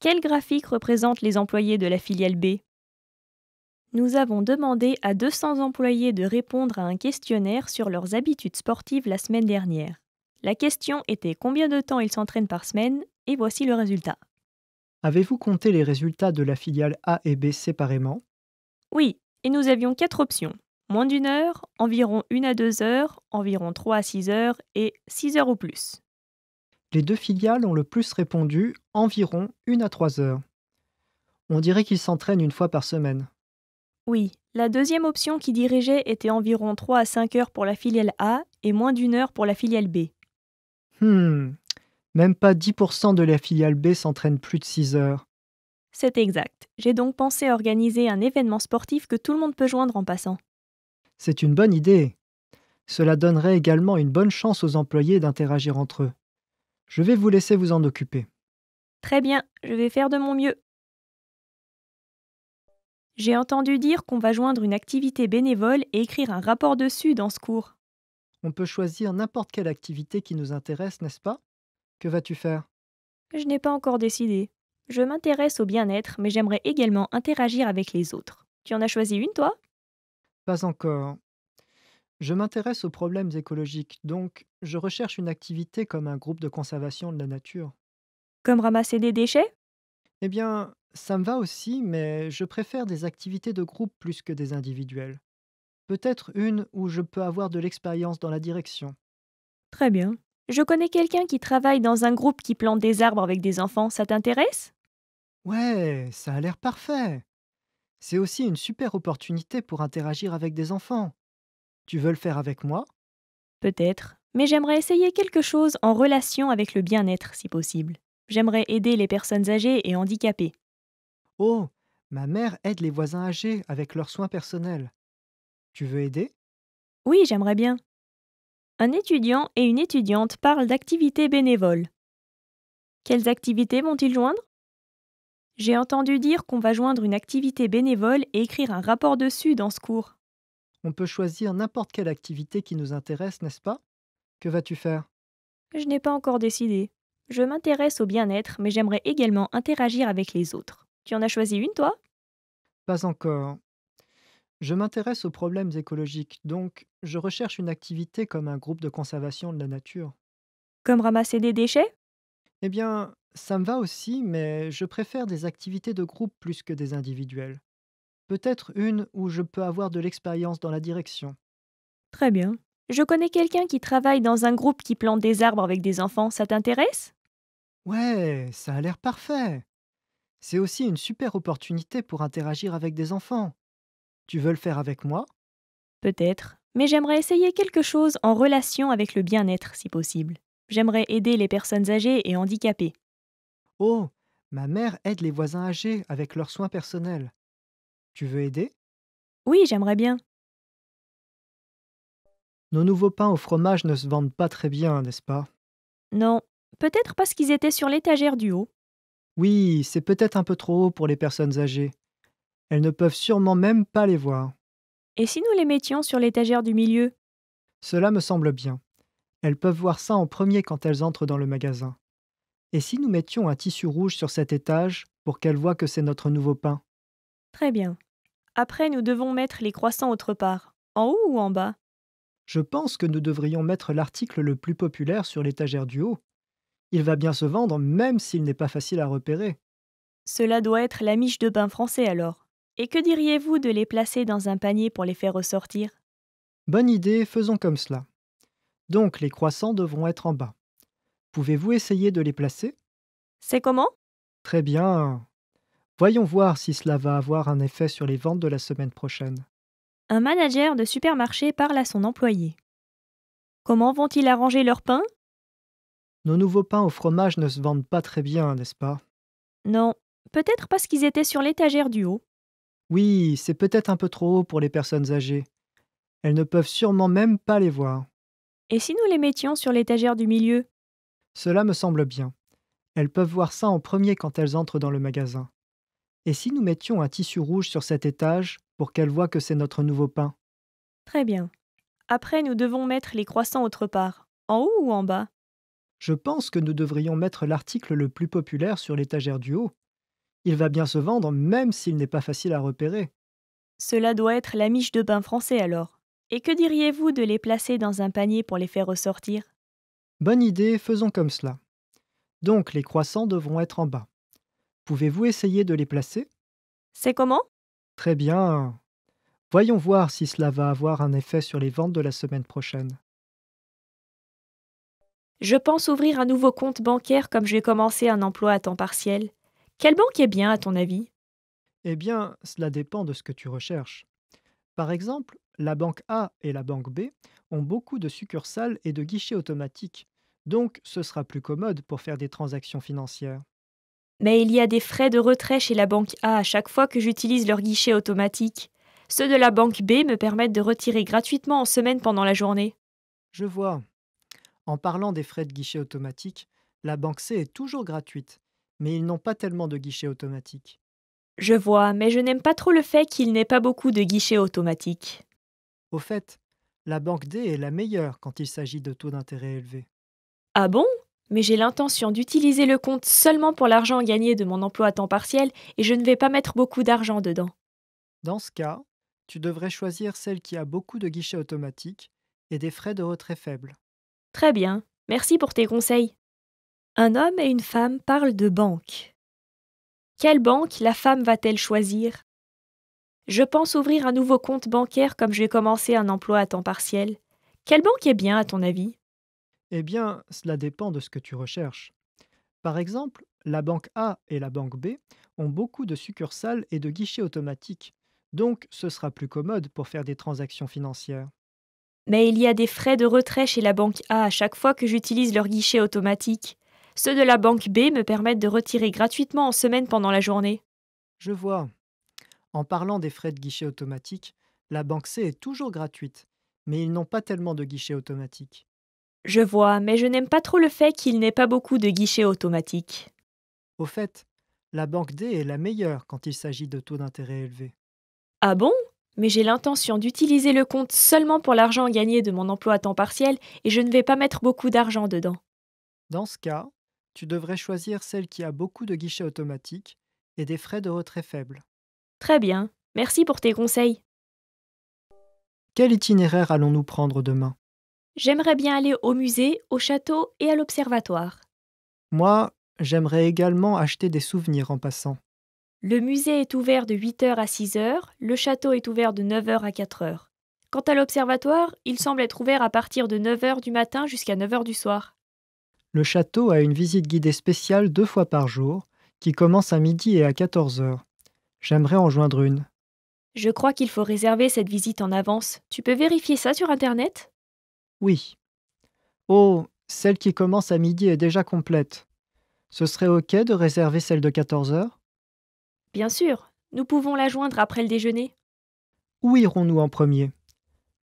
Quel graphique représente les employés de la filiale B nous avons demandé à 200 employés de répondre à un questionnaire sur leurs habitudes sportives la semaine dernière. La question était combien de temps ils s'entraînent par semaine et voici le résultat. Avez-vous compté les résultats de la filiale A et B séparément Oui, et nous avions quatre options. Moins d'une heure, environ une à deux heures, environ 3 à 6 heures et 6 heures ou plus. Les deux filiales ont le plus répondu environ une à trois heures. On dirait qu'ils s'entraînent une fois par semaine. Oui, la deuxième option qui dirigeait était environ 3 à 5 heures pour la filiale A et moins d'une heure pour la filiale B. Hmm, même pas 10% de la filiale B s'entraîne plus de 6 heures. C'est exact. J'ai donc pensé organiser un événement sportif que tout le monde peut joindre en passant. C'est une bonne idée. Cela donnerait également une bonne chance aux employés d'interagir entre eux. Je vais vous laisser vous en occuper. Très bien, je vais faire de mon mieux. J'ai entendu dire qu'on va joindre une activité bénévole et écrire un rapport dessus dans ce cours. On peut choisir n'importe quelle activité qui nous intéresse, n'est-ce pas Que vas-tu faire Je n'ai pas encore décidé. Je m'intéresse au bien-être, mais j'aimerais également interagir avec les autres. Tu en as choisi une, toi Pas encore. Je m'intéresse aux problèmes écologiques, donc je recherche une activité comme un groupe de conservation de la nature. Comme ramasser des déchets eh bien, ça me va aussi, mais je préfère des activités de groupe plus que des individuelles. Peut-être une où je peux avoir de l'expérience dans la direction. Très bien. Je connais quelqu'un qui travaille dans un groupe qui plante des arbres avec des enfants, ça t'intéresse Ouais, ça a l'air parfait. C'est aussi une super opportunité pour interagir avec des enfants. Tu veux le faire avec moi Peut-être, mais j'aimerais essayer quelque chose en relation avec le bien-être si possible. J'aimerais aider les personnes âgées et handicapées. Oh, ma mère aide les voisins âgés avec leurs soins personnels. Tu veux aider Oui, j'aimerais bien. Un étudiant et une étudiante parlent d'activités bénévoles. Quelles activités vont-ils joindre J'ai entendu dire qu'on va joindre une activité bénévole et écrire un rapport dessus dans ce cours. On peut choisir n'importe quelle activité qui nous intéresse, n'est-ce pas Que vas-tu faire Je n'ai pas encore décidé. Je m'intéresse au bien-être, mais j'aimerais également interagir avec les autres. Tu en as choisi une, toi Pas encore. Je m'intéresse aux problèmes écologiques, donc je recherche une activité comme un groupe de conservation de la nature. Comme ramasser des déchets Eh bien, ça me va aussi, mais je préfère des activités de groupe plus que des individuelles. Peut-être une où je peux avoir de l'expérience dans la direction. Très bien. Je connais quelqu'un qui travaille dans un groupe qui plante des arbres avec des enfants, ça t'intéresse Ouais, ça a l'air parfait. C'est aussi une super opportunité pour interagir avec des enfants. Tu veux le faire avec moi Peut-être, mais j'aimerais essayer quelque chose en relation avec le bien-être si possible. J'aimerais aider les personnes âgées et handicapées. Oh, ma mère aide les voisins âgés avec leurs soins personnels. Tu veux aider Oui, j'aimerais bien. Nos nouveaux pains au fromage ne se vendent pas très bien, n'est-ce pas Non, Peut-être parce qu'ils étaient sur l'étagère du haut. Oui, c'est peut-être un peu trop haut pour les personnes âgées. Elles ne peuvent sûrement même pas les voir. Et si nous les mettions sur l'étagère du milieu Cela me semble bien. Elles peuvent voir ça en premier quand elles entrent dans le magasin. Et si nous mettions un tissu rouge sur cet étage pour qu'elles voient que c'est notre nouveau pain Très bien. Après, nous devons mettre les croissants autre part, en haut ou en bas Je pense que nous devrions mettre l'article le plus populaire sur l'étagère du haut, il va bien se vendre même s'il n'est pas facile à repérer. Cela doit être la miche de bain français alors. Et que diriez-vous de les placer dans un panier pour les faire ressortir Bonne idée, faisons comme cela. Donc les croissants devront être en bas. Pouvez-vous essayer de les placer C'est comment Très bien. Voyons voir si cela va avoir un effet sur les ventes de la semaine prochaine. Un manager de supermarché parle à son employé. Comment vont-ils arranger leur pain nos nouveaux pains au fromage ne se vendent pas très bien, n'est-ce pas Non, peut-être parce qu'ils étaient sur l'étagère du haut. Oui, c'est peut-être un peu trop haut pour les personnes âgées. Elles ne peuvent sûrement même pas les voir. Et si nous les mettions sur l'étagère du milieu Cela me semble bien. Elles peuvent voir ça en premier quand elles entrent dans le magasin. Et si nous mettions un tissu rouge sur cet étage pour qu'elles voient que c'est notre nouveau pain Très bien. Après, nous devons mettre les croissants autre part, en haut ou en bas je pense que nous devrions mettre l'article le plus populaire sur l'étagère du haut. Il va bien se vendre même s'il n'est pas facile à repérer. Cela doit être la miche de bain français alors. Et que diriez-vous de les placer dans un panier pour les faire ressortir Bonne idée, faisons comme cela. Donc les croissants devront être en bas. Pouvez-vous essayer de les placer C'est comment Très bien. Voyons voir si cela va avoir un effet sur les ventes de la semaine prochaine. Je pense ouvrir un nouveau compte bancaire comme j'ai commencé un emploi à temps partiel. Quelle banque est bien, à ton avis Eh bien, cela dépend de ce que tu recherches. Par exemple, la banque A et la banque B ont beaucoup de succursales et de guichets automatiques, donc ce sera plus commode pour faire des transactions financières. Mais il y a des frais de retrait chez la banque A à chaque fois que j'utilise leur guichet automatique. Ceux de la banque B me permettent de retirer gratuitement en semaine pendant la journée. Je vois. En parlant des frais de guichet automatique, la banque C est toujours gratuite, mais ils n'ont pas tellement de guichets automatiques. Je vois, mais je n'aime pas trop le fait qu'il n'ait pas beaucoup de guichets automatiques. Au fait, la banque D est la meilleure quand il s'agit de taux d'intérêt élevés. Ah bon Mais j'ai l'intention d'utiliser le compte seulement pour l'argent gagné de mon emploi à temps partiel et je ne vais pas mettre beaucoup d'argent dedans. Dans ce cas, tu devrais choisir celle qui a beaucoup de guichets automatiques et des frais de retrait faibles. Très bien, merci pour tes conseils. Un homme et une femme parlent de banque. Quelle banque la femme va-t-elle choisir Je pense ouvrir un nouveau compte bancaire comme j'ai commencé un emploi à temps partiel. Quelle banque est bien, à ton avis Eh bien, cela dépend de ce que tu recherches. Par exemple, la banque A et la banque B ont beaucoup de succursales et de guichets automatiques, donc ce sera plus commode pour faire des transactions financières. Mais il y a des frais de retrait chez la banque A à chaque fois que j'utilise leur guichet automatique. Ceux de la banque B me permettent de retirer gratuitement en semaine pendant la journée. Je vois. En parlant des frais de guichet automatique, la banque C est toujours gratuite, mais ils n'ont pas tellement de guichets automatiques. Je vois, mais je n'aime pas trop le fait qu'il n'ait pas beaucoup de guichets automatiques. Au fait, la banque D est la meilleure quand il s'agit de taux d'intérêt élevés. Ah bon mais j'ai l'intention d'utiliser le compte seulement pour l'argent gagné de mon emploi à temps partiel et je ne vais pas mettre beaucoup d'argent dedans. Dans ce cas, tu devrais choisir celle qui a beaucoup de guichets automatiques et des frais de retrait faibles. Très bien, merci pour tes conseils. Quel itinéraire allons-nous prendre demain J'aimerais bien aller au musée, au château et à l'observatoire. Moi, j'aimerais également acheter des souvenirs en passant. Le musée est ouvert de 8h à 6h, le château est ouvert de 9h à 4h. Quant à l'observatoire, il semble être ouvert à partir de 9h du matin jusqu'à 9h du soir. Le château a une visite guidée spéciale deux fois par jour, qui commence à midi et à 14h. J'aimerais en joindre une. Je crois qu'il faut réserver cette visite en avance. Tu peux vérifier ça sur Internet Oui. Oh, celle qui commence à midi est déjà complète. Ce serait OK de réserver celle de 14h Bien sûr, nous pouvons la joindre après le déjeuner. Où irons-nous en premier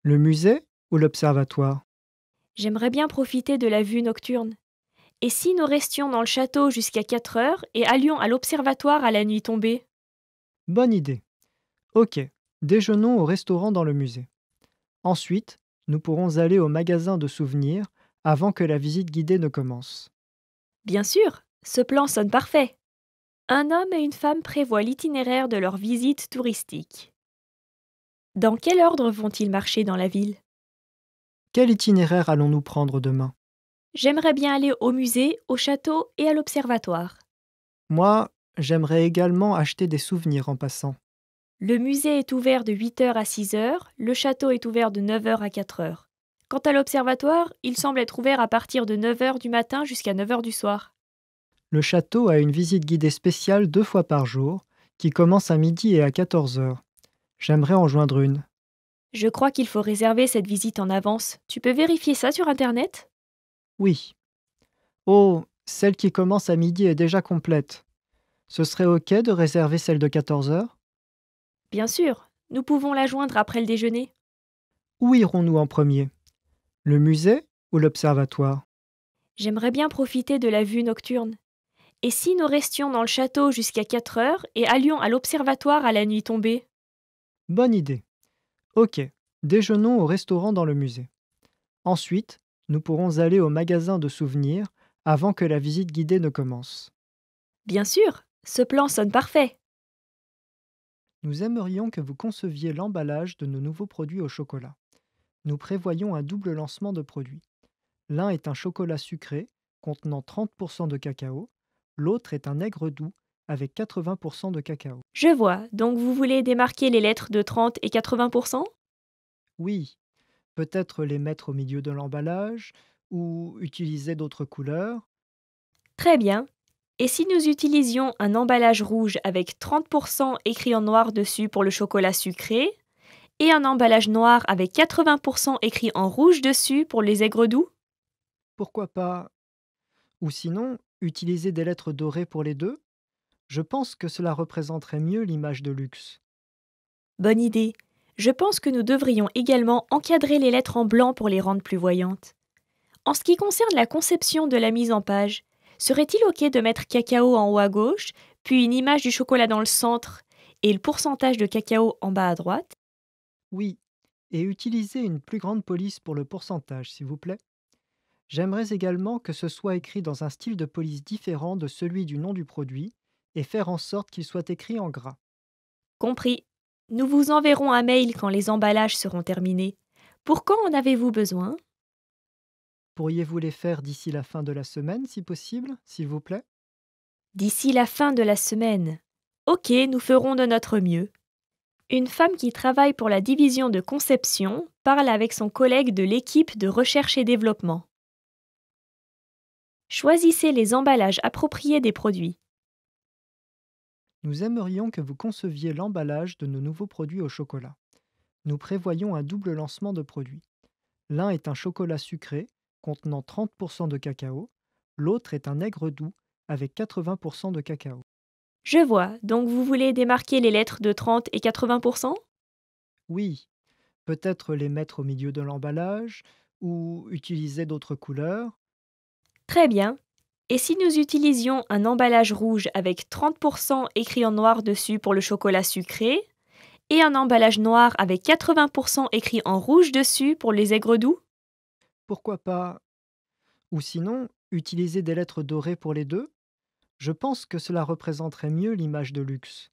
Le musée ou l'observatoire J'aimerais bien profiter de la vue nocturne. Et si nous restions dans le château jusqu'à 4 heures et allions à l'observatoire à la nuit tombée Bonne idée. Ok, déjeunons au restaurant dans le musée. Ensuite, nous pourrons aller au magasin de souvenirs avant que la visite guidée ne commence. Bien sûr, ce plan sonne parfait un homme et une femme prévoient l'itinéraire de leur visite touristique. Dans quel ordre vont-ils marcher dans la ville Quel itinéraire allons-nous prendre demain J'aimerais bien aller au musée, au château et à l'observatoire. Moi, j'aimerais également acheter des souvenirs en passant. Le musée est ouvert de 8h à 6h, le château est ouvert de 9h à 4h. Quant à l'observatoire, il semble être ouvert à partir de 9h du matin jusqu'à 9h du soir le château a une visite guidée spéciale deux fois par jour, qui commence à midi et à 14 heures. J'aimerais en joindre une. Je crois qu'il faut réserver cette visite en avance. Tu peux vérifier ça sur Internet Oui. Oh, celle qui commence à midi est déjà complète. Ce serait OK de réserver celle de 14 heures Bien sûr. Nous pouvons la joindre après le déjeuner. Où irons-nous en premier Le musée ou l'observatoire J'aimerais bien profiter de la vue nocturne. Et si nous restions dans le château jusqu'à 4 heures et allions à l'observatoire à la nuit tombée Bonne idée. Ok, déjeunons au restaurant dans le musée. Ensuite, nous pourrons aller au magasin de souvenirs avant que la visite guidée ne commence. Bien sûr, ce plan sonne parfait. Nous aimerions que vous conceviez l'emballage de nos nouveaux produits au chocolat. Nous prévoyons un double lancement de produits. L'un est un chocolat sucré contenant 30% de cacao L'autre est un aigre doux avec 80% de cacao. Je vois, donc vous voulez démarquer les lettres de 30 et 80% Oui, peut-être les mettre au milieu de l'emballage ou utiliser d'autres couleurs. Très bien. Et si nous utilisions un emballage rouge avec 30% écrit en noir dessus pour le chocolat sucré et un emballage noir avec 80% écrit en rouge dessus pour les aigres doux Pourquoi pas Ou sinon, Utiliser des lettres dorées pour les deux Je pense que cela représenterait mieux l'image de luxe. Bonne idée. Je pense que nous devrions également encadrer les lettres en blanc pour les rendre plus voyantes. En ce qui concerne la conception de la mise en page, serait-il OK de mettre cacao en haut à gauche, puis une image du chocolat dans le centre et le pourcentage de cacao en bas à droite Oui, et utiliser une plus grande police pour le pourcentage, s'il vous plaît. J'aimerais également que ce soit écrit dans un style de police différent de celui du nom du produit et faire en sorte qu'il soit écrit en gras. Compris. Nous vous enverrons un mail quand les emballages seront terminés. Pour quand en avez-vous besoin Pourriez-vous les faire d'ici la fin de la semaine, si possible, s'il vous plaît D'ici la fin de la semaine. Ok, nous ferons de notre mieux. Une femme qui travaille pour la division de conception parle avec son collègue de l'équipe de recherche et développement. Choisissez les emballages appropriés des produits. Nous aimerions que vous conceviez l'emballage de nos nouveaux produits au chocolat. Nous prévoyons un double lancement de produits. L'un est un chocolat sucré contenant 30% de cacao, l'autre est un aigre doux avec 80% de cacao. Je vois, donc vous voulez démarquer les lettres de 30 et 80% Oui, peut-être les mettre au milieu de l'emballage ou utiliser d'autres couleurs Très bien. Et si nous utilisions un emballage rouge avec 30% écrit en noir dessus pour le chocolat sucré et un emballage noir avec 80% écrit en rouge dessus pour les aigres doux Pourquoi pas Ou sinon, utiliser des lettres dorées pour les deux Je pense que cela représenterait mieux l'image de luxe.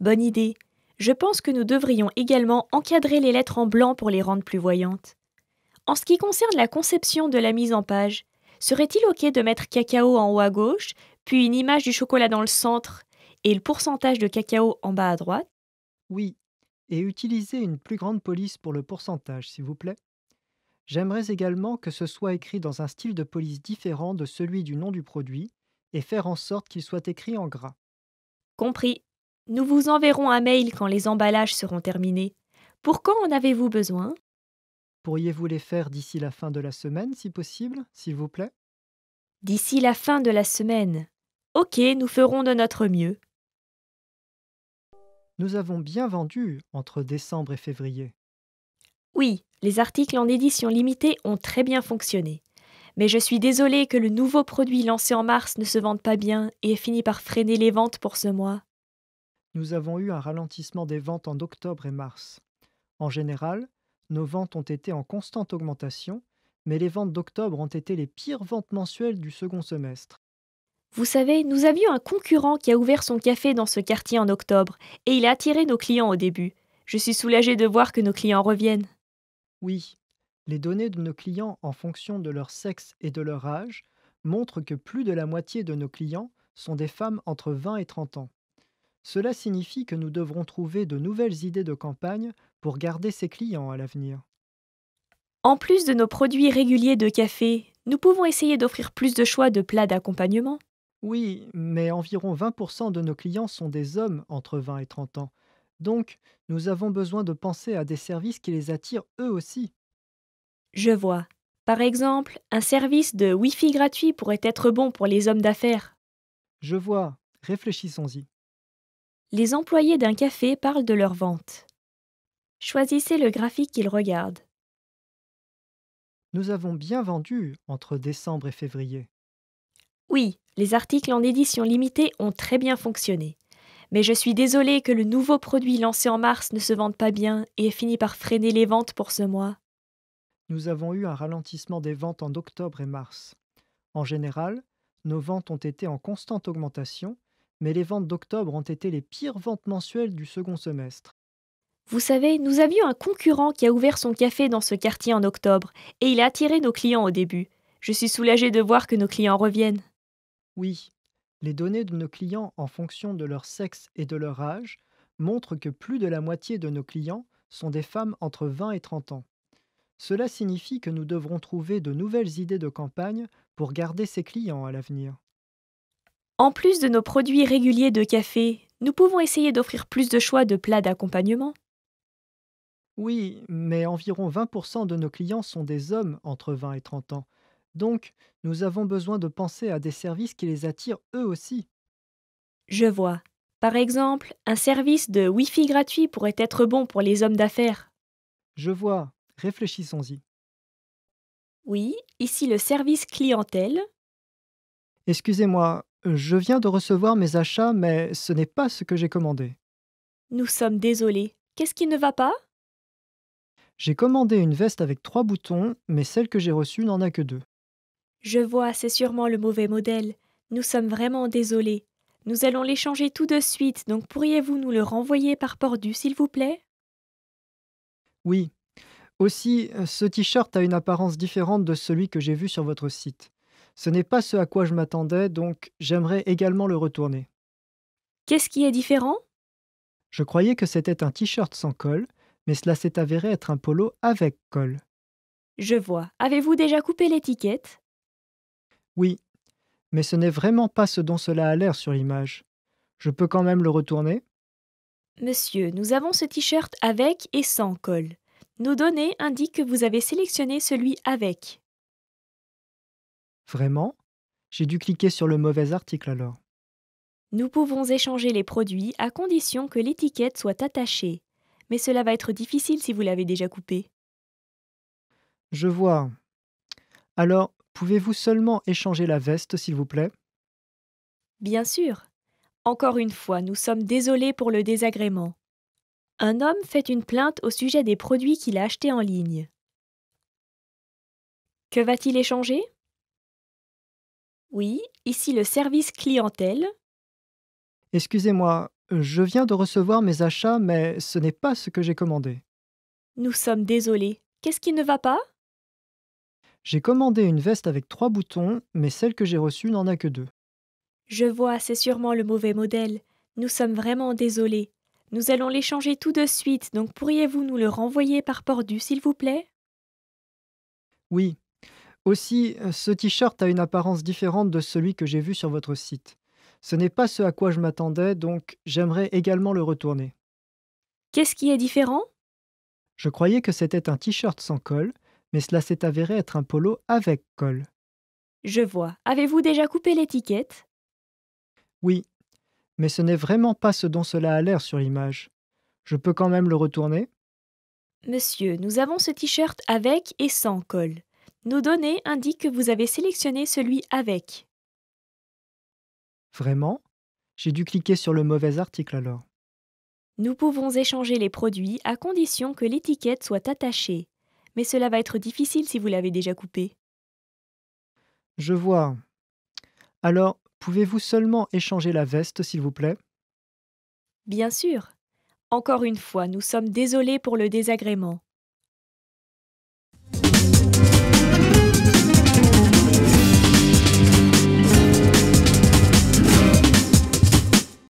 Bonne idée. Je pense que nous devrions également encadrer les lettres en blanc pour les rendre plus voyantes. En ce qui concerne la conception de la mise en page, Serait-il OK de mettre cacao en haut à gauche, puis une image du chocolat dans le centre et le pourcentage de cacao en bas à droite Oui, et utilisez une plus grande police pour le pourcentage, s'il vous plaît. J'aimerais également que ce soit écrit dans un style de police différent de celui du nom du produit et faire en sorte qu'il soit écrit en gras. Compris. Nous vous enverrons un mail quand les emballages seront terminés. Pour quand en avez-vous besoin Pourriez-vous les faire d'ici la fin de la semaine, si possible, s'il vous plaît D'ici la fin de la semaine. Ok, nous ferons de notre mieux. Nous avons bien vendu entre décembre et février. Oui, les articles en édition limitée ont très bien fonctionné. Mais je suis désolée que le nouveau produit lancé en mars ne se vende pas bien et ait fini par freiner les ventes pour ce mois. Nous avons eu un ralentissement des ventes en octobre et mars. En général, nos ventes ont été en constante augmentation, mais les ventes d'octobre ont été les pires ventes mensuelles du second semestre. Vous savez, nous avions un concurrent qui a ouvert son café dans ce quartier en octobre, et il a attiré nos clients au début. Je suis soulagée de voir que nos clients reviennent. Oui, les données de nos clients en fonction de leur sexe et de leur âge montrent que plus de la moitié de nos clients sont des femmes entre 20 et 30 ans. Cela signifie que nous devrons trouver de nouvelles idées de campagne pour garder ces clients à l'avenir. En plus de nos produits réguliers de café, nous pouvons essayer d'offrir plus de choix de plats d'accompagnement. Oui, mais environ 20% de nos clients sont des hommes entre 20 et 30 ans. Donc, nous avons besoin de penser à des services qui les attirent eux aussi. Je vois. Par exemple, un service de Wi-Fi gratuit pourrait être bon pour les hommes d'affaires. Je vois. Réfléchissons-y. Les employés d'un café parlent de leur vente. Choisissez le graphique qu'ils regardent. Nous avons bien vendu entre décembre et février. Oui, les articles en édition limitée ont très bien fonctionné. Mais je suis désolée que le nouveau produit lancé en mars ne se vende pas bien et ait fini par freiner les ventes pour ce mois. Nous avons eu un ralentissement des ventes en octobre et mars. En général, nos ventes ont été en constante augmentation, mais les ventes d'octobre ont été les pires ventes mensuelles du second semestre. Vous savez, nous avions un concurrent qui a ouvert son café dans ce quartier en octobre, et il a attiré nos clients au début. Je suis soulagée de voir que nos clients reviennent. Oui, les données de nos clients en fonction de leur sexe et de leur âge montrent que plus de la moitié de nos clients sont des femmes entre 20 et 30 ans. Cela signifie que nous devrons trouver de nouvelles idées de campagne pour garder ces clients à l'avenir. En plus de nos produits réguliers de café, nous pouvons essayer d'offrir plus de choix de plats d'accompagnement. Oui, mais environ 20% de nos clients sont des hommes entre 20 et 30 ans. Donc, nous avons besoin de penser à des services qui les attirent eux aussi. Je vois. Par exemple, un service de Wi-Fi gratuit pourrait être bon pour les hommes d'affaires. Je vois. Réfléchissons-y. Oui, ici le service clientèle. Excusez-moi, je viens de recevoir mes achats, mais ce n'est pas ce que j'ai commandé. Nous sommes désolés. Qu'est-ce qui ne va pas J'ai commandé une veste avec trois boutons, mais celle que j'ai reçue n'en a que deux. Je vois, c'est sûrement le mauvais modèle. Nous sommes vraiment désolés. Nous allons l'échanger tout de suite, donc pourriez-vous nous le renvoyer par Pordu, s'il vous plaît Oui. Aussi, ce t-shirt a une apparence différente de celui que j'ai vu sur votre site. Ce n'est pas ce à quoi je m'attendais, donc j'aimerais également le retourner. Qu'est-ce qui est différent Je croyais que c'était un t-shirt sans col, mais cela s'est avéré être un polo avec col. Je vois. Avez-vous déjà coupé l'étiquette Oui, mais ce n'est vraiment pas ce dont cela a l'air sur l'image. Je peux quand même le retourner Monsieur, nous avons ce t-shirt avec et sans col. Nos données indiquent que vous avez sélectionné celui avec. Vraiment J'ai dû cliquer sur le mauvais article alors. Nous pouvons échanger les produits à condition que l'étiquette soit attachée, mais cela va être difficile si vous l'avez déjà coupée. Je vois. Alors, pouvez-vous seulement échanger la veste, s'il vous plaît Bien sûr. Encore une fois, nous sommes désolés pour le désagrément. Un homme fait une plainte au sujet des produits qu'il a achetés en ligne. Que va-t-il échanger oui, ici le service clientèle. Excusez-moi, je viens de recevoir mes achats, mais ce n'est pas ce que j'ai commandé. Nous sommes désolés. Qu'est-ce qui ne va pas J'ai commandé une veste avec trois boutons, mais celle que j'ai reçue n'en a que deux. Je vois, c'est sûrement le mauvais modèle. Nous sommes vraiment désolés. Nous allons l'échanger tout de suite, donc pourriez-vous nous le renvoyer par Pordu, s'il vous plaît Oui, aussi, euh, ce t-shirt a une apparence différente de celui que j'ai vu sur votre site. Ce n'est pas ce à quoi je m'attendais, donc j'aimerais également le retourner. Qu'est-ce qui est différent Je croyais que c'était un t-shirt sans col, mais cela s'est avéré être un polo avec col. Je vois. Avez-vous déjà coupé l'étiquette Oui, mais ce n'est vraiment pas ce dont cela a l'air sur l'image. Je peux quand même le retourner Monsieur, nous avons ce t-shirt avec et sans col. Nos données indiquent que vous avez sélectionné celui avec. Vraiment J'ai dû cliquer sur le mauvais article alors. Nous pouvons échanger les produits à condition que l'étiquette soit attachée, mais cela va être difficile si vous l'avez déjà coupée. Je vois. Alors, pouvez-vous seulement échanger la veste, s'il vous plaît Bien sûr. Encore une fois, nous sommes désolés pour le désagrément.